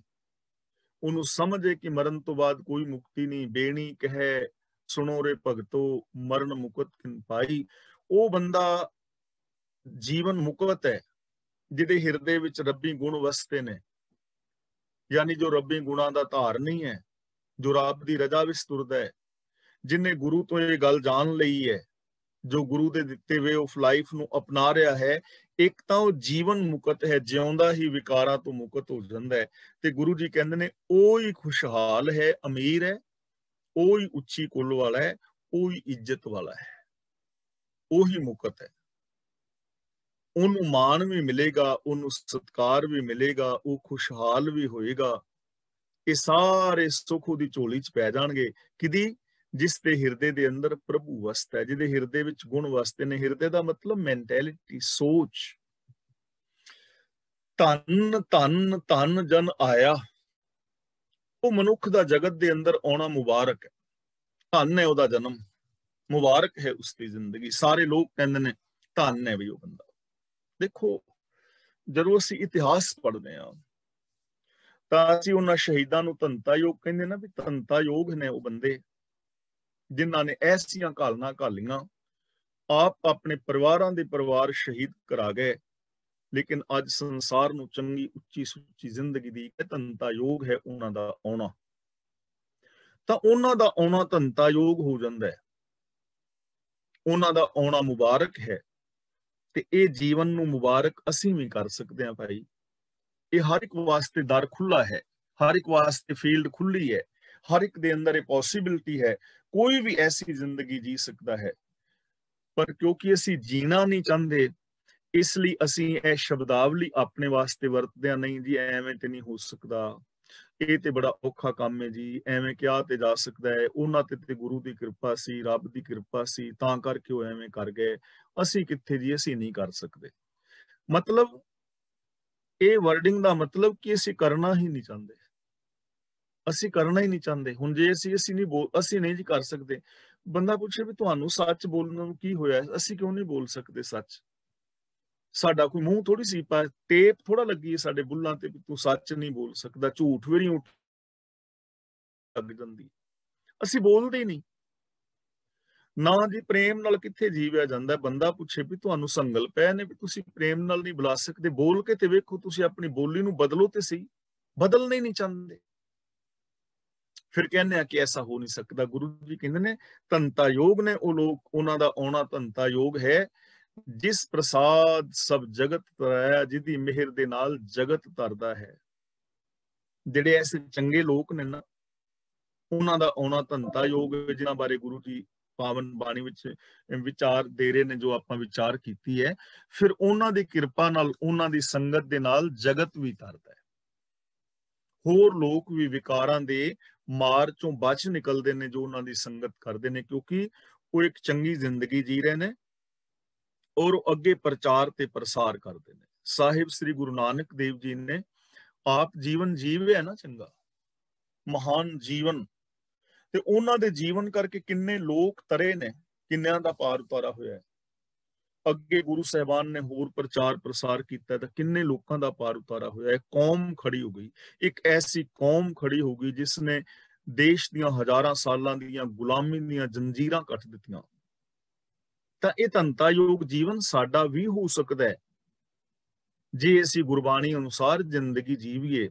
ਉਹਨੂੰ ਸਮਝੇ ਕਿ ਮਰਨ ਤੋਂ ਬਾਅਦ ਕੋਈ ਮੁਕਤੀ ਨਹੀਂ ਬੇਣੀ ਕਹੇ ਸੁਣੋ ਰੇ ਭਗਤੋ ਮਰਨ ਮੁਕਤ ਕਿਨ ਪਾਈ ਉਹ ਬੰਦਾ ਜੀਵਨ ਮੁਕਤ ਹੈ ਜਿਹਦੇ ਹਿਰਦੇ ਵਿੱਚ ਰੱਬੀ ਗੁਣ ਵਸਤੇ ਨੇ ਯਾਨੀ ਜੋ ਰੱਬੀ ਗੁਣਾ ਦਾ ਧਾਰ ਨਹੀਂ ਹੈ ਜੋ ਰੱਬ ਦੀ ਰਜ਼ਾ ਵਿੱਚ ਤੁਰਦਾ ਹੈ ਜਿਨੇ ਗੁਰੂ ਤੋਂ ਇਹ ਗੱਲ ਜਾਣ ਲਈ ਹੈ ਜੋ ਗੁਰੂ ਦੇ ਦਿੱਤੇ ਵੇ ਆਫ ਲਾਈਫ ਨੂੰ ਅਪਣਾ ਰਿਹਾ ਹੈ ਇੱਕ ਤਾਂ ਉਹ ਜੀਵਨ ਮੁਕਤ ਹੈ ਜਿਉਂਦਾ ਹੀ ਵਿਕਾਰਾਂ ਤੋਂ ਮੁਕਤ ਹੋ ਜਾਂਦਾ ਹੈ ਤੇ ਗੁਰੂ ਜੀ ਕਹਿੰਦੇ ਨੇ ਉਹ ਹੀ ਖੁਸ਼ਹਾਲ ਹੈ ਅਮੀਰ ਹੈ ਉਹ ਹੀ ਉੱਚੀ ਕੁੱਲ ਵਾਲਾ ਹੈ ਉਹ ਹੀ ਇੱਜ਼ਤ ਵਾਲਾ ਹੈ ਉਹ ਹੀ ਮੁਕਤ ਹੈ ਉਹਨੂੰ ਮਾਣ ਵੀ ਮਿਲੇਗਾ ਉਹਨੂੰ ਸਤਕਾਰ ਵੀ ਮਿਲੇਗਾ ਉਹ ਖੁਸ਼ਹਾਲ ਵੀ ਹੋਏਗਾ ਇਹ ਸਾਰੇ ਸੁੱਖ ਉਹਦੀ ਝੋਲੀ 'ਚ ਪੈ ਜਾਣਗੇ ਕਿਦੀ ਜਿਸ ਦੇ ਹਿਰਦੇ ਦੇ ਅੰਦਰ ਪ੍ਰਭੂ ਵਸਦਾ ਹੈ ਜਿਹਦੇ ਹਿਰਦੇ ਵਿੱਚ ਗੁਣ ਵਸਦੇ ਨੇ ਹਿਰਦੇ ਦਾ ਮਤਲਬ ਮੈਂਟੈਲਿਟੀ ਸੋਚ ਤਨ ਤਨ ਤਨ ਜਨ ਆਇਆ ਉਹ ਮਨੁੱਖ ਦਾ ਜਗਤ ਦੇ ਅੰਦਰ ਆਉਣਾ ਮੁਬਾਰਕ ਹੈ ਧੰਨ ਹੈ ਉਹਦਾ ਜਨਮ ਮੁਬਾਰਕ ਹੈ ਉਸ ਦੀ ਜ਼ਿੰਦਗੀ ਸਾਰੇ ਲੋਕ ਕਹਿੰਦੇ ਨੇ ਧੰਨ ਹੈ ਵੀ ਉਹ ਬੰਦਾ ਦੇਖੋ ਜਦੋਂ ਅਸੀਂ ਇਤਿਹਾਸ ਪੜ੍ਹਦੇ ਆ ਤਾਂ ਅਸੀਂ ਉਹਨਾਂ ਸ਼ਹੀਦਾਂ ਨੂੰ ਧੰਤਾ ਯੋਗ ਕਹਿੰਦੇ ਨਾ ਵੀ ਧੰਤਾ ਯੋਗ ਨੇ ਉਹ ਬੰਦੇ ਜਿਨ੍ਹਾਂ ਨੇ ਐਸੀਆਂ ਘਾਲਣਾ ਘਾਲੀਆਂ ਆਪ ਆਪਣੇ ਪਰਿਵਾਰਾਂ ਦੇ ਪਰਿਵਾਰ ਸ਼ਹੀਦ ਕਰਾ ਗਏ ਲੇਕਿਨ ਅੱਜ ਸੰਸਾਰ ਨੂੰ ਚੰਗੀ ਉੱਚੀ ਸੁੱਚੀ ਜ਼ਿੰਦਗੀ ਦੀ ਕਤੰਤਾ ਯੋਗ ਹੈ ਉਹਨਾਂ ਦਾ ਆਉਣਾ ਤਾਂ ਉਹਨਾਂ ਦਾ ਆਉਣਾ ਤੰਤਾ ਯੋਗ ਹੋ ਜਾਂਦਾ ਹੈ ਉਹਨਾਂ ਦਾ ਆਉਣਾ ਮੁਬਾਰਕ ਹੈ ਤੇ ਇਹ ਜੀਵਨ ਨੂੰ ਮੁਬਾਰਕ ਅਸੀਂ ਵੀ ਕਰ ਸਕਦੇ ਹਾਂ ਭਾਈ ਇਹ ਹਰ ਇੱਕ ਵਾਸਤੇ ਦਰ ਖੁੱਲਾ ਹੈ ਹਰ ਇੱਕ ਵਾਸਤੇ ਫੀਲਡ ਖੁੱਲੀ ਹੈ ਹਰ ਇੱਕ ਦੇ ਅੰਦਰ ਇਹ ਪੋਸਿਬਿਲਟੀ ਹੈ ਕੋਈ ਵੀ ਐਸੀ ਜ਼ਿੰਦਗੀ ਜੀ ਸਕਦਾ ਹੈ ਪਰ ਕਿਉਂਕਿ ਅਸੀਂ ਜੀਣਾ ਨਹੀਂ ਚਾਹੁੰਦੇ ਇਸ ਲਈ ਅਸੀਂ ਇਹ ਸ਼ਬਦਾਵਲੀ ਆਪਣੇ ਵਾਸਤੇ ਵਰਤਦੇ ਆ ਨਹੀਂ ਜੀ ਐਵੇਂ ਤੇ ਨਹੀਂ ਹੋ ਸਕਦਾ ਇਹ ਤੇ ਬੜਾ ਔਖਾ ਕੰਮ ਹੈ ਜੀ ਐਵੇਂ ਕਿਹਾ ਤੇ ਜਾ ਸਕਦਾ ਹੈ ਉਹਨਾਂ ਤੇ ਤੇ ਗੁਰੂ ਦੀ ਕਿਰਪਾ ਸੀ ਰੱਬ ਦੀ ਕਿਰਪਾ ਸੀ ਤਾਂ ਕਰਕੇ ਉਹ ਐਵੇਂ ਕਰ ਗਏ ਅਸੀਂ ਕਿੱਥੇ ਜੀ ਅਸੀਂ ਨਹੀਂ ਕਰ ਸਕਦੇ ਮਤਲਬ ਇਹ ਵਰਡਿੰਗ ਦਾ ਮਤਲਬ ਕਿ ਅਸੀਂ ਕਰਨਾ ਹੀ ਨਹੀਂ ਚਾਹੁੰਦੇ ਅਸੀਂ ਕਰਨਾ ਹੀ ਨਹੀਂ ਚਾਹੁੰਦੇ ਹੁਣ ਜੇ ਅਸੀਂ ਅਸੀਂ ਨਹੀਂ ਬੋਲ ਅਸੀਂ ਨਹੀਂ ਜੀ ਕਰ ਸਕਦੇ ਬੰਦਾ ਪੁੱਛੇ ਵੀ ਤੁਹਾਨੂੰ ਸੱਚ ਬੋਲਣ ਨੂੰ ਕੀ ਹੋਇਆ ਅਸੀਂ ਕਿਉਂ ਨਹੀਂ ਬੋਲ ਸਕਦੇ ਸੱਚ ਸਾਡਾ ਕੋਈ ਮੂੰਹ ਥੋੜੀ ਸੀ ਪਾ ਟੇਪ ਥੋੜਾ ਲੱਗੀ ਹੈ ਸਾਡੇ ਬੁੱਲਾਂ ਤੇ ਵੀ ਤੂੰ ਸੱਚ ਨਹੀਂ ਬੋਲ ਸਕਦਾ ਝੂਠ ਵੀ ਨਹੀਂ ਉੱਠ ਅੱਗ ਜਾਂਦੀ ਅਸੀਂ ਬੋਲਦੇ ਨਹੀਂ ਨਾ ਜੀ ਪ੍ਰੇਮ ਨਾਲ ਕਿੱਥੇ ਜੀਵਿਆ ਜਾਂਦਾ ਬੰਦਾ ਪੁੱਛੇ ਵੀ ਤੁਹਾਨੂੰ ਸੰਗਲ ਪੈ ਨੇ ਵੀ ਤੁਸੀਂ ਪ੍ਰੇਮ ਨਾਲ ਨਹੀਂ ਬੁਲਾ ਸਕਦੇ ਬੋਲ ਕੇ ਤੇ ਵੇਖੋ ਤੁਸੀਂ ਆਪਣੀ ਬੋਲੀ ਨੂੰ ਬਦਲੋ ਤੇ ਸਹੀ ਬਦਲ ਨਹੀਂ ਨਹੀਂ ਚਾਹੁੰਦੇ ਫਿਰ ਕਹਿੰਦੇ ਆ ਕਿ ਐਸਾ ਹੋ ਨਹੀਂ ਸਕਦਾ ਗੁਰੂ ਜੀ ਕਹਿੰਦੇ ਨੇ ਤੰਤਾ ਯੋਗ ਨੇ ਉਹ ਲੋਕ ਉਹਨਾਂ ਦਾ ਆਉਣਾ ਤੰਤਾ ਯੋਗ ਹੈ ਜਿਸ ਪ੍ਰਸਾਦ ਸਭ ਜਗਤ ਤਰਾਇਆ ਜਿਹਦੀ ਮਿਹਰ ਦੇ ਨਾਲ ਜਗਤ ਤਰਦਾ ਹੈ ਜਿਹੜੇ ਐਸੇ ਚੰਗੇ ਲੋਕ ਨੇ ਨਾ ਉਹਨਾਂ ਦਾ ਆਉਣਾ ਤੰਤਾ ਯੋਗ ਜਿਨ੍ਹਾਂ ਬਾਰੇ ਗੁਰੂ ਜੀ ਪਾਵਨ ਬਾਣੀ ਵਿੱਚ ਵਿਚਾਰ ਦੇ ਰਹੇ ਨੇ ਜੋ ਆਪਾਂ ਵਿਚਾਰ ਕੀਤੀ ਹੈ ਫਿਰ ਉਹਨਾਂ ਦੀ ਕਿਰਪਾ ਨਾਲ ਉਹਨਾਂ ਦੀ ਸੰਗਤ ਦੇ ਨਾਲ ਜਗਤ ਵੀ ਤਰਦਾ ਹੈ ਹੋਰ ਲੋਕ ਵੀ ਵਿਕਾਰਾਂ ਦੇ ਮਾਰ ਚੋਂ ਬਚ ਨਿਕਲਦੇ ਨੇ ਜੋ ਉਹਨਾਂ ਦੀ ਸੰਗਤ ਕਰਦੇ ਨੇ ਕਿਉਂਕਿ ਉਹ ਇੱਕ ਚੰਗੀ ਜ਼ਿੰਦਗੀ ਜੀ ਰਹੇ ਨੇ ਔਰ ਉਹ ਅੱਗੇ ਪ੍ਰਚਾਰ ਤੇ ਪ੍ਰਸਾਰ ਕਰਦੇ ਨੇ ਸਾਹਿਬ ਸ੍ਰੀ ਗੁਰੂ ਨਾਨਕ ਦੇਵ ਜੀ ਨੇ ਆਪ ਜੀਵਨ ਜੀਵਿਆ ਨਾ ਚੰਗਾ ਮਹਾਨ ਜੀਵਨ ਤੇ ਉਹਨਾਂ ਦੇ ਜੀਵਨ ਕਰਕੇ ਕਿੰਨੇ ਲੋਕ ਤਰੇ ਨੇ ਕਿੰਨਿਆਂ ਦਾ ਪਾਰ ਉਤਾਰਾ ਹੋਇਆ ਹੈ ਅੱਗੇ ਗੁਰੂ ਸਹਿਬਾਨ ਨੇ ਹੋਰ ਪ੍ਰਚਾਰ ਪ੍ਰਸਾਰ ਕੀਤਾ ਤਾਂ ਕਿੰਨੇ ਲੋਕਾਂ ਦਾ ਪਾਰ ਉਤਾਰਾ ਹੋਇਆ ਇੱਕ ਕੌਮ ਖੜੀ ਹੋ ਗਈ ਇੱਕ ਐਸੀ ਕੌਮ ਖੜੀ ਹੋ ਗਈ ਜਿਸ ਨੇ ਦੇਸ਼ ਦੀਆਂ ਹਜ਼ਾਰਾਂ ਸਾਲਾਂ ਦੀਆਂ ਗੁਲਾਮੀ ਦੀਆਂ ਜੰਜੀਰਾਂ ਕੱਟ ਦਿੱਤੀਆਂ ਤਾਂ ਇਹ ਤੰਤਾਯੋਗ ਜੀਵਨ ਸਾਡਾ ਵੀ ਹੋ ਸਕਦਾ ਹੈ ਜੇ ਅਸੀਂ ਗੁਰਬਾਣੀ ਅਨੁਸਾਰ ਜ਼ਿੰਦਗੀ ਜੀਵੀਏ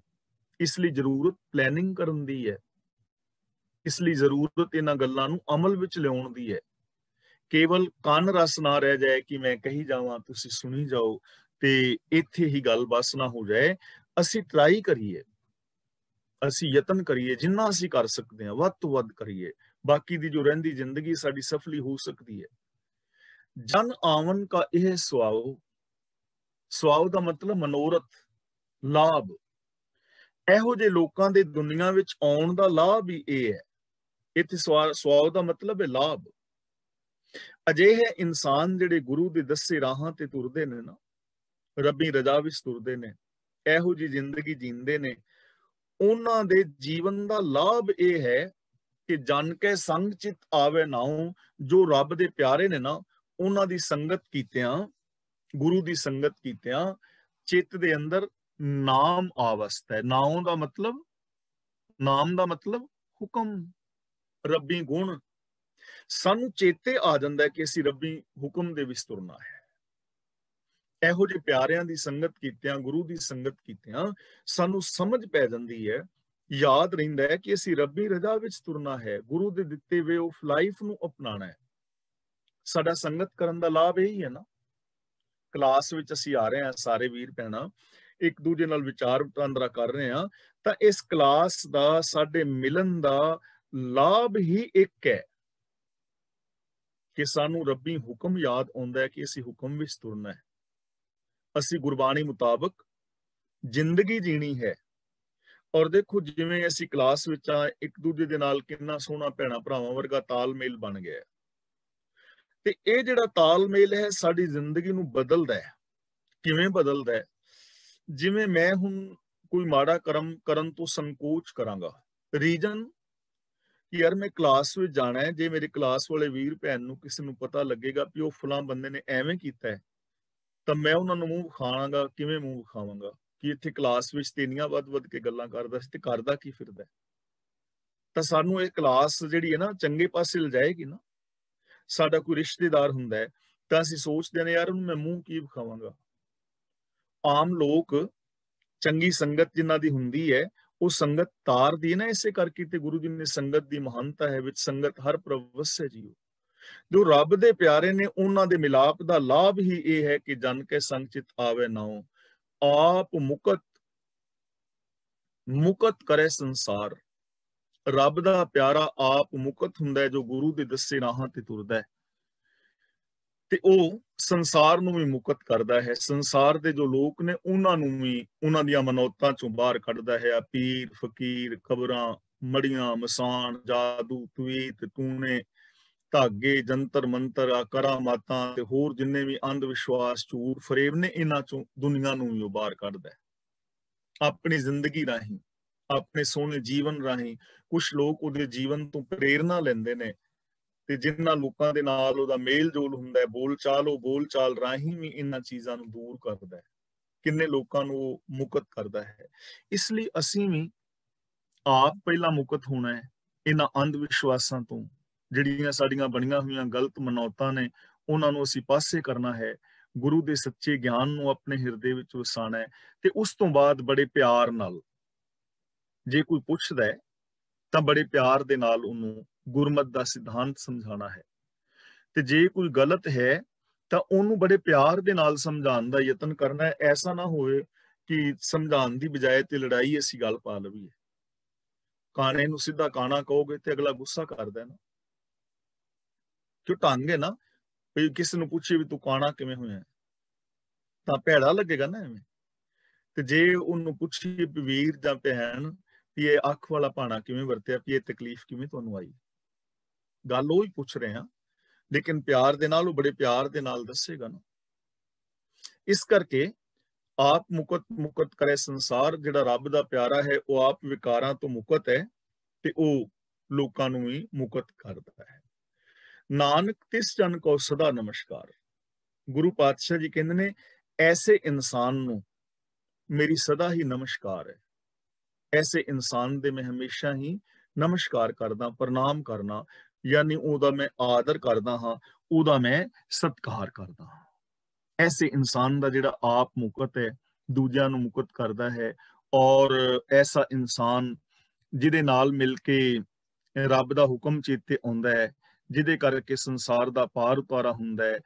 ਇਸ ਲਈ ਜ਼ਰੂਰਤ ਪਲੈਨਿੰਗ ਕਰਨ ਦੀ ਹੈ ਇਸ ਲਈ ਜ਼ਰੂਰਤ ਇਹਨਾਂ ਗੱਲਾਂ ਨੂੰ ਅਮਲ ਵਿੱਚ ਲਿਆਉਣ ਦੀ ਹੈ ਕੇਵਲ ਕੰਨ ਰਸ ਨਾ ਰਹਿ ਜਾਏ ਕਿ ਮੈਂ ਕਹੀ ਜਾਵਾਂ ਤੁਸੀਂ ਸੁਣੀ ਜਾਓ ਤੇ ਇੱਥੇ ਹੀ ਗੱਲ ਬਸ ਨਾ ਹੋ ਜਾਏ ਅਸੀਂ ਟਰਾਈ ਕਰੀਏ ਅਸੀਂ ਯਤਨ ਕਰੀਏ ਜਿੰਨਾ ਅਸੀਂ ਕਰ ਸਕਦੇ ਹਾਂ ਵੱਧ ਤੋਂ ਵੱਧ ਕਰੀਏ ਬਾਕੀ ਦੀ ਜੋ ਰਹਿੰਦੀ ਜ਼ਿੰਦਗੀ ਸਾਡੀ ਸਫਲੀ ਹੋ ਸਕਦੀ ਹੈ ਜਨ ਆਵਨ ਕਾ ਇਹ ਸਵਾਉ ਸਵਾਉ ਦਾ ਮਤਲਬ ਮਨੋਰਥ ਲਾਭ ਇਹੋ ਜੇ ਲੋਕਾਂ ਦੇ ਦੁਨੀਆ ਵਿੱਚ ਆਉਣ ਦਾ ਲਾਭ ਹੀ ਇਹ ਹੈ ਇੱਥੇ ਸਵਾਉ ਦਾ ਮਤਲਬ ਹੈ ਲਾਭ ਅਜਿਹੇ ਇਨਸਾਨ ਜਿਹੜੇ ਗੁਰੂ ਦੇ ਦੱਸੇ ਰਾਹਾਂ ਤੇ ਤੁਰਦੇ ਨੇ ਨਾ ਰੱਬੀ ਰਜ਼ਾ ਵਿੱਚ ਤੁਰਦੇ ਨੇ ਇਹੋ ਜੀ ਜ਼ਿੰਦਗੀ ਜੀਂਦੇ ਨੇ ਉਹਨਾਂ ਦੇ ਜੀਵਨ ਦਾ ਲਾਭ ਇਹ ਹੈ ਕਿ ਜਨ ਕੇ ਸੰਗ ਚਿਤ ਆਵੇ ਨਾਉ ਜੋ ਰੱਬ ਦੇ ਪਿਆਰੇ ਨੇ ਨਾ ਉਹਨਾਂ ਦੀ ਸੰਗਤ ਕੀਤਿਆਂ ਗੁਰੂ ਦੀ ਸੰਗਤ ਕੀਤਿਆਂ ਚਿੱਤ ਦੇ ਅੰਦਰ ਨਾਮ ਆਵਸਤਾ ਹੈ ਨਾਉ ਦਾ ਮਤਲਬ ਨਾਮ ਦਾ ਮਤਲਬ ਹੁਕਮ ਰੱਬੀ ਗੁਣ ਸਾਨੂੰ ਚੇਤੇ ਆ ਜਾਂਦਾ ਕਿ ਅਸੀਂ ਰੱਬੀ ਹੁਕਮ ਦੇ ਵਿੱਚ ਤੁਰਨਾ ਹੈ ਇਹੋ ਜਿਹੇ ਪਿਆਰਿਆਂ ਦੀ ਸੰਗਤ ਕੀਤਿਆਂ ਗੁਰੂ ਦੀ ਸੰਗਤ ਕੀਤਿਆਂ ਸਾਨੂੰ ਸਮਝ ਪੈ ਜਾਂਦੀ ਹੈ ਯਾਦ ਰਹਿੰਦਾ ਹੈ ਕਿ ਅਸੀਂ ਰੱਬੀ ਰਜ਼ਾ ਵਿੱਚ ਤੁਰਨਾ ਹੈ ਗੁਰੂ ਦੇ ਦਿੱਤੇ ਵੇ ਆਫ ਲਾਈਫ ਨੂੰ ਅਪਣਾਣਾ ਹੈ ਸਾਡਾ ਸੰਗਤ ਕਰਨ ਦਾ ਲਾਭ ਇਹੀ ਹੈ ਨਾ ਕਲਾਸ ਵਿੱਚ ਅਸੀਂ ਆ ਰਹੇ ਹਾਂ ਸਾਰੇ ਵੀਰ ਭੈਣਾ ਇੱਕ ਦੂਜੇ ਨਾਲ ਵਿਚਾਰ ਵਟਾਂਦਰਾ ਕਰ ਰਹੇ ਹਾਂ ਤਾਂ ਇਸ ਕਲਾਸ ਦਾ ਸਾਡੇ ਮਿਲਣ ਦਾ ਲਾਭ ਹੀ ਇੱਕ ਹੈ ਕਿ ਸਾਨੂੰ ਰੱਬੀ ਹੁਕਮ ਯਾਦ ਆਉਂਦਾ ਹੈ ਕਿ ਅਸੀਂ ਹੁਕਮ ਵਿੱਚ ਤੁਰਨਾ ਹੈ ਅਸੀਂ ਗੁਰਬਾਣੀ ਮੁਤਾਬਕ ਜ਼ਿੰਦਗੀ ਜੀਣੀ ਹੈ ਔਰ ਦੇਖੋ ਜਿਵੇਂ ਅਸੀਂ ਕਲਾਸ ਵਿੱਚ ਆ ਇੱਕ ਦੂਜੇ ਦੇ ਨਾਲ ਕਿੰਨਾ ਸੋਹਣਾ ਭੈਣਾ ਭਰਾਵਾਂ ਵਰਗਾ ਤਾਲਮੇਲ ਬਣ ਗਿਆ ਤੇ ਇਹ ਜਿਹੜਾ ਤਾਲਮੇਲ ਹੈ ਸਾਡੀ ਜ਼ਿੰਦਗੀ ਨੂੰ ਬਦਲਦਾ ਹੈ ਕਿਵੇਂ ਬਦਲਦਾ ਹੈ ਜਿਵੇਂ ਮੈਂ ਹੁਣ ਕੋਈ ਮਾੜਾ ਕਰਮ ਕਰਨ ਤੋਂ ਸੰਕੋਚ ਕਰਾਂਗਾ ਰੀਜਨ ਕਿ ਯਾਰ ਮੈਂ ਕਲਾਸ ਵਿੱਚ ਜਾਣਾ ਹੈ ਜੇ ਮੇਰੇ ਕਲਾਸ ਵਾਲੇ ਵੀਰ ਭੈਣ ਨੂੰ ਕਿਸੇ ਨੂੰ ਪਤਾ ਲੱਗੇਗਾ ਕਿ ਉਹ ਫਲਾਂ ਬੰਦੇ ਨੇ ਐਵੇਂ ਕੀਤਾ ਹੈ ਤਾਂ ਮੈਂ ਉਹਨਾਂ ਨੂੰ ਮੂੰਹ ਵਿਖਾਵਾਂਗਾ ਕਿਵੇਂ ਮੂੰਹ ਵਿਖਾਵਾਂਗਾ ਕਿ ਇੱਥੇ ਕਲਾਸ ਵਿੱਚ ਤੇਨੀਆਂ ਵੱਧ-ਵੱਧ ਕੇ ਗੱਲਾਂ ਕਰਦਾ ਸੀ ਤੇ ਕਰਦਾ ਕੀ ਫਿਰਦਾ ਤਾਂ ਸਾਨੂੰ ਇਹ ਕਲਾਸ ਜਿਹੜੀ ਹੈ ਨਾ ਚੰਗੇ ਪਾਸੇ ਲਜਾਏਗੀ ਨਾ ਸਾਡਾ ਕੋਈ ਰਿਸ਼ਤੇਦਾਰ ਹੁੰਦਾ ਹੈ ਤਾਂ ਅਸੀਂ ਸੋਚਦੇ ਨੇ ਯਾਰ ਉਹਨੂੰ ਮੈਂ ਮੂੰਹ ਕੀ ਵਿਖਾਵਾਂਗਾ ਆਮ ਲੋਕ ਚੰਗੀ ਸੰਗਤ ਜਿਨ੍ਹਾਂ ਦੀ ਹੁੰਦੀ ਹੈ ਉਹ ਸੰਗਤ ਤਾਰਦੀ ਹੈ ਨਾ ਇਸੇ ਕਰਕੇ ਤੇ ਗੁਰੂ ਜੀ ਨੇ ਸੰਗਤ ਦੀ ਮਹਾਨਤਾ ਹੈ ਵਿੱਚ ਸੰਗਤ ਹਰ ਪ੍ਰਵਸੇ ਜੀਉ ਜੋ ਰੱਬ ਦੇ ਪਿਆਰੇ ਨੇ ਉਹਨਾਂ ਦੇ ਮਿਲਾਪ ਦਾ ਲਾਭ ਹੀ ਇਹ ਹੈ ਕਿ ਜਨ ਕੇ ਸੰਗਚਿਤ ਆਵੇ ਨਾਉ ਆਪ ਮੁਕਤ ਮੁਕਤ ਕਰੇ ਸੰਸਾਰ ਰੱਬ ਦਾ ਪਿਆਰਾ ਆਪ ਮੁਕਤ ਹੁੰਦਾ ਹੈ ਜੋ ਗੁਰੂ ਦੇ ਦੱਸੇ ਰਾਹਾਂ ਤੇ ਤੁਰਦਾ ਹੈ ਤੇ ਉਹ ਸੰਸਾਰ ਨੂੰ ਵੀ ਮੁਕਤ ਕਰਦਾ ਹੈ ਸੰਸਾਰ ਦੇ ਜੋ ਲੋਕ ਨੇ ਉਹਨਾਂ ਨੂੰ ਵੀ ਉਹਨਾਂ ਦੀਆਂ ਮਨੋਤਾਂ ਚੋਂ ਬਾਹਰ ਕੱਢਦਾ ਹੈ ਆ ਪੀਰ ਫਕੀਰ ਖਬਰਾਂ ਮੜੀਆਂ ਮਸਾਨ ਜਾਦੂ ਤਵੀਤ ਤੂਨੇ ਧਾਗੇ ਜੰਤਰ ਮੰਤਰ ਆ ਕਰਾਮਾਤਾਂ ਤੇ ਹੋਰ ਜਿੰਨੇ ਵੀ ਅੰਧ ਵਿਸ਼ਵਾਸ ਝੂਠ ਫਰੇਬ ਨੇ ਇਹਨਾਂ ਚੋਂ ਦੁਨੀਆ ਨੂੰ ਵੀ ਬਾਹਰ ਕੱਢਦਾ ਹੈ ਆਪਣੀ ਜ਼ਿੰਦਗੀ ਰਾਹੀਂ ਆਪਣੇ ਸੋਹਣੇ ਜੀਵਨ ਰਾਹੀਂ ਕੁਝ ਲੋਕ ਉਹਦੇ ਜੀਵਨ ਤੋਂ ਪ੍ਰੇਰਣਾ ਲੈਂਦੇ ਨੇ ਤੇ ਜਿਨ੍ਹਾਂ ਲੋਕਾਂ ਦੇ ਨਾਲ ਉਹਦਾ ਮੇਲ ਜੋਲ ਹੁੰਦਾ ਹੈ ਬੋਲਚਾਲ ਉਹ ਬੋਲਚਾਲ ਰਾਹੀਂ ਵੀ ਇਹਨਾਂ ਚੀਜ਼ਾਂ ਨੂੰ ਦੂਰ ਕਰਦਾ ਹੈ ਕਿੰਨੇ ਲੋਕਾਂ ਨੂੰ ਮੁਕਤ ਕਰਦਾ ਹੈ ਇਸ ਲਈ ਅਸੀਂ ਵੀ ਆਪ ਪਹਿਲਾਂ ਮੁਕਤ ਹੋਣਾ ਹੈ ਇਹਨਾਂ ਅੰਧ ਵਿਸ਼ਵਾਸਾਂ ਤੋਂ ਜਿਹੜੀਆਂ ਸਾਡੀਆਂ ਬਣੀਆਂ ਹੋਈਆਂ ਗਲਤ ਮਨੌਤਾਂ ਨੇ ਉਹਨਾਂ ਨੂੰ ਅਸੀਂ ਪਾਸੇ ਕਰਨਾ ਹੈ ਗੁਰੂ ਦੇ ਸੱਚੇ ਗਿਆਨ ਨੂੰ ਆਪਣੇ ਹਿਰਦੇ ਵਿੱਚ ਵਸਾਣਾ ਹੈ ਤੇ ਉਸ ਤੋਂ ਬਾਅਦ ਬੜੇ ਪਿਆਰ ਨਾਲ ਜੇ ਕੋਈ ਪੁੱਛਦਾ ਹੈ ਤਾਂ ਬੜੇ ਪਿਆਰ ਦੇ ਨਾਲ ਉਹਨੂੰ ਗੁਰਮਤ ਦਾ ਸਿਧਾਂਤ ਸਮਝਾਉਣਾ ਹੈ ਤੇ ਜੇ ਕੋਈ ਗਲਤ ਹੈ ਤਾਂ ਉਹਨੂੰ ਬੜੇ ਪਿਆਰ ਦੇ ਨਾਲ ਸਮਝਾਉਣ ਦਾ ਯਤਨ ਕਰਨਾ ਹੈ ਐਸਾ ਨਾ ਹੋਵੇ ਕਿ ਸਮਝਾਉਣ ਦੀ ਬਜਾਏ ਤੇ ਲੜਾਈ ਅਸੀਂ ਗੱਲ ਪਾ ਲਵੀਏ ਕਾਣੇ ਨੂੰ ਸਿੱਧਾ ਕਾਣਾ ਕਹੋਗੇ ਤੇ ਅਗਲਾ ਗੁੱਸਾ ਕਰਦਾ ਹੈ ਨਾ ਕਿਉਂ ਹੈ ਨਾ ਵੀ ਕਿਸੇ ਨੂੰ ਪੁੱਛੇ ਵੀ ਤੂੰ ਕਾਣਾ ਕਿਵੇਂ ਹੋਇਆ ਤਾਂ ਭੈੜਾ ਲੱਗੇਗਾ ਨਾ ਐਵੇਂ ਤੇ ਜੇ ਉਹਨੂੰ ਪੁੱਛੀ ਵੀਰ ਜਾਂ ਭੈਣ ਵੀ ਇਹ ਅੱਖ ਵਾਲਾ ਪਾਣਾ ਕਿਵੇਂ ਵਰਤਿਆ ਵੀ ਇਹ ਤਕਲੀਫ ਕਿਵੇਂ ਤੁਹਾਨੂੰ ਆਈ ਗੱਲ ਉਹ ਹੀ ਪੁੱਛ ਰਹੇ ਆ ਲੇਕਿਨ ਪਿਆਰ ਦੇ ਨਾਲ ਉਹ ਬੜੇ ਪਿਆਰ ਦੇ ਨਾਲ ਦੱਸੇਗਾ ਨਾ ਇਸ ਕਰਕੇ ਆਪ ਮੁਕਤ ਮੁਕਤ ਕਰੇ ਸੰਸਾਰ ਜਿਹੜਾ ਰੱਬ ਦਾ ਪਿਆਰਾ ਹੈ ਉਹ ਆਪ ਵਿਕਾਰਾਂ ਤੋਂ ਮੁਕਤ ਹੈ ਤੇ ਉਹ ਲੋਕਾਂ ਨੂੰ ਵੀ ਮੁਕਤ ਕਰਦਾ ਹੈ ਨਾਨਕ ਤਿਸ ਜਨ ਕੋ ਸਦਾ ਨਮਸਕਾਰ ਗੁਰੂ ਪਾਤਸ਼ਾਹ ਜੀ ਕਹਿੰਦੇ ਨੇ ਐਸੇ ਇਨਸਾਨ ਨੂੰ ਮੇਰੀ ਸਦਾ ਹੀ ਨਮਸਕਾਰ ਹੈ ਐਸੇ ਇਨਸਾਨ ਦੇ ਮੈਂ ਹਮੇਸ਼ਾ ਹੀ ਨਮਸਕਾਰ ਕਰਦਾ ਪ੍ਰਣਾਮ ਕਰਨਾ ਯਾਨੀ ਉਹਦਾ ਮੈਂ ਆਦਰ ਕਰਦਾ ਹਾਂ ਉਹਦਾ ਮੈਂ ਸਤਿਕਾਰ ਕਰਦਾ ਹਾਂ ਐਸੇ ਇਨਸਾਨ ਦਾ ਜਿਹੜਾ ਆਪ ਮੁਕਤ ਹੈ ਦੂਜਿਆਂ ਨੂੰ ਮੁਕਤ ਕਰਦਾ ਹੈ ਔਰ ਐਸਾ ਇਨਸਾਨ ਜਿਹਦੇ ਨਾਲ ਮਿਲ ਕੇ ਰੱਬ ਦਾ ਹੁਕਮ ਚੇਤੇ ਆਉਂਦਾ ਹੈ ਜਿਹਦੇ ਕਰਕੇ ਸੰਸਾਰ ਦਾ ਪਾਰ ਉਤਾਰਾ ਹੁੰਦਾ ਹੈ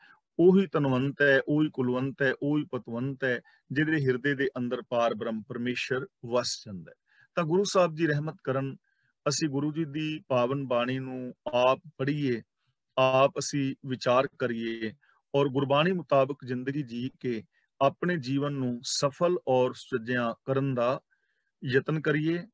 ਉਹੀ ਤਨਵੰਤ ਹੈ ਉਹੀ ਕੁਲਵੰਤ ਹੈ ਉਹੀ ਪਤਵੰਤ ਹੈ ਜਿਹਦੇ ਹਿਰਦੇ ਦੇ ਅੰਦਰ ਪਾਰ ਬ੍ਰਹਮ ਪਰਮੇਸ਼ਰ ਵਸ ਜਾਂਦਾ ਹੈ ਤਾਂ ਗੁਰੂ ਸਾਹਿਬ ਜੀ ਰਹਿਮਤ ਕਰਨ ਅਸੀਂ ਗੁਰੂ ਜੀ ਦੀ ਪਾਵਨ ਬਾਣੀ ਨੂੰ ਆਪ ਪੜ੍ਹੀਏ ਆਪ ਅਸੀਂ ਵਿਚਾਰ ਕਰੀਏ ਔਰ ਗੁਰਬਾਣੀ ਮੁਤਾਬਕ ਜ਼ਿੰਦਗੀ ਜੀ ਕੇ ਆਪਣੇ ਜੀਵਨ ਨੂੰ ਸਫਲ ਔਰ ਸੁਜਿਆ ਕਰਨ ਦਾ ਯਤਨ ਕਰੀਏ